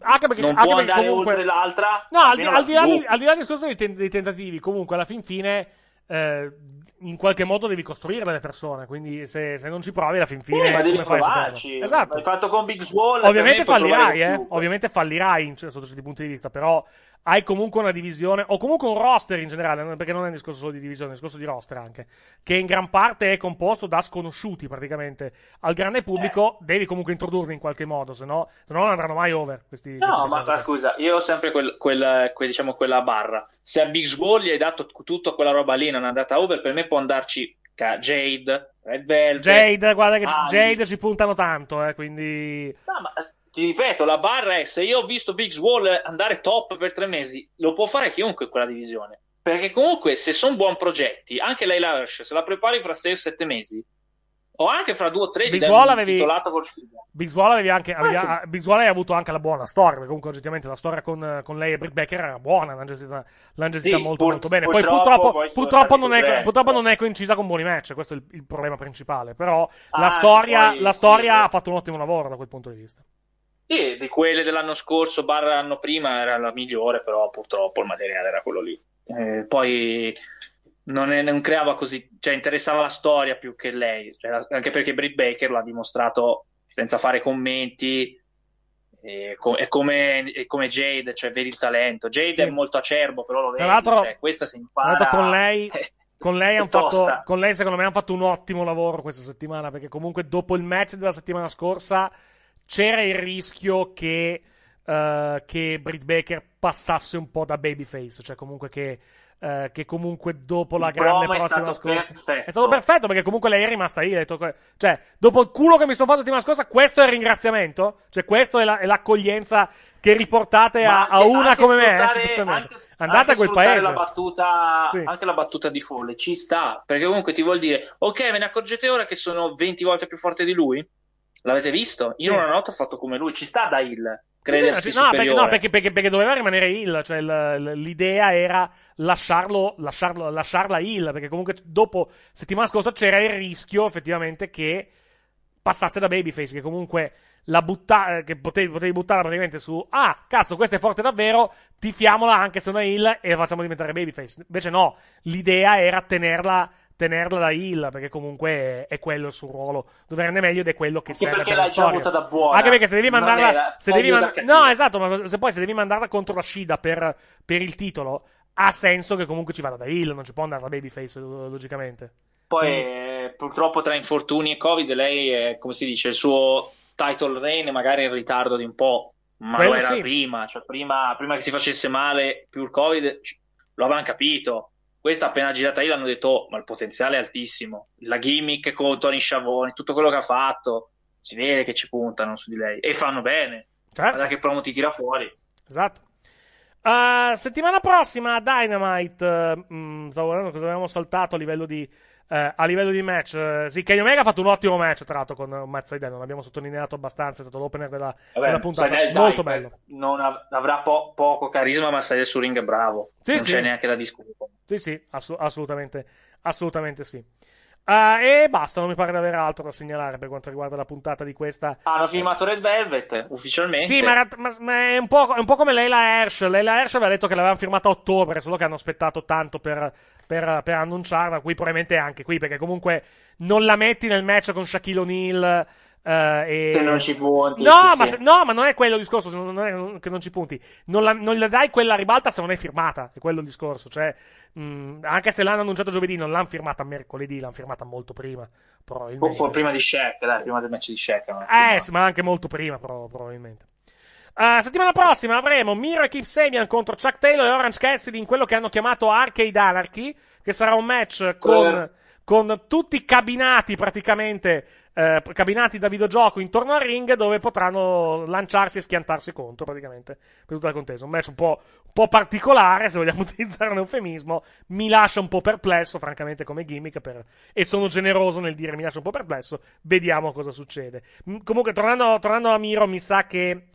anche perché, non anche può perché comunque... oltre l'altra. No, al di, al, di là, uh. al di, là, dei, al di là dei tentativi, comunque alla fin fine eh, in qualche modo devi costruire le persone. Quindi se, se non ci provi, alla fin fine. Eh, ma devi provarci. Esatto. L'hai fatto con Big Swall. Ovviamente fallirai, eh. Ovviamente fallirai in, sotto certi punti di vista, però hai comunque una divisione, o comunque un roster in generale, perché non è un discorso solo di divisione, è un discorso di roster anche, che in gran parte è composto da sconosciuti praticamente. Al grande pubblico eh. devi comunque introdurli in qualche modo, se no, non andranno mai over. Questi, no, questi ma, ma scusa, io ho sempre quel, quel, quel, diciamo, quella barra. Se a Big Swall gli hai dato tutta quella roba lì, non è andata over, per me me può andarci Jade, Red Velvet. Jade, guarda che Ali. Jade ci puntano tanto, eh, quindi... No, ma ti ripeto, la barra è se io ho visto Big Swall andare top per tre mesi, lo può fare chiunque quella divisione. Perché comunque se sono buoni progetti, anche lei la Hirsch, se la prepari fra sei o sette mesi, o anche fra due o tre Big Swall avevi titolato col Big Swall avevi anche, avevi, anche. Big Swall hai avuto anche la buona storia comunque oggettivamente la storia con, con lei e Britt Baker era buona l'hanno gestita, l'hanno gestita sì, molto pur, molto bene poi purtroppo, poi purtroppo, non è, purtroppo, non è, coincisa con buoni match questo è il, il problema principale però ah, la storia, poi, la storia sì, ha fatto un ottimo lavoro da quel punto di vista sì, di quelle dell'anno scorso barra l'anno prima era la migliore però purtroppo il materiale era quello lì eh, poi non, è, non, creava così, cioè interessava la storia più che lei, cioè, anche perché Britt Baker l'ha dimostrato senza fare commenti, è, co- è, come, è come, Jade, cioè vedi il talento. Jade sì. è molto acerbo, però lo vedi, tra l'altro, cioè, questa si impara. Con lei, con lei, fatto, con lei, secondo me, hanno fatto un ottimo lavoro questa settimana, perché comunque dopo il match della settimana scorsa c'era il rischio che, uh, che Britt Baker passasse un po' da babyface, cioè comunque che eh, che comunque dopo la il grande prossima scorsa perfetto. è stato perfetto perché comunque lei è rimasta lì. Detto, cioè, dopo il culo che mi sono fatto la settimana scorsa, questo è il ringraziamento? Cioè, questa è, la, è l'accoglienza che riportate a, a una come me? Eh, anche, Andate anche a quel paese. La battuta, sì. Anche la battuta di folle ci sta, perché comunque ti vuol dire, ok, ve ne accorgete ora che sono 20 volte più forte di lui? L'avete visto? Io sì. una notte ho fatto come lui, ci sta da Hill. Sì, sì, no, perché, no perché, perché, perché, doveva rimanere Hill, cioè l'idea era lasciarlo, lasciarlo, lasciarla Hill, perché comunque dopo settimana scorsa c'era il rischio effettivamente che passasse da Babyface, che comunque la butta- eh, che potevi, potevi buttarla praticamente su ah, cazzo, questa è forte davvero, tifiamola anche se non è una e la facciamo diventare Babyface. Invece no, l'idea era tenerla tenerla da Hill, perché comunque è quello il suo ruolo. Doverne meglio ed è quello che serve per la storia. Già da buona, Anche perché se devi mandarla se devi man- No, esatto, ma se poi se devi mandarla contro la Shida per, per il titolo, ha senso che comunque ci vada da Hill, non ci può andare da Babyface, logicamente. Poi, Quindi... Eh, purtroppo, tra infortuni e Covid, lei è, come si dice, il suo title reign magari in ritardo di un po', ma Quello lo era sì. prima, cioè prima, prima, che si facesse male più il Covid, lo avevano capito. Questa appena girata Hill hanno detto, oh, ma il potenziale è altissimo. La gimmick con Tony Sciavoni, tutto quello che ha fatto, si vede che ci puntano su di lei e fanno bene. Certo. Guarda che promo ti tira fuori. Esatto. Uh, settimana prossima Dynamite. Uh, stavo guardando cosa avevamo saltato a livello di, uh, a livello di match. sì, Kenny Omega ha fatto un ottimo match, tra l'altro, con Matt Saidan. Non abbiamo sottolineato abbastanza. È stato l'opener della, Vabbè, della puntata. Molto dai, bello. Non av- avrà po- poco carisma, ma Saidan sul ring è bravo. Sì, non sì. c'è neanche da discutere. Sì, sì, ass- assolutamente, assolutamente sì. Uh, e basta, non mi pare di avere altro da segnalare per quanto riguarda la puntata di questa. Ah, hanno filmato Red Velvet ufficialmente. Sì, ma, ma, ma è, un è, un po', come Leila Hersh. Leila Hersh aveva detto che l'avevano firmata a ottobre, solo che hanno aspettato tanto per, per, per annunciarla. Qui probabilmente anche qui, perché comunque non la metti nel match con Shaquille O'Neal. Uh, e... Se non ci punti. No, ma, se... no ma, non è quello il discorso. Non è che non ci punti. Non, la, non le dai quella ribalta se non è firmata. È quello il discorso. Cioè, mh, mm, anche se l'hanno annunciato giovedì, non l'hanno firmata mercoledì, l'hanno firmata molto prima. Probabilmente. po- prima di Shek, dai, prima del match di Shek, Eh, sì, ma anche molto prima, però, probabilmente. Uh, settimana prossima avremo Miro e Kip Sabian contro Chuck Taylor e Orange Cassidy in quello che hanno chiamato Arcade Anarchy, che sarà un match con. Eh con tutti i cabinati praticamente, eh, cabinati da videogioco intorno al ring dove potranno lanciarsi e schiantarsi contro praticamente per tutta la contesa. Un match un po', un po', particolare, se vogliamo utilizzare un eufemismo, mi lascia un po' perplesso francamente come gimmick per... e sono generoso nel dire mi lascia un po' perplesso, vediamo cosa succede. comunque tornando, tornando a Miro mi sa che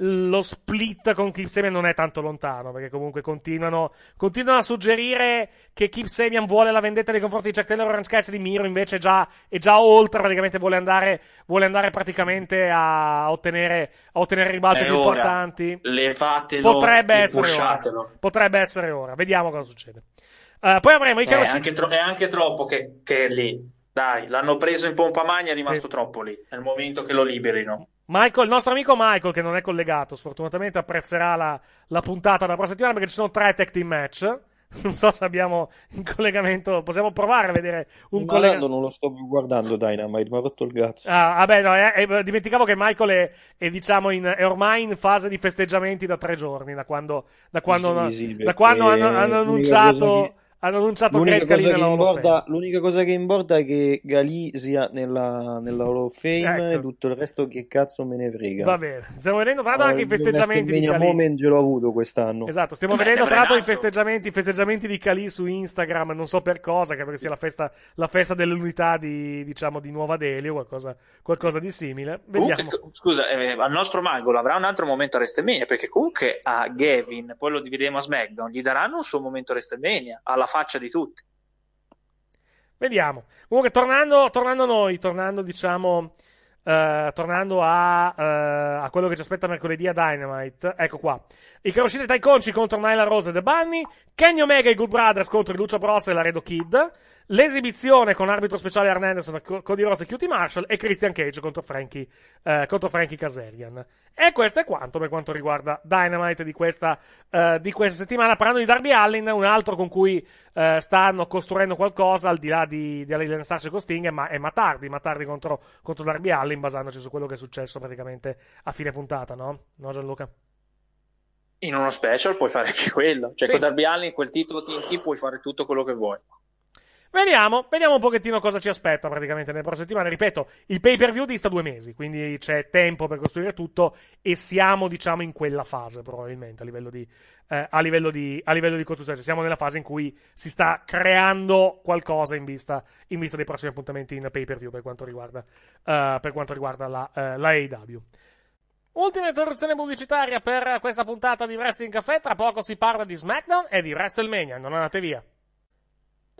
lo split con Kip Semian non è tanto lontano, perché comunque continuano, continuano a suggerire che Kip Semian vuole la vendetta nei confronti di Jack Taylor e Orange Cassidy, Miro invece già, è già oltre, praticamente vuole andare, vuole andare praticamente a ottenere, a ottenere ribalti più ora. importanti. Levatelo, potrebbe essere ora. Potrebbe essere ora, vediamo cosa succede. Uh, poi avremo i carrozzini. È, anche tro- è anche troppo che, che è lì. Dai, l'hanno preso in pompa magna, è rimasto sì. troppo lì. È il momento che lo liberino. Michael, il nostro amico Michael, che non è collegato, sfortunatamente apprezzerà la, la puntata della prossima settimana perché ci sono tre tech team match. Non so se abbiamo in collegamento. Possiamo provare a vedere un ma collegamento. Non lo sto più guardando, Dynamite, mi ha rotto il gatto. Ah, vabbè, ah, no, eh, eh, dimenticavo che Michael è, è, diciamo, in, è, ormai in fase di festeggiamenti da tre giorni, da quando, da quando, sì, sì, da quando hanno, hanno annunciato hanno annunciato l'unica che è Galì nella Hall of Fame. L'unica cosa che importa è che Galì sia nella, nella Hall of Fame ecco. e tutto il resto che cazzo me ne frega. Va bene, stiamo vedendo tra l'altro anche i festeggiamenti di Galì. moment l'ho avuto quest'anno. Esatto, stiamo Beh, vedendo tra l'altro i festeggiamenti, festeggiamenti, di Galì su Instagram, non so per cosa, credo che sia la festa, la festa dell'unità di, diciamo, di Nuova Delhi o qualcosa, qualcosa, di simile. Vediamo. Comunque, scusa, eh, al nostro Mangolo avrà un altro momento a WrestleMania perché comunque a Gavin, poi lo divideremo a SmackDown, gli daranno un suo momento a WrestleMania alla faccia di tutti. Vediamo. Comunque, tornando, tornando a noi, tornando, diciamo, eh, tornando a, eh, a, quello che ci aspetta mercoledì a Dynamite, ecco qua. I Tai Taikonci contro Nyla Rose e The Bunny, Kenny Omega e Good Brothers contro Lucia Bros e la Laredo Kid. L'esibizione con arbitro speciale Arn Anderson, Cody Rhodes e Cutie Marshall e Christian Cage contro Frankie, eh, contro Frankie Kazarian. E questo è quanto per quanto riguarda Dynamite di questa, eh, di questa settimana. Parlando di Darby Allin, un altro con cui eh, stanno costruendo qualcosa al di là di, di rilanciarsi con Sting, ma è Matardi, Matardi contro, contro Darby Allin, basandoci su quello che è successo praticamente a fine puntata, no? No Gianluca? in uno special puoi fare anche quello. Cioè, sì. con Darby Allin, quel titolo TNT, puoi fare tutto quello che vuoi. Vediamo, vediamo un pochettino cosa ci aspetta praticamente nelle prossime settimane. Ripeto, il pay per view dista due mesi, quindi c'è tempo per costruire tutto e siamo, diciamo, in quella fase probabilmente a livello di, eh, a livello di, a livello di costruzione. siamo nella fase in cui si sta creando qualcosa in vista, in vista dei prossimi appuntamenti in pay per view per quanto riguarda, uh, per quanto riguarda la, uh, la AEW. Ultima interruzione pubblicitaria per questa puntata di Wrestling Caffè. Tra poco si parla di SmackDown e di WrestleMania. Non andate via.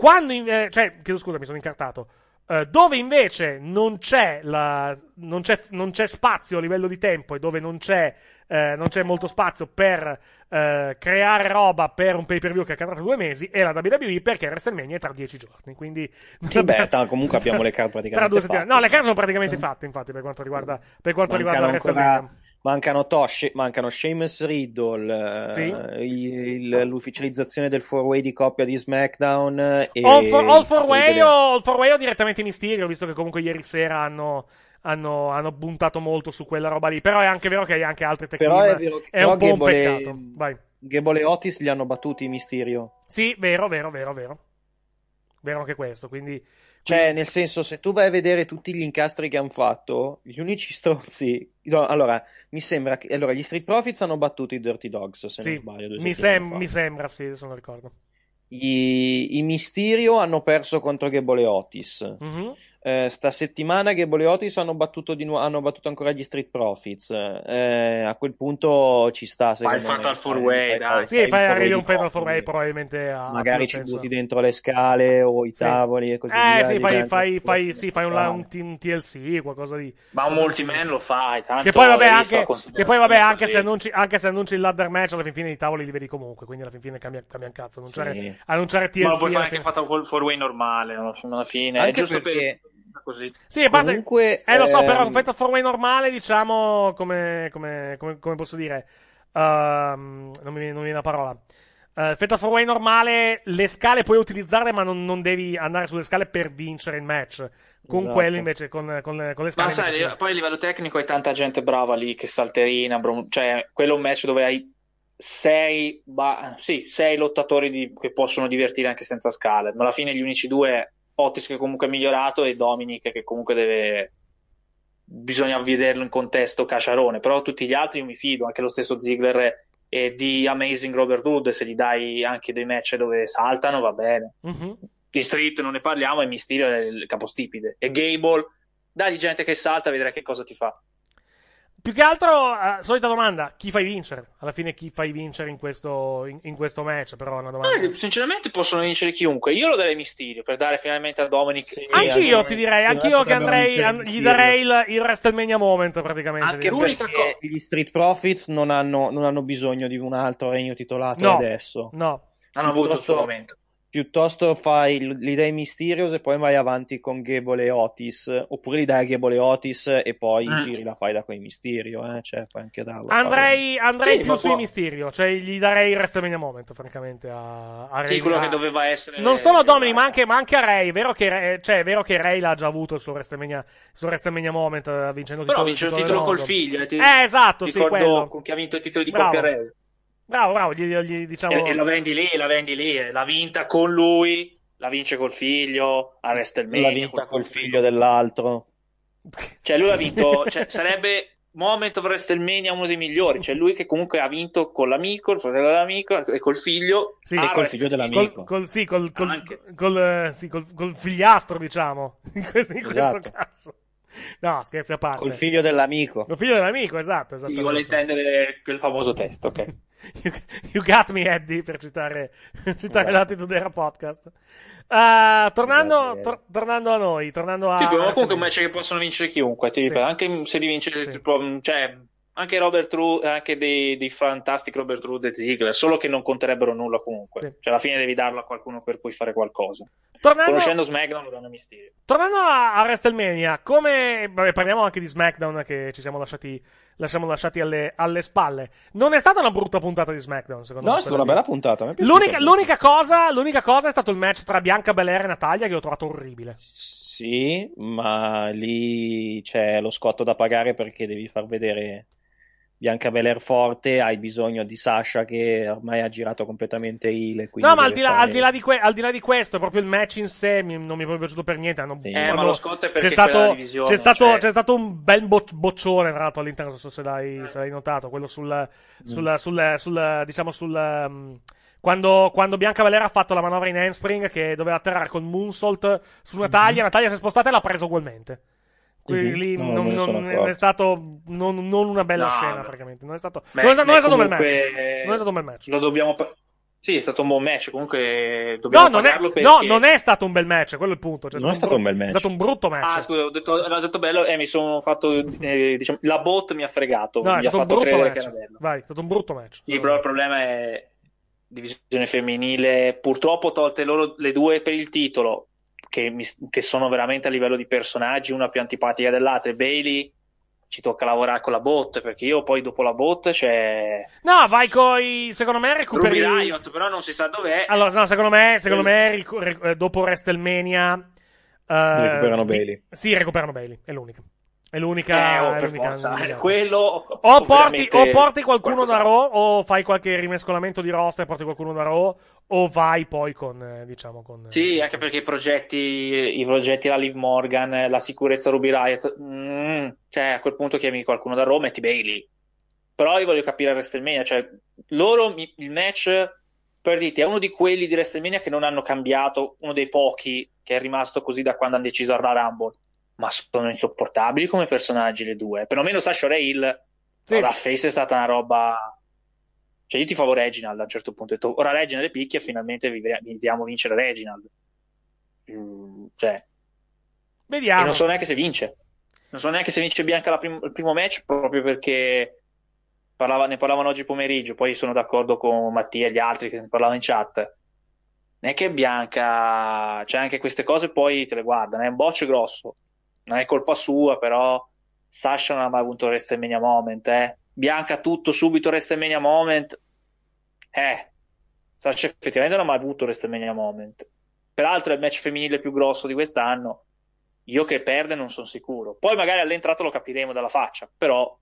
Quando, eh, cioè, chiedo scusa, mi sono incartato. Uh, dove invece non c'è, la, non, c'è, non c'è, spazio a livello di tempo e dove non c'è, uh, non c'è molto spazio per uh, creare roba per un pay per view che accadrà tra due mesi è la WWE perché WrestleMania è tra dieci giorni. Quindi, sì, beh, t- comunque abbiamo le carte praticamente. Tra due settimane. No, le carte sono praticamente fatte, infatti, per quanto riguarda, per quanto Manca riguarda WrestleMania. Ancora Mancano Tosh, mancano Seamus Riddle, sì. uh, il, l'ufficializzazione del 4-way di coppia di SmackDown. Eh, e... All, for, all, for way o, all for way o direttamente Mysterio, visto che comunque ieri sera hanno, hanno, hanno, puntato molto su quella roba lì. Però è anche vero che hai anche altre tecnologie. È, è un po' un peccato. E... Vai. Gable e Otis li hanno battuti Mysterio. Sì, vero, vero, vero, vero. Vero anche questo, quindi... Cioè, nel senso, se tu vai a vedere tutti gli incastri che hanno fatto, gli unici stronzi. No, allora, mi sembra che. Allora, gli Street Profits hanno battuto i Dirty Dogs, se sì, non sbaglio. Mi, sem- mi, sembra, sì, sono d'accordo. I, I Mysterio hanno perso contro Gebole Otis. Mm-hmm. Eh, sta settimana che e Otis hanno battuto, di nu- hanno battuto ancora gli Street Profits. Eh, a quel punto ci sta. Fai il Fatal 4 Way, dai. Sì, fai arrivi un Fatal 4 Way, probabilmente. magari ci butti dentro le scale o i tavoli sì. e così eh, via. sì, fai, fai, fai, sì, fai un, un, un, TLC, qualcosa di. Ma un multiman lo fai. Tanto che poi, vabbè, anche, che poi, vabbè anche, se annunci, anche se annunci il ladder match, alla fin fine i tavoli li vedi comunque. Quindi alla fin fine cambia, cambia un cazzo. Annunciare, sì. annunciare TLC. Ma lo puoi fare anche Fatal 4 Way normale. Alla fine, è giusto perché così. Sì, a parte, Comunque, eh, lo so, ehm... però in piattaforma normale, diciamo, come, come, come, come posso dire, uh, non, mi, non, mi, viene la parola. Uh, eh, Feta for Way normale, le scale puoi utilizzarle, ma non, non, devi andare sulle scale per vincere il match. Con esatto. quelle invece, con, con, con le scale. Ma sai, sì. poi a livello tecnico hai tanta gente brava lì che salterina, bro, cioè quello è un match dove hai sei, ba- sì, sei lottatori di- che possono divertire anche senza scale, ma alla fine gli unici due Otis che comunque è migliorato e Dominic che comunque deve bisogna vederlo in contesto caciarone però tutti gli altri io mi fido anche lo stesso Ziggler e di Amazing Robert Hood se gli dai anche dei match dove saltano va bene mm-hmm. di Street non ne parliamo e Mysterio è il capostipide e Gable dagli gente che salta vedrai che cosa ti fa più che altro, uh, solita domanda, chi fai vincere? Alla fine chi fai vincere in questo, in, in questo match, però una domanda. Eh, sinceramente possono vincere chiunque. Io lo darei Mysterio per dare finalmente a Dominic... Sì, anch'io ti direi, anch'io che andrei, an- gli darei il, il WrestleMania Moment praticamente. Anche l'unica cosa... Gli Street Profits non hanno, non hanno, bisogno di un altro regno titolato no, adesso. No. Hanno avuto il suo momento piuttosto fai, l'idea dai Mysterios e poi vai avanti con Gebole e Otis, oppure li dai a Gebole e Otis e poi eh. giri la fai da quei Mysterio, eh? cioè fai anche da... Andrei, andrei sì, più sui può... Mysterio, cioè gli darei il WrestleMania Moment, francamente, a, a Ray. Sì, quello a... che doveva essere... Non solo a Domini, ma anche, ma anche, a Ray, è vero che, Ray, cioè, è vero che Ray l'ha già avuto il suo WrestleMania, il suo WrestleMania Moment, eh, vincendo il titolo. Però vince il titolo, col figlio. Eh, ti... eh esatto, sì, quello. Con chi ha vinto il titolo di Bravo. coppia Ray. Bravo, bravo, gli, gli, diciamo... E, e, la vendi lì, la vendi lì, eh. l'ha vinta con lui, la vince col figlio, il WrestleMania. L'ha vinta col, col figlio, figlio dell'altro. Cioè lui ha vinto, cioè, sarebbe Moment of WrestleMania uno dei migliori, cioè lui che comunque ha vinto con l'amico, il fratello dell'amico e col figlio. Sì, e col figlio dell'amico. Col, col, sì, col, col eh, sì, figliastro diciamo, in questo, in questo esatto. caso. No, scherzi a parte. Col figlio dell'amico. Col figlio dell'amico, esatto. Sì, vuole intendere quel famoso testo, ok. You, you got me, Eddie, per citare, per citare esatto. Tudera Podcast. Uh, tornando, tor- tornando, a noi, tornando a. Sì, comunque un cioè, match che possono vincere chiunque, sì. dico, anche se li vince, sì. tipo, cioè, anche Robert True, anche dei, dei fantastic Robert True e Ziggler, solo che non conterebbero nulla comunque. Sì. Cioè, alla fine devi darlo a qualcuno per cui fare qualcosa. Tornando... Conoscendo SmackDown, lo Madonna Misterio. Tornando a, a WrestleMania, come. Vabbè, parliamo anche di SmackDown che ci siamo lasciati lasciamo lasciati alle, alle, spalle. Non è stata una brutta puntata di SmackDown, secondo no, me. No, è stata una bella puntata. L'unica, l'unica, cosa, l'unica cosa è stato il match tra Bianca Belair e Natalia che ho trovato orribile. Sì, ma lì c'è lo scotto da pagare perché devi far vedere Bianca Belair forte, hai bisogno di Sasha che ormai ha girato completamente il. No, ma al di, là, fare... al, di là di que- al di, là, di questo, proprio il match in sé mi, non mi è proprio piaciuto per niente. Hanno, sì. Eh, ma lo scotto è perché c'è stato, c'è, stato, cioè... c'è stato un bel bo- boccione, tra l'altro, all'interno. Non so se l'hai, eh. se l'hai notato, quello sul, mm. sul, mm. sul, sul diciamo sul. Um... Quando, quando, Bianca Valera ha fatto la manovra in handspring che doveva atterrare con Moonsault su una taglia, mm-hmm. una taglia si è spostata e l'ha presa ugualmente lì no, non, non, non è stato non, non una bella no, scena, francamente. Non è stato, beh, non è, non è stato comunque, bel match. Non è stato un bel match. Lo dobbiamo. Sì, è stato un buon match. Comunque dobbiamo no, non è, perché... no, non è stato un bel match, quello è il punto. Cioè, non è stato un, bel match. È stato un brutto match. Ah, scusa, ho detto, ho detto bello e eh, mi sono fatto. Eh, diciamo, la bot mi ha fregato. No, mi ha fatto credere match. Vai, è stato un brutto match. Sì, però il problema è divisione femminile. Purtroppo tolte loro le due per il titolo che, mi, che, sono veramente a livello di personaggi una più antipatica dell'altra. Bailey ci tocca lavorare con la bot perché io poi dopo la bot c'è cioè, no vai coi secondo me recuperi Ruby Riot però non si sa dov'è allora no, secondo me, secondo me ric- eh, dopo WrestleMania uh, recuperano Bailey sì recuperano Bailey è l'unica è l'unica. Eh, oh, è l'unica, l'unica. Quello, o, porti, o, porti, qualcuno da Raw, o fai qualche rimescolamento di roster e porti qualcuno da Raw, o vai poi con, eh, diciamo, con. Sì, anche perché i progetti, i progetti, la Liv Morgan, la sicurezza Ruby Riot. Mm, cioè, a quel punto chiami qualcuno da Raw, metti Bailey. Però io voglio capire WrestleMania, cioè, loro il match per dite, è uno di quelli di WrestleMania che non hanno cambiato, uno dei pochi che è rimasto così da quando hanno deciso la Rumble ma sono insopportabili come personaggi le due. Perlomeno Sasha Ray sì. la face è stata una roba... Cioè io ti favo Reginald a un certo punto, ho detto ora Reginald picchia, e finalmente vediamo vincere Reginald. Mm, cioè... Vediamo. E non so neanche se vince. Non so neanche se vince Bianca prim- il primo match, proprio perché parlava, ne parlavano oggi pomeriggio, poi sono d'accordo con Mattia e gli altri che ne parlavano in chat non è che Bianca cioè anche queste cose poi te le guardano è un boccio grosso non è colpa sua, però Sasha non ha mai avuto WrestleMania Moment, eh. Bianca tutto subito WrestleMania Moment, eh. Sasha effettivamente non ha mai avuto WrestleMania Moment. Peraltro è il match femminile più grosso di quest'anno. Io che perde non sono sicuro. Poi magari all'entrata lo capiremo dalla faccia, però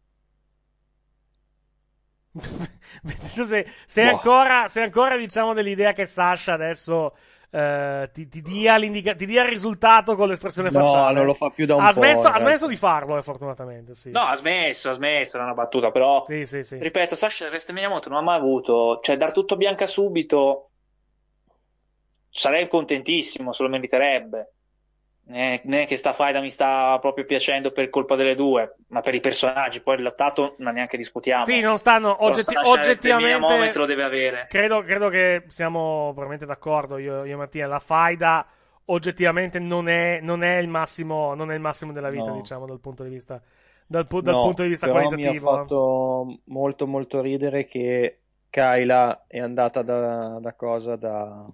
se, sei, sei, boh. ancora, sei, ancora, diciamo, dell'idea che Sasha adesso eh, ti, ti, dia ti, dia il risultato con l'espressione no, facciale. No, non lo fa più da un ha po'. Smesso, ha smesso di farlo, eh, fortunatamente. Sì. No, ha smesso, ha smesso, era una battuta, però... Sì, sì, sì. Ripeto, Sasha Rest Minamoto non ha mai avuto... Cioè, dar tutto bianca subito... Sarei contentissimo, se lo meriterebbe non è che sta faida mi sta proprio piacendo per colpa delle due, ma per i personaggi. Poi il lattato, ma neanche discutiamo. Sì, non stanno oggetti- oggettivamente. Lo deve avere. Credo, credo, che siamo veramente d'accordo. Io, e Mattia, la faida oggettivamente non è, non è, il, massimo, non è il, massimo, della vita, no. diciamo, dal punto di vista. Dal, pu- dal no, punto di vista qualitativo, mi ha fatto molto, molto ridere che Kyla è andata da, da cosa da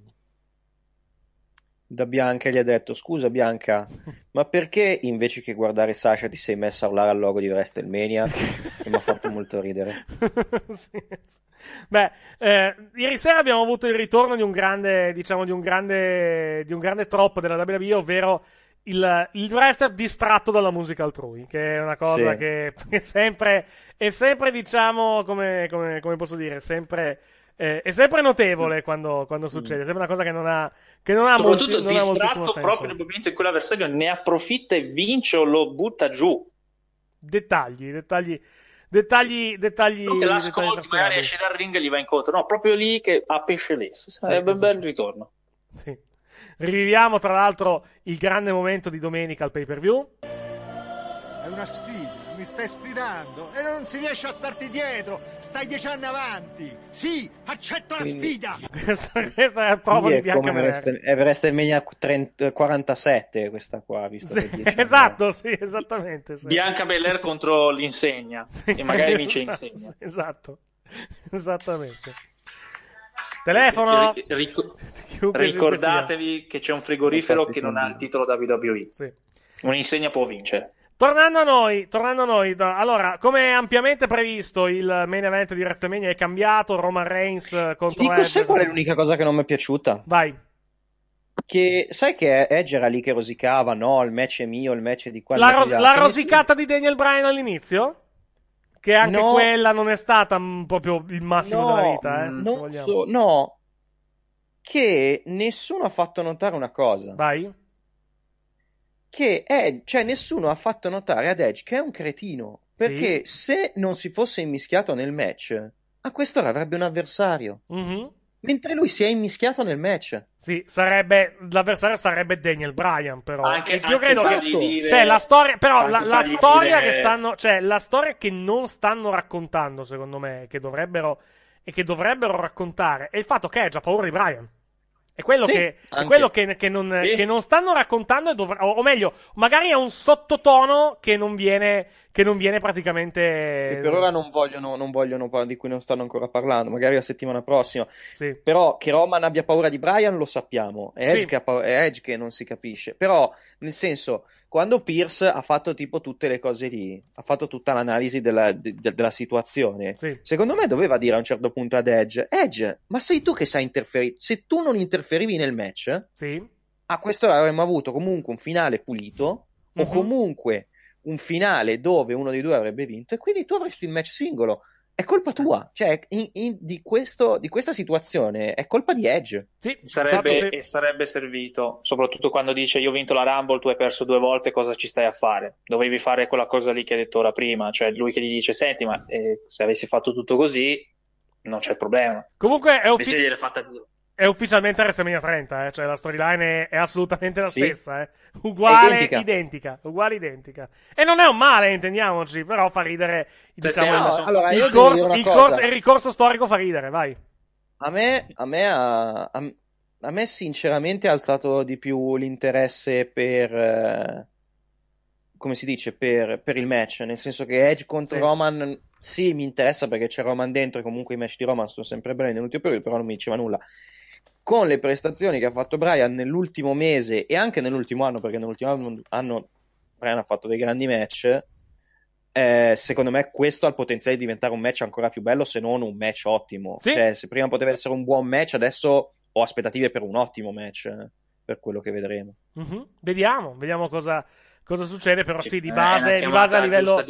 da Bianca e gli ha detto scusa Bianca ma perché invece che guardare Sasha ti sei messa a urlare al logo di WrestleMania e mi ha fatto molto ridere sì. beh eh, ieri sera abbiamo avuto il ritorno di un grande diciamo di un grande di un grande troppo della WWE ovvero il, il wrestler distratto dalla musica altrui che è una cosa sì. che è sempre è sempre diciamo come, come, come posso dire sempre eh, è sempre notevole mm. quando, quando mm. succede, è sempre una cosa che non ha, che non ha Soprattutto molti, non ha moltissimo senso. proprio nel momento in cui l'avversario ne approfitta e vince o lo butta giù. Dettagli, dettagli dettagli dettagli che l'ascolti magari esce dal ring e gli va incontro no proprio lì che a pesce lesso sarebbe un sì, esatto. bel ritorno sì. riviviamo tra l'altro il grande momento di domenica al pay per view è una sfida mi stai sfidando e non si riesce a starti dietro, stai dieci anni avanti. Sì, accetto Quindi... la sfida. questa è proprio sì, di Bianca Merelli. È WrestleMania eh, 47 eh, questa qua, visto sì, Esatto, anni. sì, esattamente. Sì. Bianca Belair contro l'insegna e magari vince esatto, insegna. Esatto, esattamente. Telefono! Ric- ricordatevi che c'è un frigorifero che non ha il titolo WWE. Sì. Un'insegna può vincere. Tornando a noi, tornando a noi allora, come ampiamente previsto, il main event di WrestleMania è cambiato. Roman Reigns eh, contro Ti dico, Edge. sai qual è l'unica cosa che non mi è piaciuta? Vai. Che sai che Edge era lì che rosicava, no, il match è mio, il match è di qua. La, ros- la rosicata di Daniel Bryan all'inizio? Che anche no. quella non è stata mm, proprio il massimo no, della vita, eh? Mm, non so, no. Che nessuno ha fatto notare una cosa. Vai che Edge, cioè nessuno ha fatto notare ad Edge che è un cretino, perché sì. se non si fosse immischiato nel match, a quest'ora avrebbe un avversario. Mm-hmm. Mentre lui si è immischiato nel match. Sì, sarebbe, l'avversario sarebbe Daniel Bryan, però. Anche, io credo che... Esatto. dire, cioè, la storia, però, la, la storia dire... che stanno, cioè, la storia che non stanno raccontando, secondo me, che dovrebbero, e che dovrebbero raccontare, è il fatto che Edge ha paura di Bryan. È quello, sì, che, è quello che, che, non, sì. che, non, stanno raccontando, dovr- o, o, meglio, magari è un sottotono che non viene, non viene praticamente. Che per ora non vogliono, non vogliono, di cui non stanno ancora parlando, magari la settimana prossima. Sì. Però che Roman abbia paura di Brian lo sappiamo, è Edge, pa- è Edge, che non si capisce. Però, nel senso, quando Pierce ha fatto tipo tutte le cose lì, ha fatto tutta l'analisi della, de, della situazione, sì. secondo me doveva dire a un certo punto ad Edge, Edge, ma sei tu che sai interferire, se tu non interferivi nel match, sì. a questo avremmo avuto comunque un finale pulito, mm-hmm. o mhm. comunque un finale dove uno dei due avrebbe vinto, e quindi tu avresti il match singolo. È colpa eh. tua, cioè in, in, di, questo, di, questa situazione è colpa di Edge. Sì, sarebbe, se... e sarebbe servito, soprattutto quando dice io ho vinto la Rumble, tu hai perso due volte, cosa ci stai a fare? Dovevi fare quella cosa lì che hai detto ora prima, cioè lui che gli dice senti ma eh, se avessi fatto tutto così non c'è problema. Comunque è, uffi- è ufficialmente WrestleMania 30, eh? cioè la storyline è, è, assolutamente la stessa, eh? uguale, identica. identica. uguale, identica. E non è un male, intendiamoci, però fa ridere, cioè, diciamo, no, il, allora, il, corso, il, corso, il, ricorso storico fa ridere, vai. A me, a me, a, a, a me sinceramente ha alzato di più l'interesse per... Eh, come si dice, per, per, il match, nel senso che Edge contro sì. Roman sì mi interessa perché c'è Roman dentro e comunque i match di Roman sono sempre belli nell'ultimo periodo, però non mi diceva nulla con le prestazioni che ha fatto Brian nell'ultimo mese e anche nell'ultimo anno, perché nell'ultimo anno Brian ha fatto dei grandi match, eh, secondo me questo ha il potenziale di diventare un match ancora più bello se non un match ottimo. Sì. Cioè, se prima poteva essere un buon match, adesso ho aspettative per un ottimo match, eh, per quello che vedremo. Mm-hmm. Vediamo, vediamo cosa, Cosa succede però? sì, di eh, base, di base a, livello,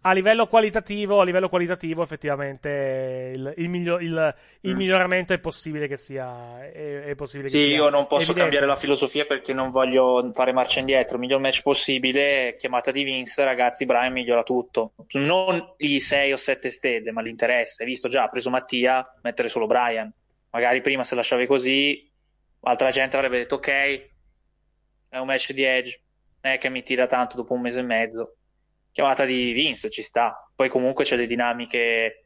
a, livello, qualitativo, a livello qualitativo effettivamente il, il, miglio, il, il mm. miglioramento è possibile che sia. È, è possibile sì, io non posso evidente. cambiare la filosofia perché non voglio fare marcia indietro. Miglior match possibile, chiamata di Vince, ragazzi, Brian migliora tutto. Non i 6 o 7 stelle, ma l'interesse. Hai visto già, ha preso Mattia, mettere solo Brian. Magari prima se lasciavi così, altra gente avrebbe detto ok, è un match di Edge non è che mi tira tanto dopo un mese e mezzo. Chiamata di Vince ci sta, poi comunque c'è le dinamiche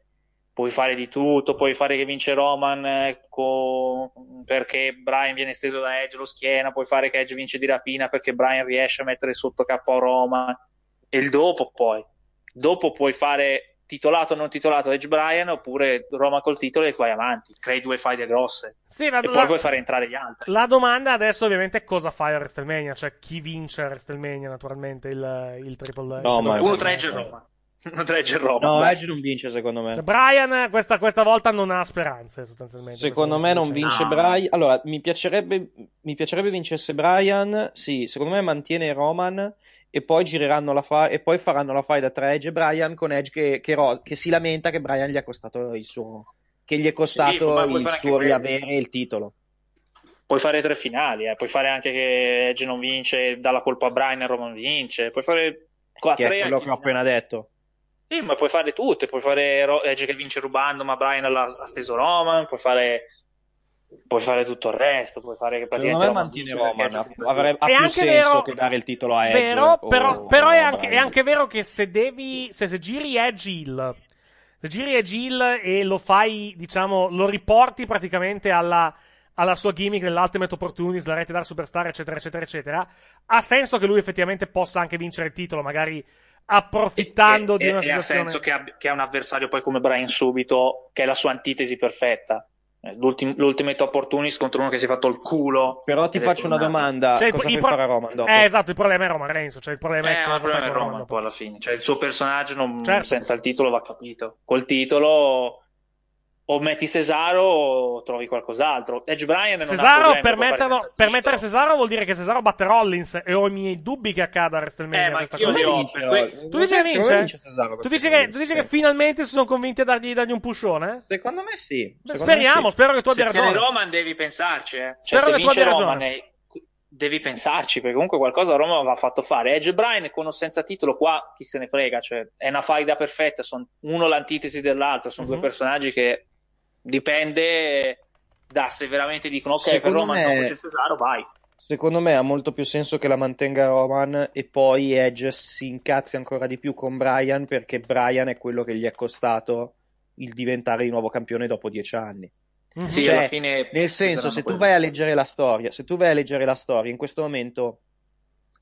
puoi fare di tutto, puoi fare che vince Roman eh, con... perché Brian viene steso da Edge lo schiena, puoi fare che Edge vince di rapina perché Brian riesce a mettere sotto capo Roman e il dopo poi. Dopo puoi fare titolato o non titolato Edge Bryan oppure Roma col titolo e vai avanti crei due faide grosse sì, la, e poi la, puoi fare entrare gli altri la domanda adesso ovviamente è cosa fai a WrestleMania cioè chi vince a WrestleMania naturalmente il, il Triple no, il ma uno tra Edge e Roma Roma. No, Edge non vince secondo me. Cioè, Brian questa, questa, volta non ha speranze sostanzialmente. Secondo me non vince no. Brian. Allora, mi piacerebbe, mi piacerebbe vincesse Brian. Sì, secondo me mantiene Roman e poi gireranno la file e poi faranno la file da 3 Edge e Brian con Edge che, che, ro- che si lamenta che Brian gli ha costato il suo che gli è costato sì, il suo riavere il titolo puoi fare tre finali eh. puoi fare anche che Edge non vince dà la colpa a Brian e Roman vince puoi fare qua che tre è quello che ho appena detto sì ma puoi fare tutte puoi fare Edge che vince rubando ma Brian ha steso Roman puoi fare puoi fare tutto il resto, puoi fare che praticamente Secondo me mantiene Roman, avrebbe, ha più senso vero, che dare il titolo a Edge. Vero, però, o, però è, anche, è, anche, vero che se devi, se, se giri Edge Hill, se giri Edge Hill e lo fai, diciamo, lo riporti praticamente alla, alla sua gimmick dell'Ultimate Opportunist, la rete da Superstar, eccetera, eccetera, eccetera, ha senso che lui effettivamente possa anche vincere il titolo, magari approfittando e, di una e, situazione. E ha senso che, abb- che ha un avversario poi come Brian subito, che è la sua antitesi perfetta eh, L'ultimate top contro uno che si è fatto il culo. Però ti faccio una domanda: cioè, cosa il, pro... fare a Roman dopo? Eh, esatto, il problema è Roman Renzo. Cioè, il problema eh, è cosa problema fare Roman, Roman dopo alla fine. Cioè, il suo personaggio non... certo. senza il titolo va capito. Col titolo o metti Cesaro o trovi qualcos'altro. Edge Bryan Cesaro per, metterlo, per mettere Cesaro vuol dire che Cesaro batte Rollins e ho i miei dubbi che accada a WrestleMania. Eh, questa cosa. Ho, eh, Tu dici che vince? tu dici, che, tu dici che, finalmente si sono convinti a dargli, dargli un pushone? Secondo me sì. Secondo speriamo, me sì. spero che tu abbia ragione. Se Roman devi pensarci, eh. cioè, spero che tu abbia Roman ragione. È devi pensarci perché comunque qualcosa a Roma va fatto fare Edge Bryan con o senza titolo qua chi se ne frega cioè è una faida perfetta sono uno l'antitesi dell'altro sono uh-huh. due mhm. personaggi che dipende da se veramente dicono ok Secondo per Roma me... dopo c'è Cesaro vai Secondo me ha molto più senso che la mantenga Roman e poi Edge si incazzi ancora di più con Brian perché Brian è quello che gli è costato il diventare di nuovo campione dopo dieci anni. Mhm. Sì, cioè, alla fine. Nel senso, se tu vai a leggere la storia, se tu vai a leggere la storia in questo momento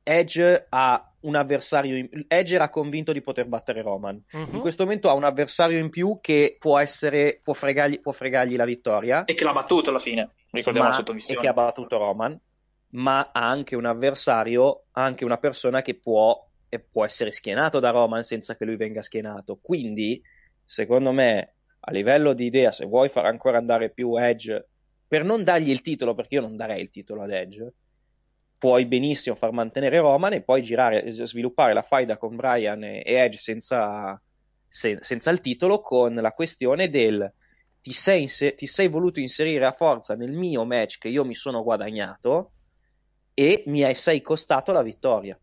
Edge ha un avversario in... Edge era convinto di poter battere Roman. Uh-huh. In questo momento ha un avversario in più che può essere può fregargli, può fregargli la vittoria e che l'ha battuto alla fine. Ricordiamo ma... la sottomissione. E che ha battuto Roman, ma ha anche un avversario, anche una persona che può può essere schienato da Roman senza che lui venga schienato. Quindi, secondo me, a livello di idea, se vuoi far ancora andare più Edge per non dargli il titolo, perché io non darei il titolo ad Edge puoi benissimo far mantenere Roman e poi girare, sviluppare la faida con Brian e Edge senza, sen, senza il titolo con la questione del ti sei, inser- ti sei voluto inserire a forza nel mio match che io mi sono guadagnato e mi hai, sei costato la vittoria.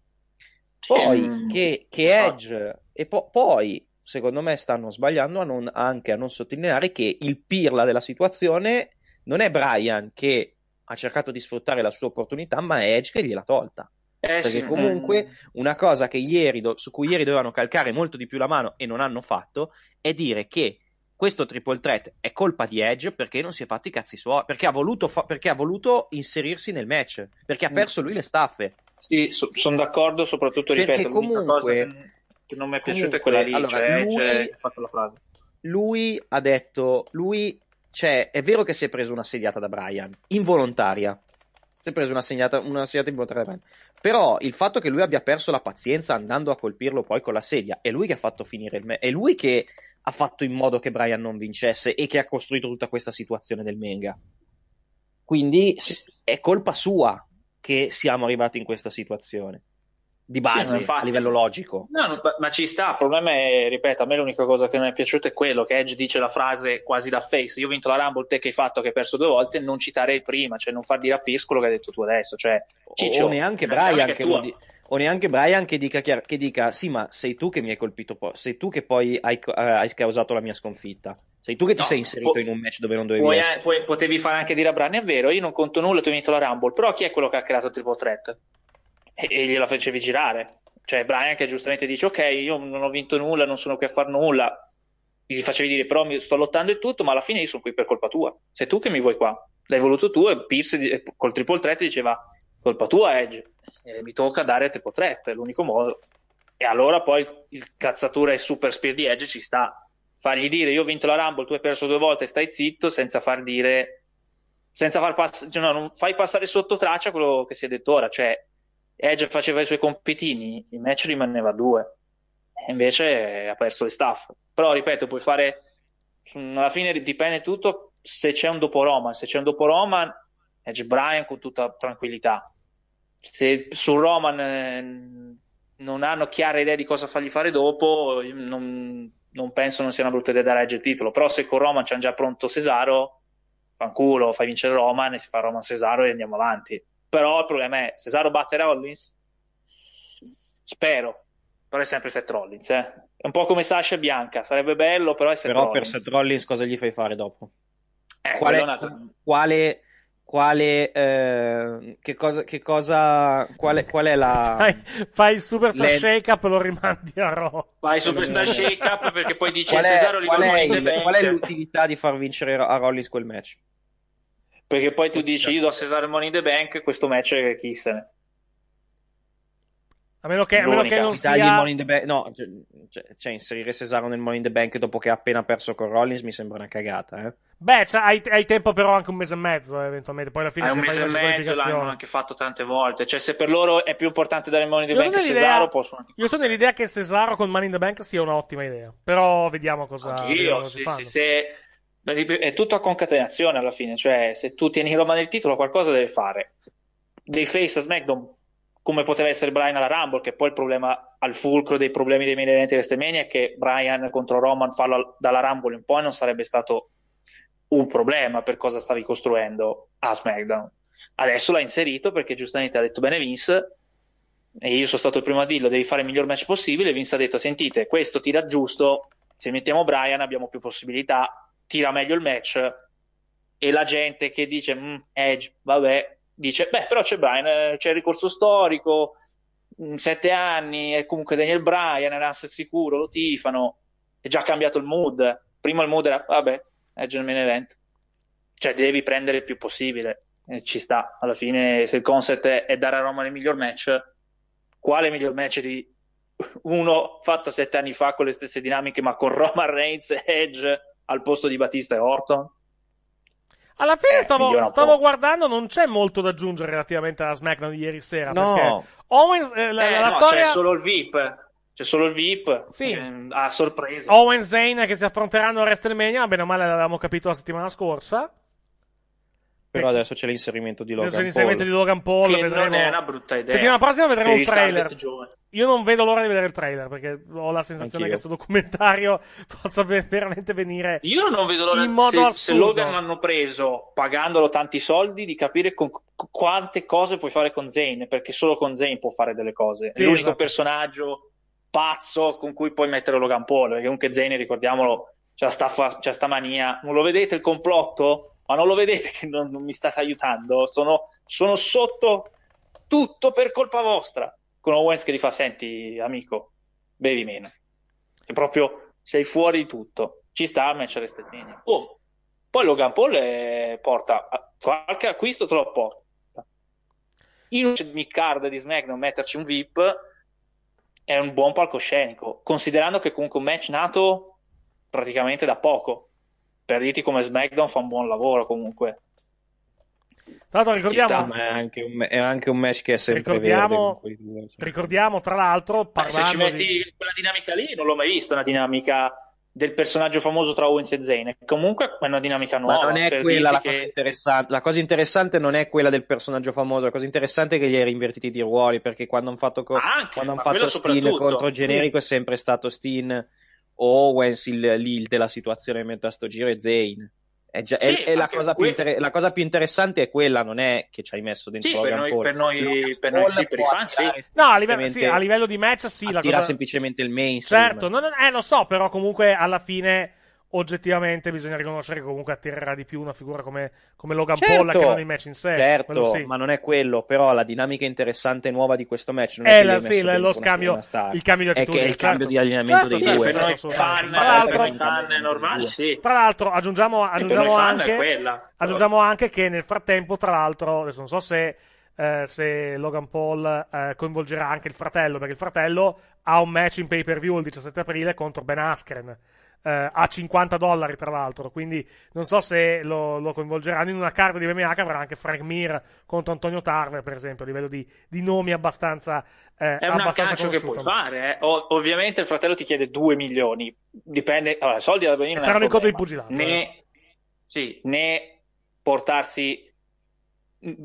Poi mm. che, che, Edge e po- poi secondo me stanno sbagliando a non, anche a non sottolineare che il pirla della situazione non è Brian che ha cercato di sfruttare la sua opportunità, ma è Edge che gliel'ha tolta. Eh, perché sì, comunque ehm. una cosa ieri, su cui ieri dovevano calcare molto di più la mano e non hanno fatto è dire che questo triple threat è colpa di Edge perché non si è fatti i cazzi suoi, perché ha voluto, fa- perché ha voluto inserirsi nel match, perché ha mm. perso lui le staffe. Sì, so- sono d'accordo, soprattutto ripeto, perché comunque che non mi è piaciuta comunque, è quella lì, cioè allora, cioè, lui, cioè, lui ha detto, lui cioè, è vero che si è preso una sediata da Brian, involontaria. Si è preso una, segnata, una sediata involontaria da Brian. Però il fatto che lui abbia perso la pazienza andando a colpirlo poi con la sedia, è lui che ha fatto finire il match, è lui che ha fatto in modo che Brian non vincesse e che ha costruito tutta questa situazione del manga. Quindi è colpa sua che siamo arrivati in questa situazione di base sì, a livello logico. No, no, ma ci sta. Il problema è, ripeto, a me l'unica cosa che non è piaciuta è quello che Edge dice la frase quasi da face: Io ho vinto la Rumble, te che hai fatto che hai perso due volte, non citare il prima, cioè non far dire a Pierce quello che hai detto tu adesso. Cioè, Ciccio, o neanche Brian che, di- o neanche Brian che dica, chiaro, che dica: Sì, ma sei tu che mi hai colpito, po- sei tu che poi hai, uh, hai causato la mia sconfitta. Sei tu che ti no, sei inserito po- in un match dove non dovevi puoi, essere. Puoi, potevi fare anche dire a Brian, è vero, io non conto nulla, tu hai vinto la Rumble, però chi è quello che ha creato il triple threat? e, e gliela facevi girare. Cioè Brian che giustamente dice ok, io non ho vinto nulla, non sono qui a far nulla, gli facevi dire però mi sto lottando e tutto, ma alla fine io sono qui per colpa tua, sei tu che mi vuoi qua, l'hai voluto tu e Pierce col triple threat diceva colpa tua Edge, eh, mi tocca dare a triple threat, è l'unico modo. E allora poi il cazzatura e super spear di Edge ci sta, fargli dire io ho vinto la Rumble, tu hai perso due volte, stai zitto senza far dire, senza far passare, cioè, no, non fai passare sotto traccia quello che si è detto ora, cioè Edge eh, faceva i suoi compitini, il match rimaneva due, e invece ha perso le staff. Però ripeto, puoi fare, mm, alla fine dipende tutto se c'è un dopo Roman, se c'è un dopo Roman, Edge Brian con tutta tranquillità. Se su Roman eh, non hanno chiara idea di cosa fargli fare dopo, non, non penso non sia una brutta idea dare Edge il titolo. Però se con Roman c'hanno già pronto Cesaro, fanculo, fai vincere Roman e si fa Roman Cesaro e andiamo avanti però il problema è Cesaro batte Rollins? Spero, però è sempre Seth Rollins. Eh. È un po' come Sasha Bianca, sarebbe bello, però è Seth però Rollins. per Seth Rollins cosa gli fai fare dopo? Eh, quale, quale, quale eh, che cosa, che cosa quale, qual è la fai, fai il superstar Le... shake up lo rimandi a Raw fai il superstar shake up perché poi dici qual è, Cesaro qual, è, qual è l'utilità di far vincere a Rollins quel match perché poi tu dici io do a Cesare Money in the Bank, questo match è eh, chissene. A meno che, a meno che non sia... Bank, no, cioè, cioè, cioè, inserire Cesaro nel Money in the Bank dopo che ha appena perso con Rollins mi sembra una cagata, eh. Beh, cioè, hai, hai, tempo però anche un mese e mezzo, eh, eventualmente. Poi alla fine hai se un mese e mezzo l'hanno anche fatto tante volte. Cioè, se per loro è più importante dare il Money in the io Bank a Cesaro, possono anche Io sono dell'idea che Cesaro con Money in the Bank sia un'ottima idea. Però vediamo cosa... Anch'io, vediamo cosa sì, sì, se è tutto a concatenazione alla fine, cioè se tu tieni Roma nel titolo qualcosa deve fare. Dei face a SmackDown, come poteva essere Brian alla Rumble, che poi il problema al fulcro dei problemi dei main event di WrestleMania è che Brian contro Roman farlo dalla Rumble in poi non sarebbe stato un problema per cosa stavi costruendo a SmackDown. Adesso l'ha inserito perché giustamente ha detto bene Vince e io sono stato il primo a dirlo, devi fare il miglior match possibile, Vince ha detto sentite, questo tira giusto, se mettiamo Brian abbiamo più possibilità, tira meglio il match e la gente che dice mm, Edge, vabbè, dice beh però c'è Brian, eh, c'è il ricorso storico, mm, sette anni è comunque Daniel Bryan è un asset sicuro, lo tifano, è già cambiato il mood, prima il mood era vabbè, Edge nel main event, cioè devi prendere il più possibile, e ci sta, alla fine se il concept è, è dare a Roma il miglior match, quale miglior match di uno fatto sette anni fa con le stesse dinamiche ma con Roman Reigns e Edge al posto di Batista e Orton? Alla fine eh, stavo, guardando, non c'è molto da aggiungere relativamente alla SmackDown di ieri sera. No, Owens, eh, la, eh, la no, storia... c'è solo il VIP. C'è solo il VIP sì. ehm, a sorpresa. Owen e Zane che si affronteranno a WrestleMania, bene o male l'avevamo capito la settimana scorsa però adesso c'è l'inserimento di Logan c'è l'inserimento Paul. di Logan Paul che vedremo... non è una brutta idea settimana prossima vedremo un trailer io non vedo l'ora di vedere il trailer perché ho la sensazione Anch'io. che questo documentario possa veramente venire io non vedo l'ora in modo se, se Logan hanno preso pagandolo tanti soldi di capire con quante cose puoi fare con Zane perché solo con Zane può fare delle cose sì, è l'unico esatto. personaggio pazzo con cui puoi mettere Logan Paul perché comunque Zane ricordiamolo c'è sta, fa... c'ha sta mania non lo vedete il complotto? ma non lo vedete che non, non mi state aiutando? Sono, sono, sotto tutto per colpa vostra. Con Owens che gli fa, senti amico, bevi meno. E proprio sei fuori di tutto. Ci sta a match WrestleMania. Oh. Poi Logan Paul eh, porta qualche acquisto, te lo porta. In un mid card di SmackDown metterci un VIP è un buon palcoscenico, considerando che comunque un match nato praticamente da poco per dirti come SmackDown fa un buon lavoro comunque. Tra l'altro ricordiamo... Sta, è anche, un, è anche, un, match che è sempre ricordiamo, verde, cioè. ricordiamo tra l'altro... Se ci metti di... quella dinamica lì, non l'ho mai vista una dinamica del personaggio famoso tra Owens e Zayn. Comunque è una dinamica nuova. Ma non è cioè, quella la, che... cosa interessante. la cosa interessante. non è quella del personaggio famoso, la cosa interessante è che gli hai rinvertiti di ruoli, perché quando hanno fatto, co- ah, Anche, quando hanno fatto Steen contro generico sì. è sempre stato Steen Owens il lead della situazione mentre a sto giro è Zane. È, già, sì, è, è la, cosa que... inter... la, cosa più interessante è quella, non è che ci hai messo dentro sì, Logan per noi, per noi, per noi sì, per i fan, sì. No, a livello, sì, a livello di match, sì. La cosa... semplicemente il mainstream. Certo, non, eh, lo so, però comunque alla fine oggettivamente bisogna riconoscere che comunque attirerà di più una figura come, come Logan certo, Paul che non il match in sé. Certo, sì. ma non è quello, però la dinamica interessante nuova di questo match non è, è eh, la, sì, la, lo scambio, il cambio di attitudine, è, è il certo. cambio di allineamento certo, dei certo, due. Per certo, noi fan, tra l'altro, fan è normale, sì. Tra l'altro aggiungiamo, aggiungiamo anche, aggiungiamo anche che nel frattempo, tra l'altro, adesso non so se... Eh, se Logan Paul eh, coinvolgerà anche il fratello, perché il fratello ha un match in pay per view il 17 aprile contro Ben Askren eh, a 50 dollari tra l'altro, quindi non so se lo, lo, coinvolgeranno in una carta di MMA che avrà anche Frank Mir contro Antonio Tarver per esempio, a livello di, di nomi abbastanza eh, È un abbastanza che puoi fare, eh. Ov- ovviamente il fratello ti chiede 2 milioni, dipende, allora soldi alla Benino saranno i conto di pugilato. Né... Eh. Sì, né portarsi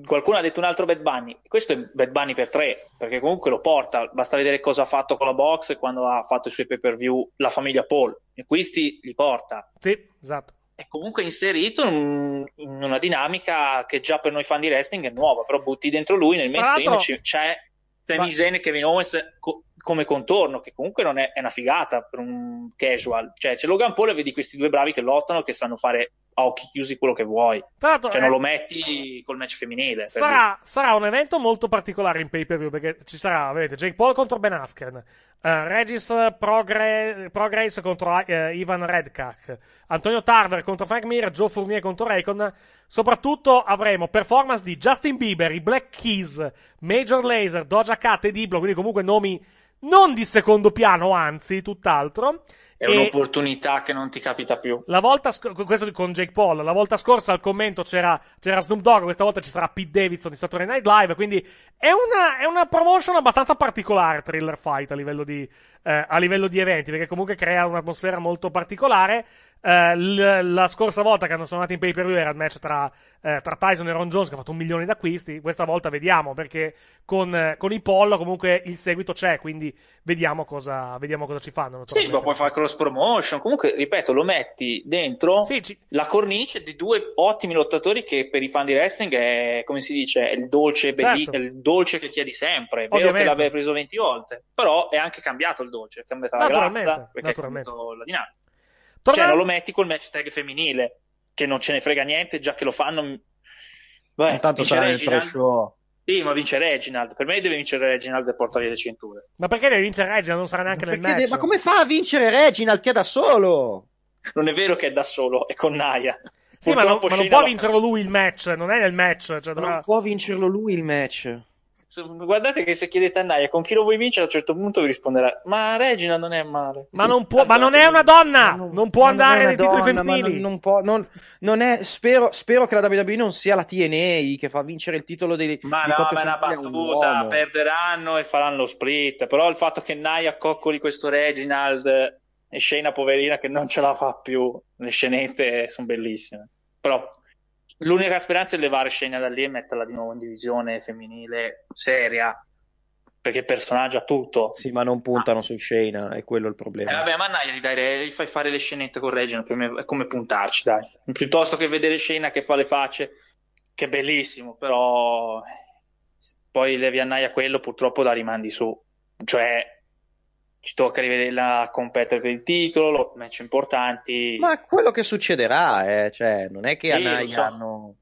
qualcuno ha detto un altro Bad Bunny questo è Bad Bunny per tre perché comunque lo porta basta vedere cosa ha fatto con la box quando ha fatto i suoi pay per view la famiglia Paul e questi li porta sì esatto è comunque inserito in, una dinamica che già per noi fan di wrestling è nuova però butti dentro lui nel mainstream c'è Sami Zayn e Kevin Owens co- come contorno, che comunque non è, è, una figata per un casual. Cioè, c'è Logan Paul e vedi questi due bravi che lottano, che sanno fare a occhi chiusi quello che vuoi. Tra l'altro, cioè, eh, non lo metti col match femminile. Sarà, sarà, un evento molto particolare in pay per view perché ci sarà, vedete, Jake Paul contro Ben Askren, uh, Regis eh, Progre- Progress contro uh, Ivan Redkak, Antonio Tarver contro Frank Mir, Joe Fournier contro Raycon. Soprattutto avremo performance di Justin Bieber, i Black Keys, Major Laser, Doja Cat e Diplo, quindi comunque nomi non di secondo piano, anzi, tutt'altro. È e un'opportunità che non ti capita più. La volta sc- questo con Jake Paul, la volta scorsa al commento c'era, c'era Snoop Dogg, questa volta ci sarà Pete Davidson di Saturday Night Live, quindi è una, è una promotion abbastanza particolare Thriller Fight a livello di, eh, a livello di eventi, perché comunque crea un'atmosfera molto particolare. Eh, l- la scorsa volta che hanno suonato in pay per view era il match tra, eh, tra, Tyson e Ron Jones che ha fatto un milione di acquisti. Questa volta vediamo perché con, eh, con i pollo comunque il seguito c'è, quindi vediamo cosa, vediamo cosa ci fanno. Sì, ma puoi fare cross promotion. Comunque, ripeto, lo metti dentro sì, ci... la cornice di due ottimi lottatori che per i fan di wrestling è, come si dice, è il dolce, belli- certo. è il dolce che chiedi sempre. È vero Ovviamente. che l'avevi preso 20 volte, però è anche cambiato il dolce, cioè, che a metà la glassa, perché è la dinamica. Cioè, Tornando... Cioè, non lo metti col match tag femminile, che non ce ne frega niente, già che lo fanno. Mm, beh, Intanto sarà il show. Sì, ma vince Reginald. Per me deve vincere Reginald e portare le cinture. Ma perché deve vincere Reginald? Non sarà neanche ma nel match. De- ma come fa a vincere Reginald che è da solo? Non è vero che è da solo, è con Naya. Sì, ma, non, ma non può vincerlo lui il match, non è nel match. Cioè dovrà... Non può vincerlo lui il match guardate che se chiedete a Naya con chi lo vuoi vincere, a un certo punto vi risponderà: Ma Regina non è male. Ma non, può, ma non è una donna! Non, non può andare nei titoli femminili. Non, non, può, non, è, spero, spero, che la WWE non sia la TNA che fa vincere il titolo dei. Ma no, ma è una battuta. Un perderanno e faranno lo split. Però il fatto che Naya coccoli questo Reginald eh, e Shayna poverina che non ce la fa più, le scenette eh, sono bellissime. Però l'unica speranza è levare Scena da lì e metterla di nuovo in divisione femminile seria perché il personaggio ha tutto. Sì, ma non puntano ah. su Shayna, è quello il problema. Eh, vabbè, mannaggia, dai, gli fai fare le scenette con Regina, è come puntarci, dai. Piuttosto che vedere Shayna che fa le facce, che è bellissimo, però eh, poi levi a annaia quello, purtroppo la rimandi su. Cioè, ci tocca rivederla competere per il titolo, match importanti. Ma quello che succederà, eh, cioè, non è che sì, Anaya so. hanno...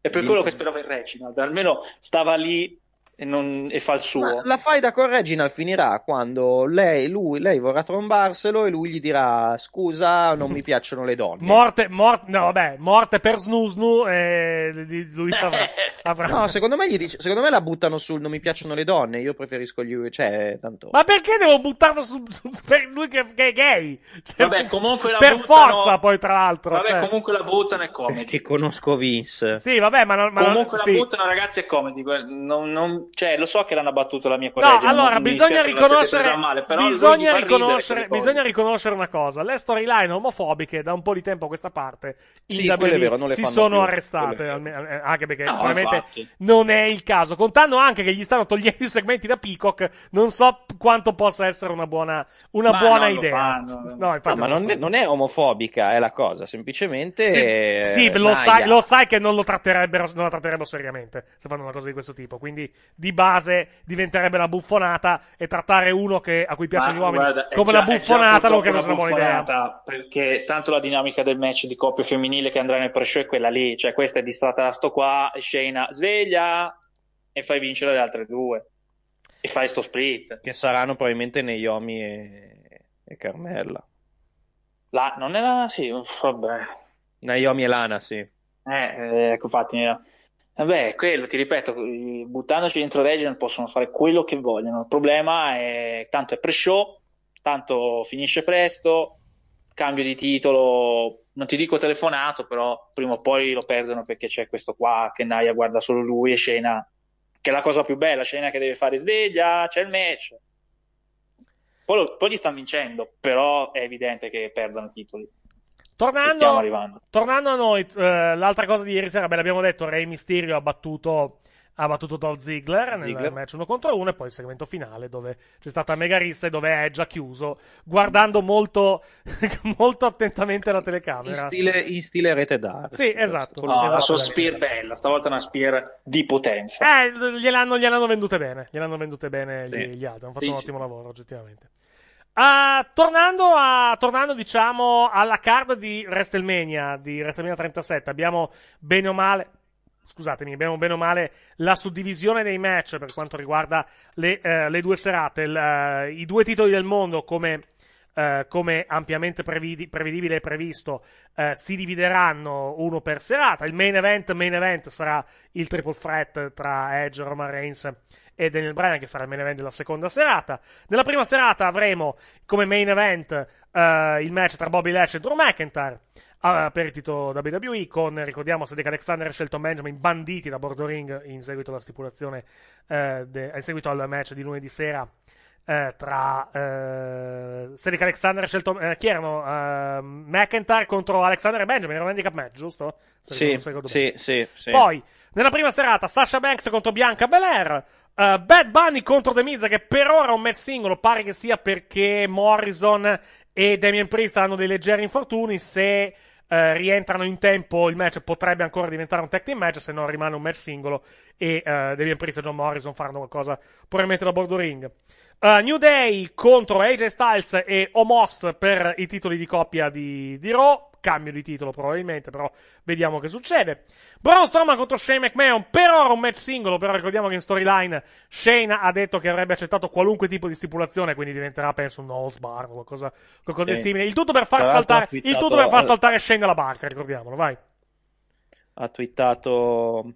È per quello che speravo il Reginald, almeno stava lì e, non, e, fa il suo. La, la faida con Reginald finirà quando lei, lui, lei, vorrà trombarselo e lui gli dirà scusa, non mi piacciono le donne. morte, morte, no, vabbè, morte per Snusnu e eh, lui avrà, avrà... No, secondo me, dice, secondo me, la buttano sul non mi piacciono le donne, io preferisco gli... cioè, tanto... Ma perché devo buttarlo su, su per lui che, che, è gay? Cioè, vabbè, comunque la per buttano... forza poi, tra l'altro. Vabbè, cioè... comunque la buttano è comedy. Che conosco Vince. Sì, vabbè, ma... ma comunque la sì. buttano, ragazzi, è comedy. Non, non cioè, lo so che l'hanno battuto la mia collega. No, allora, bisogna riconoscere, male, bisogna, riconoscere bisogna riconoscere una cosa. Le storyline omofobiche da un po' di tempo a questa parte sì, vero, si sono più. arrestate, eh, anche perché no, probabilmente infatti. non è il caso. Contando anche che gli stanno togliendo i segmenti da Peacock, non so quanto possa essere una buona, una ma buona no, idea. No, infatti, ma non, non, è omofobica, è la cosa, semplicemente... Sì, è... sì lo, sai, lo, sai, che non lo tratterebbero, non la tratterebbero seriamente se fanno una cosa di questo tipo, quindi di base diventerebbe una buffonata e trattare uno che, a cui piacciono gli uomini guarda, eh, come già, una eh, buffonata non credo sia una buona idea. Perché tanto la dinamica del match di coppia femminile che andrà nel pre-show è quella lì, cioè questa è distratta da sto qua, Shayna sveglia e fai vincere le altre due. E fai sto split. Che saranno probabilmente Naomi e, e Carmella. La, non è la... sì, vabbè. Naomi e Lana, sì. Eh, eh ecco, infatti, Vabbè, quello ti ripeto, buttandoci dentro Region possono fare quello che vogliono. Il problema è tanto è pre-show, tanto finisce presto, cambio di titolo, non ti dico telefonato, però prima o poi lo perdono perché c'è questo qua che Naya guarda solo lui e scena, che è la cosa più bella, scena che deve fare sveglia, c'è il match. Poi, lo, poi gli stanno vincendo, però è evidente che perdono titoli. Tornando, tornando a noi, eh, l'altra cosa di ieri sera, beh, l'abbiamo detto, Rey Mysterio ha battuto ha battuto Dolph Ziggler, Ziggler nel match 1 contro 1 e poi il segmento finale dove c'è stata mega rissa e dove è già chiuso guardando molto, molto attentamente la telecamera in stile, in stile rete d'arte sì esatto, no, ah, esatto la sua spear bella stavolta una spear di potenza eh, gliel'hanno, gliel'hanno vendute bene gliel'hanno vendute bene sì. gli, gli altri hanno fatto sì, un ottimo sì. lavoro oggettivamente Uh, tornando, a, tornando, diciamo, alla card di WrestleMania, di WrestleMania 37, abbiamo bene o male, scusatemi, abbiamo bene o male la suddivisione dei match per quanto riguarda le, uh, le due serate, l, uh, eh, i due titoli del mondo come, eh, come ampiamente previdi, prevedibile e previsto, si divideranno uno per serata. Il main event, main event sarà il triple threat tra Edge, Roman Reigns e Daniel Bryan, che sarà il main event della seconda serata. Nella prima serata avremo come main event uh, il match tra Bobby Lash e Drew McIntyre. Uh, per il titolo WWE con, ricordiamo, Cedric Alexander e scelto Benjamin banditi da Bordo Ring in seguito alla stipulazione, uh, de- in seguito al match di lunedì sera eh, tra eh, Cedric Alexander e Shelton. Eh, chi erano? Eh, McIntyre contro Alexander e Benjamin. Era un handicap match, giusto? Se sì, sì, sì, sì, Poi, nella prima serata, Sasha Banks contro Bianca Belair. Uh, Bad Bunny contro The Miz, che per ora è un match singolo, pare che sia perché Morrison e Damien Priest hanno dei leggeri infortuni, se uh, rientrano in tempo il match potrebbe ancora diventare un tag team match, se non rimane un match singolo e uh, eh, Damian Priest e John Morrison faranno qualcosa probabilmente da Bordo Ring. Uh, New Day contro AJ Styles e Omos per i titoli di coppia di, di Raw. Cambio di titolo probabilmente, però vediamo che succede. Braun Strowman contro Shane McMahon, per ora un match singolo, però ricordiamo che in storyline Shane ha detto che avrebbe accettato qualunque tipo di stipulazione, quindi diventerà penso un nose bar, qualcosa, qualcosa sì. di simile. Il tutto per far, saltare, il tutto per far saltare Shane alla barca, ricordiamolo, vai. Ha twittato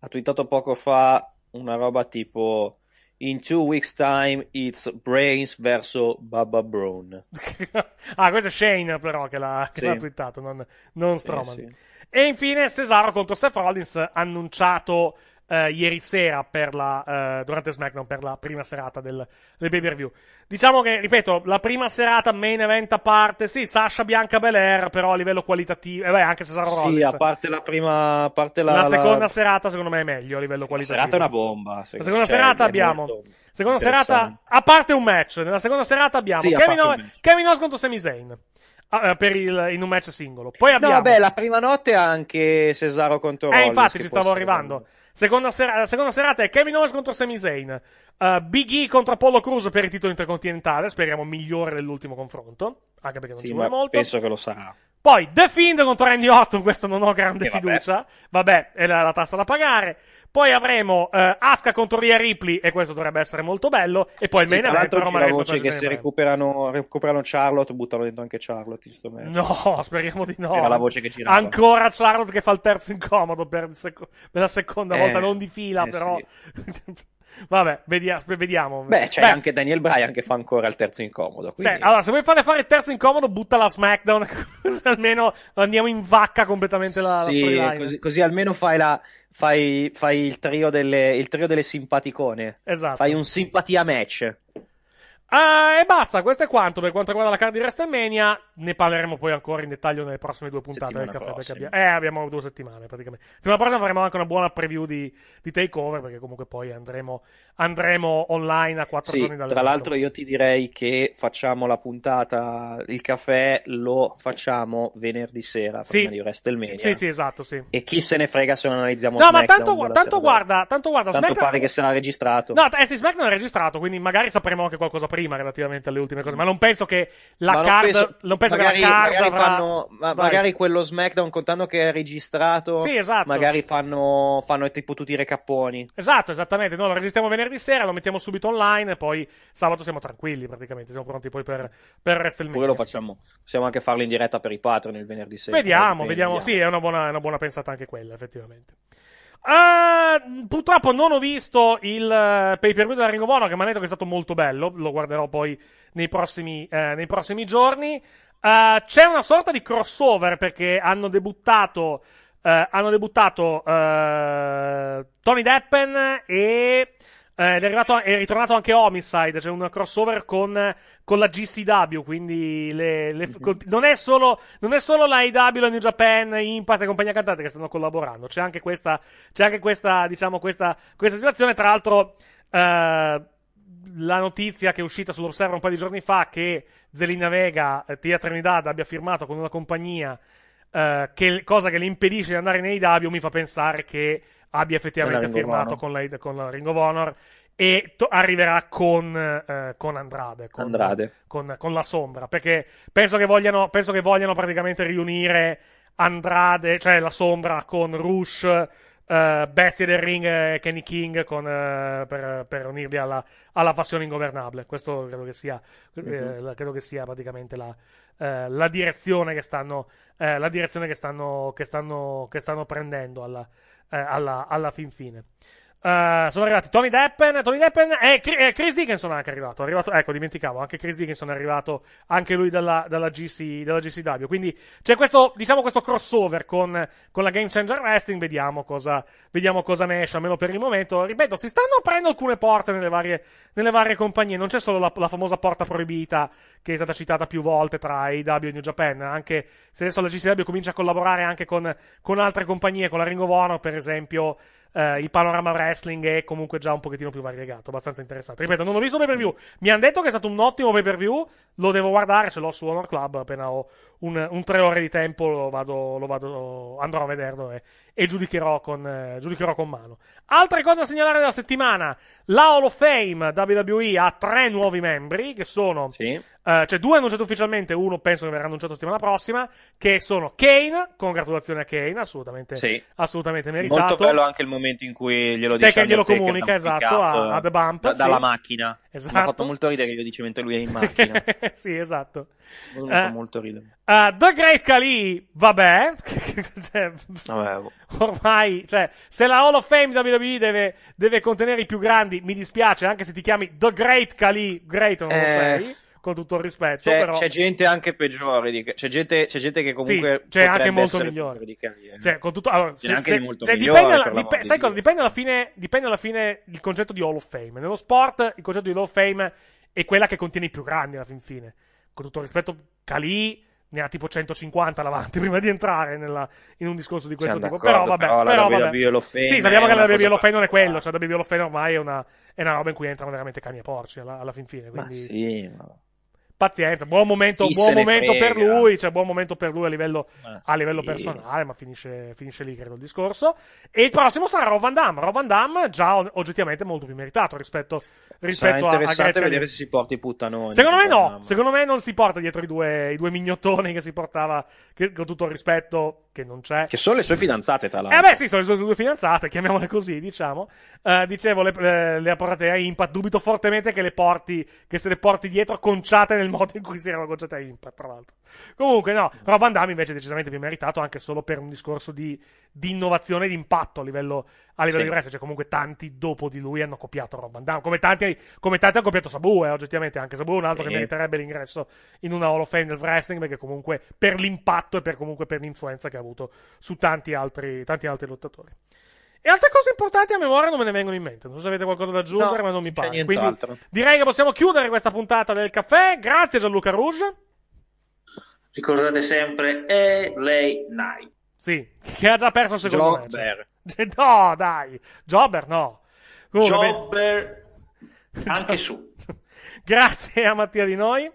ha twittato poco fa una roba tipo in two weeks time it's Brains verso Baba Brown. ah, questo è Shane però che l'ha, che l'ha twittato, non, non Stroman. Sì, sì. E infine Cesaro contro Seth Rollins annunciato Uh, ieri sera per la, uh, durante SmackDown per la prima serata del, del pay per view. Diciamo che, ripeto, la prima serata main event a parte, sì, Sasha Bianca Belair, però a livello qualitativo, eh beh, anche se sarà Rollins. Sì, a parte la prima, a parte la, la seconda la... serata, secondo me è meglio a livello qualitativo. La serata è una bomba. La seconda cioè, serata abbiamo. Seconda serata, a parte un match, nella seconda serata abbiamo sì, Kevin, o- Kevin Owens contro Sami Zayn. Ah, per il, in un match singolo. Poi abbiamo. No, beh, la prima notte anche Cesaro contro Rollins. Eh, infatti, ci stavo arrivando. Bello. Seconda ser- la seconda serata è Kevin Owens contro Sami Zayn. Uh, Big E contro Apollo Cruz per il titolo intercontinentale. Speriamo migliore dell'ultimo confronto. Anche perché non sì, ci vuole molto. Penso che lo sarà. Poi The Fiend contro Randy Orton. Questo non ho grande e fiducia. Vabbè, vabbè è la, la tassa da pagare. Poi avremo eh, Asca contro Ria Ripley, e questo dovrebbe essere molto bello. E poi il sì, main event Roma Reigns contro che se recuperano, recuperano, Charlotte, buttano dentro anche Charlotte. no, speriamo di no. Era la voce che girava. Ancora Charlotte che fa il terzo incomodo per, seco- per la seconda eh, volta, non di fila, eh, però. Sì. Vabbè, vediamo. vediamo. Beh, c'è Beh. anche Daniel Bryan che fa ancora il terzo incomodo. Quindi... Se, allora, se vuoi fare fare il terzo incomodo, butta la SmackDown. così almeno andiamo in vacca completamente la, sì, la storyline. Così, così almeno fai, la, fai, fai il, trio delle, il trio delle simpaticone. Esatto. Fai un simpatia match. Ah, e basta, questo è quanto per quanto riguarda la card di WrestleMania ne parleremo poi ancora in dettaglio nelle prossime due puntate del caffè. Perché abbiamo, eh, abbiamo due settimane praticamente. Settimana prossima faremo anche una buona preview di, di takeover. Perché comunque poi andremo, andremo online a quattro sì, giorni dall'evento. Tra l'altro, io ti direi che facciamo la puntata. Il caffè lo facciamo venerdì sera sì. prima di WrestleMania. Sì, sì, esatto. Sì. E chi se ne frega se non analizziamo No, Smack ma tanto, gu- tanto guarda, tanto guarda. Tanto Smack... pare che se l'ha registrato. No, eh sì, SmackDown è registrato. Quindi magari sapremo anche qualcosa prima relativamente alle ultime cose. Ma non penso che la ma card. Non penso... Non penso penso magari, che la card magari, avrà... fanno, ma magari quello SmackDown, contando che è registrato, sì, esatto. magari fanno, fanno tipo tutti i recapponi. Esatto, esattamente. Noi lo registriamo venerdì sera, lo mettiamo subito online e poi sabato siamo tranquilli praticamente. Siamo pronti poi per, per WrestleMania. Pure lo facciamo, possiamo anche farlo in diretta per i Patreon il venerdì sera. Vediamo, eh, vediamo. vediamo. Sì, è una buona, una buona pensata anche quella, effettivamente. Uh, purtroppo non ho visto il uh, eh, pay per view della Ring of Honor, che mi ha detto che è stato molto bello. Lo guarderò poi nei prossimi, uh, nei prossimi giorni. Uh, c'è una sorta di crossover perché hanno debuttato. Uh, hanno debuttato uh, Tony Deppen e. È, arrivato, è, ritornato anche Homicide, c'è cioè un crossover con, con, la GCW, quindi le, le, mhm. non, è solo, non, è solo, la IW, la New Japan, Impact e compagnia cantante che stanno collaborando, c'è anche questa, c'è anche questa, diciamo, questa, questa situazione, tra l'altro... Eh, la notizia che è uscita sull'Observer un paio di giorni fa che Zelina Vega, eh, Tia Trinidad, abbia firmato con una compagnia, eh, che, cosa che le impedisce di andare in AW, mi fa pensare che abbia effettivamente firmato con, la, con la Ring of Honor e to- arriverà con, eh, con Andrade, con, Andrade. Con, con, la Sombra, perché penso che, vogliano, penso che vogliano praticamente riunire Andrade, cioè la Sombra, con Rush eh, bestie del ring e eh, Kenny King con, uh, per, per, unirvi alla, alla, passione ingovernabile. Questo credo che sia, mm-hmm. eh, mhm. credo che sia praticamente la, eh, la, direzione che stanno, eh, la direzione che stanno, che stanno, che stanno prendendo alla, alla, alla fin fine. Uh, sono arrivati Tony Deppen, Tony Deppen e eh, Chris Dickinson è anche arrivato, è arrivato, Ecco, dimenticavo, anche Chris Dickinson è arrivato, anche lui dalla, dalla, GC, dalla GCW. Quindi c'è questo, diciamo, questo crossover con, con la Game Changer Wrestling. Vediamo cosa, vediamo cosa ne esce, almeno per il momento. Ripeto, si stanno aprendo alcune porte nelle varie, nelle varie compagnie. Non c'è solo la, la famosa porta proibita che è stata citata più volte tra IW e New Japan. Anche se adesso la GCW comincia a collaborare anche con, con altre compagnie, con la Ring of Honor, per esempio eh, il panorama wrestling è comunque già un pochettino più variegato, abbastanza interessante. Ripeto, non ho visto il pay per view, mi hanno detto che è stato un ottimo pay per view, lo devo guardare, ce l'ho su Honor Club, appena ho un, un tre ore di tempo lo vado, lo vado, andrò a vederlo e, e giudicherò con, eh, giudicherò con mano. Altra cosa da segnalare della settimana. La Hall of Fame WWE ha tre nuovi membri che sono... Sì. Eh, cioè due annunciati ufficialmente, uno penso che verrà annunciato settimana prossima, che sono Kane, congratulazioni a Kane, assolutamente, sì. assolutamente meritato. Molto bello anche il momento in cui glielo dice. Perché glielo comunica, esatto, a, a, The Bump. Da, sì. Dalla macchina. Esatto. Mi ha fatto esatto. molto ridere che glielo dice mentre lui è in macchina. sì, esatto. Mi Molto, eh, molto ridere. Uh, The Great Khali, vabbè, cioè, boh. ormai, cioè, se la Hall of Fame WWE deve, deve, contenere i più grandi, mi dispiace, anche se ti chiami The Great Kali, great non eh, lo sei, con tutto il rispetto, c'è, però... c'è gente anche peggiore, di, c'è, gente, c'è gente che comunque... Sì, c'è anche molto migliore. Di Kali, eh. Cioè, con tutto... Allora, se, se, cioè, dipende, alla, dip- sai cosa, dipende alla, fine, dipende alla fine il concetto di Hall of Fame. Nello sport il concetto di Hall of Fame è quella che contiene i più grandi alla fin fine. Con tutto il rispetto, Kali ne ha tipo 150 davanti prima di entrare nella, in un discorso di questo tipo. Però vabbè, però, però vabbè. Sì, sappiamo che la WWE Hall non è quello, cioè la WWE Hall ormai è una, è una roba in cui entrano veramente cani e porci alla, alla fin fine. Quindi... Ma sì, ma pazienza, buon momento, buon momento per lui, cioè buon momento per lui a livello, ah, a livello personale, ma finisce, finisce, lì credo il discorso. E il prossimo sarà Rob Van Damme, Rob Van Damme già oggettivamente molto più meritato rispetto, rispetto a, a Gaetano. vedere se si porta i puttanoni. Secondo me no, secondo me non si porta dietro i due, i due mignottoni che si portava, che, con tutto il rispetto che non c'è. Che sono le sue fidanzate, tra l'altro. Eh beh, sì, sono le sue due fidanzate, chiamiamole così, diciamo. Eh, dicevo, le, le, le apportate a Impact, dubito fortemente che le porti, che se le porti dietro conciate nel modo in cui si erano conciate a Impact, tra l'altro. Comunque, no, Rob Van invece è decisamente più meritato, anche solo per un discorso di, di innovazione e di impatto a livello, a livello sì. di wrestling. Cioè, comunque, tanti dopo di lui hanno copiato Rob Van Damme. Come tanti, come tanti hanno copiato Sabu, eh, oggettivamente. Anche Sabu è un altro sì. che meriterebbe l'ingresso in una Hall of Fame del wrestling, perché comunque per l'impatto e per, comunque per l'influenza che ha avuto su tanti altri, tanti altri lottatori. E altre cose importanti a memoria non me ne vengono in mente. Non so se avete qualcosa da aggiungere, no, ma non mi pare. Quindi direi che possiamo chiudere questa puntata del caffè. Grazie Gianluca Rouge. Ricordate sempre, è lei night. Sì, che ha già perso il secondo Jobber. me. No, dai. Jobber no. Comunque, Jobber anche su. Grazie a Mattia di noi.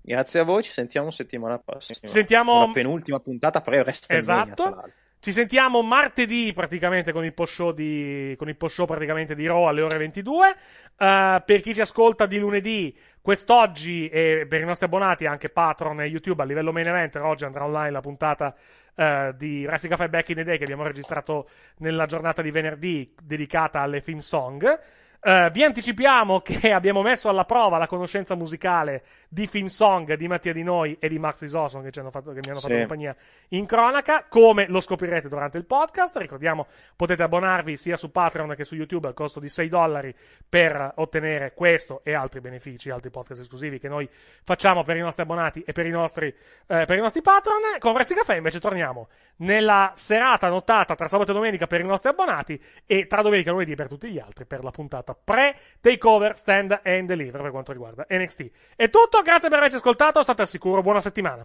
Grazie a voi, ci sentiamo settimana prossima. Sentiamo... La penultima puntata, però resta Esatto. Linea, ci sentiamo martedì praticamente con il post-show di, con il post-show praticamente di Raw alle ore 22. Uh, eh, per chi ci ascolta di lunedì, quest'oggi e per i nostri abbonati anche Patron e YouTube a livello main event, oggi andrà online la puntata uh, di Wrestling Cafe Back in the Day che abbiamo registrato nella giornata di venerdì dedicata alle film song. Uh, vi anticipiamo che abbiamo messo alla prova la conoscenza musicale di Film Song di Mattia Di Noi e di Max Isoson che, fatto, che mi hanno fatto compagnia in cronaca. Come lo scoprirete durante il podcast, ricordiamo potete abbonarvi sia su Patreon che su YouTube al costo di 6 dollari per ottenere questo e altri benefici, altri podcast esclusivi che noi facciamo per i nostri abbonati e per i nostri, eh, per i nostri patron. Con Resti Caffè invece torniamo nella serata nottata tra sabato e domenica per i nostri abbonati e tra domenica e lunedì per tutti gli altri per la puntata puntata esatto, pre Takeover Stand and Deliver per quanto riguarda NXT. È tutto, grazie per averci ascoltato, state al sicuro, buona settimana.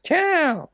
Ciao!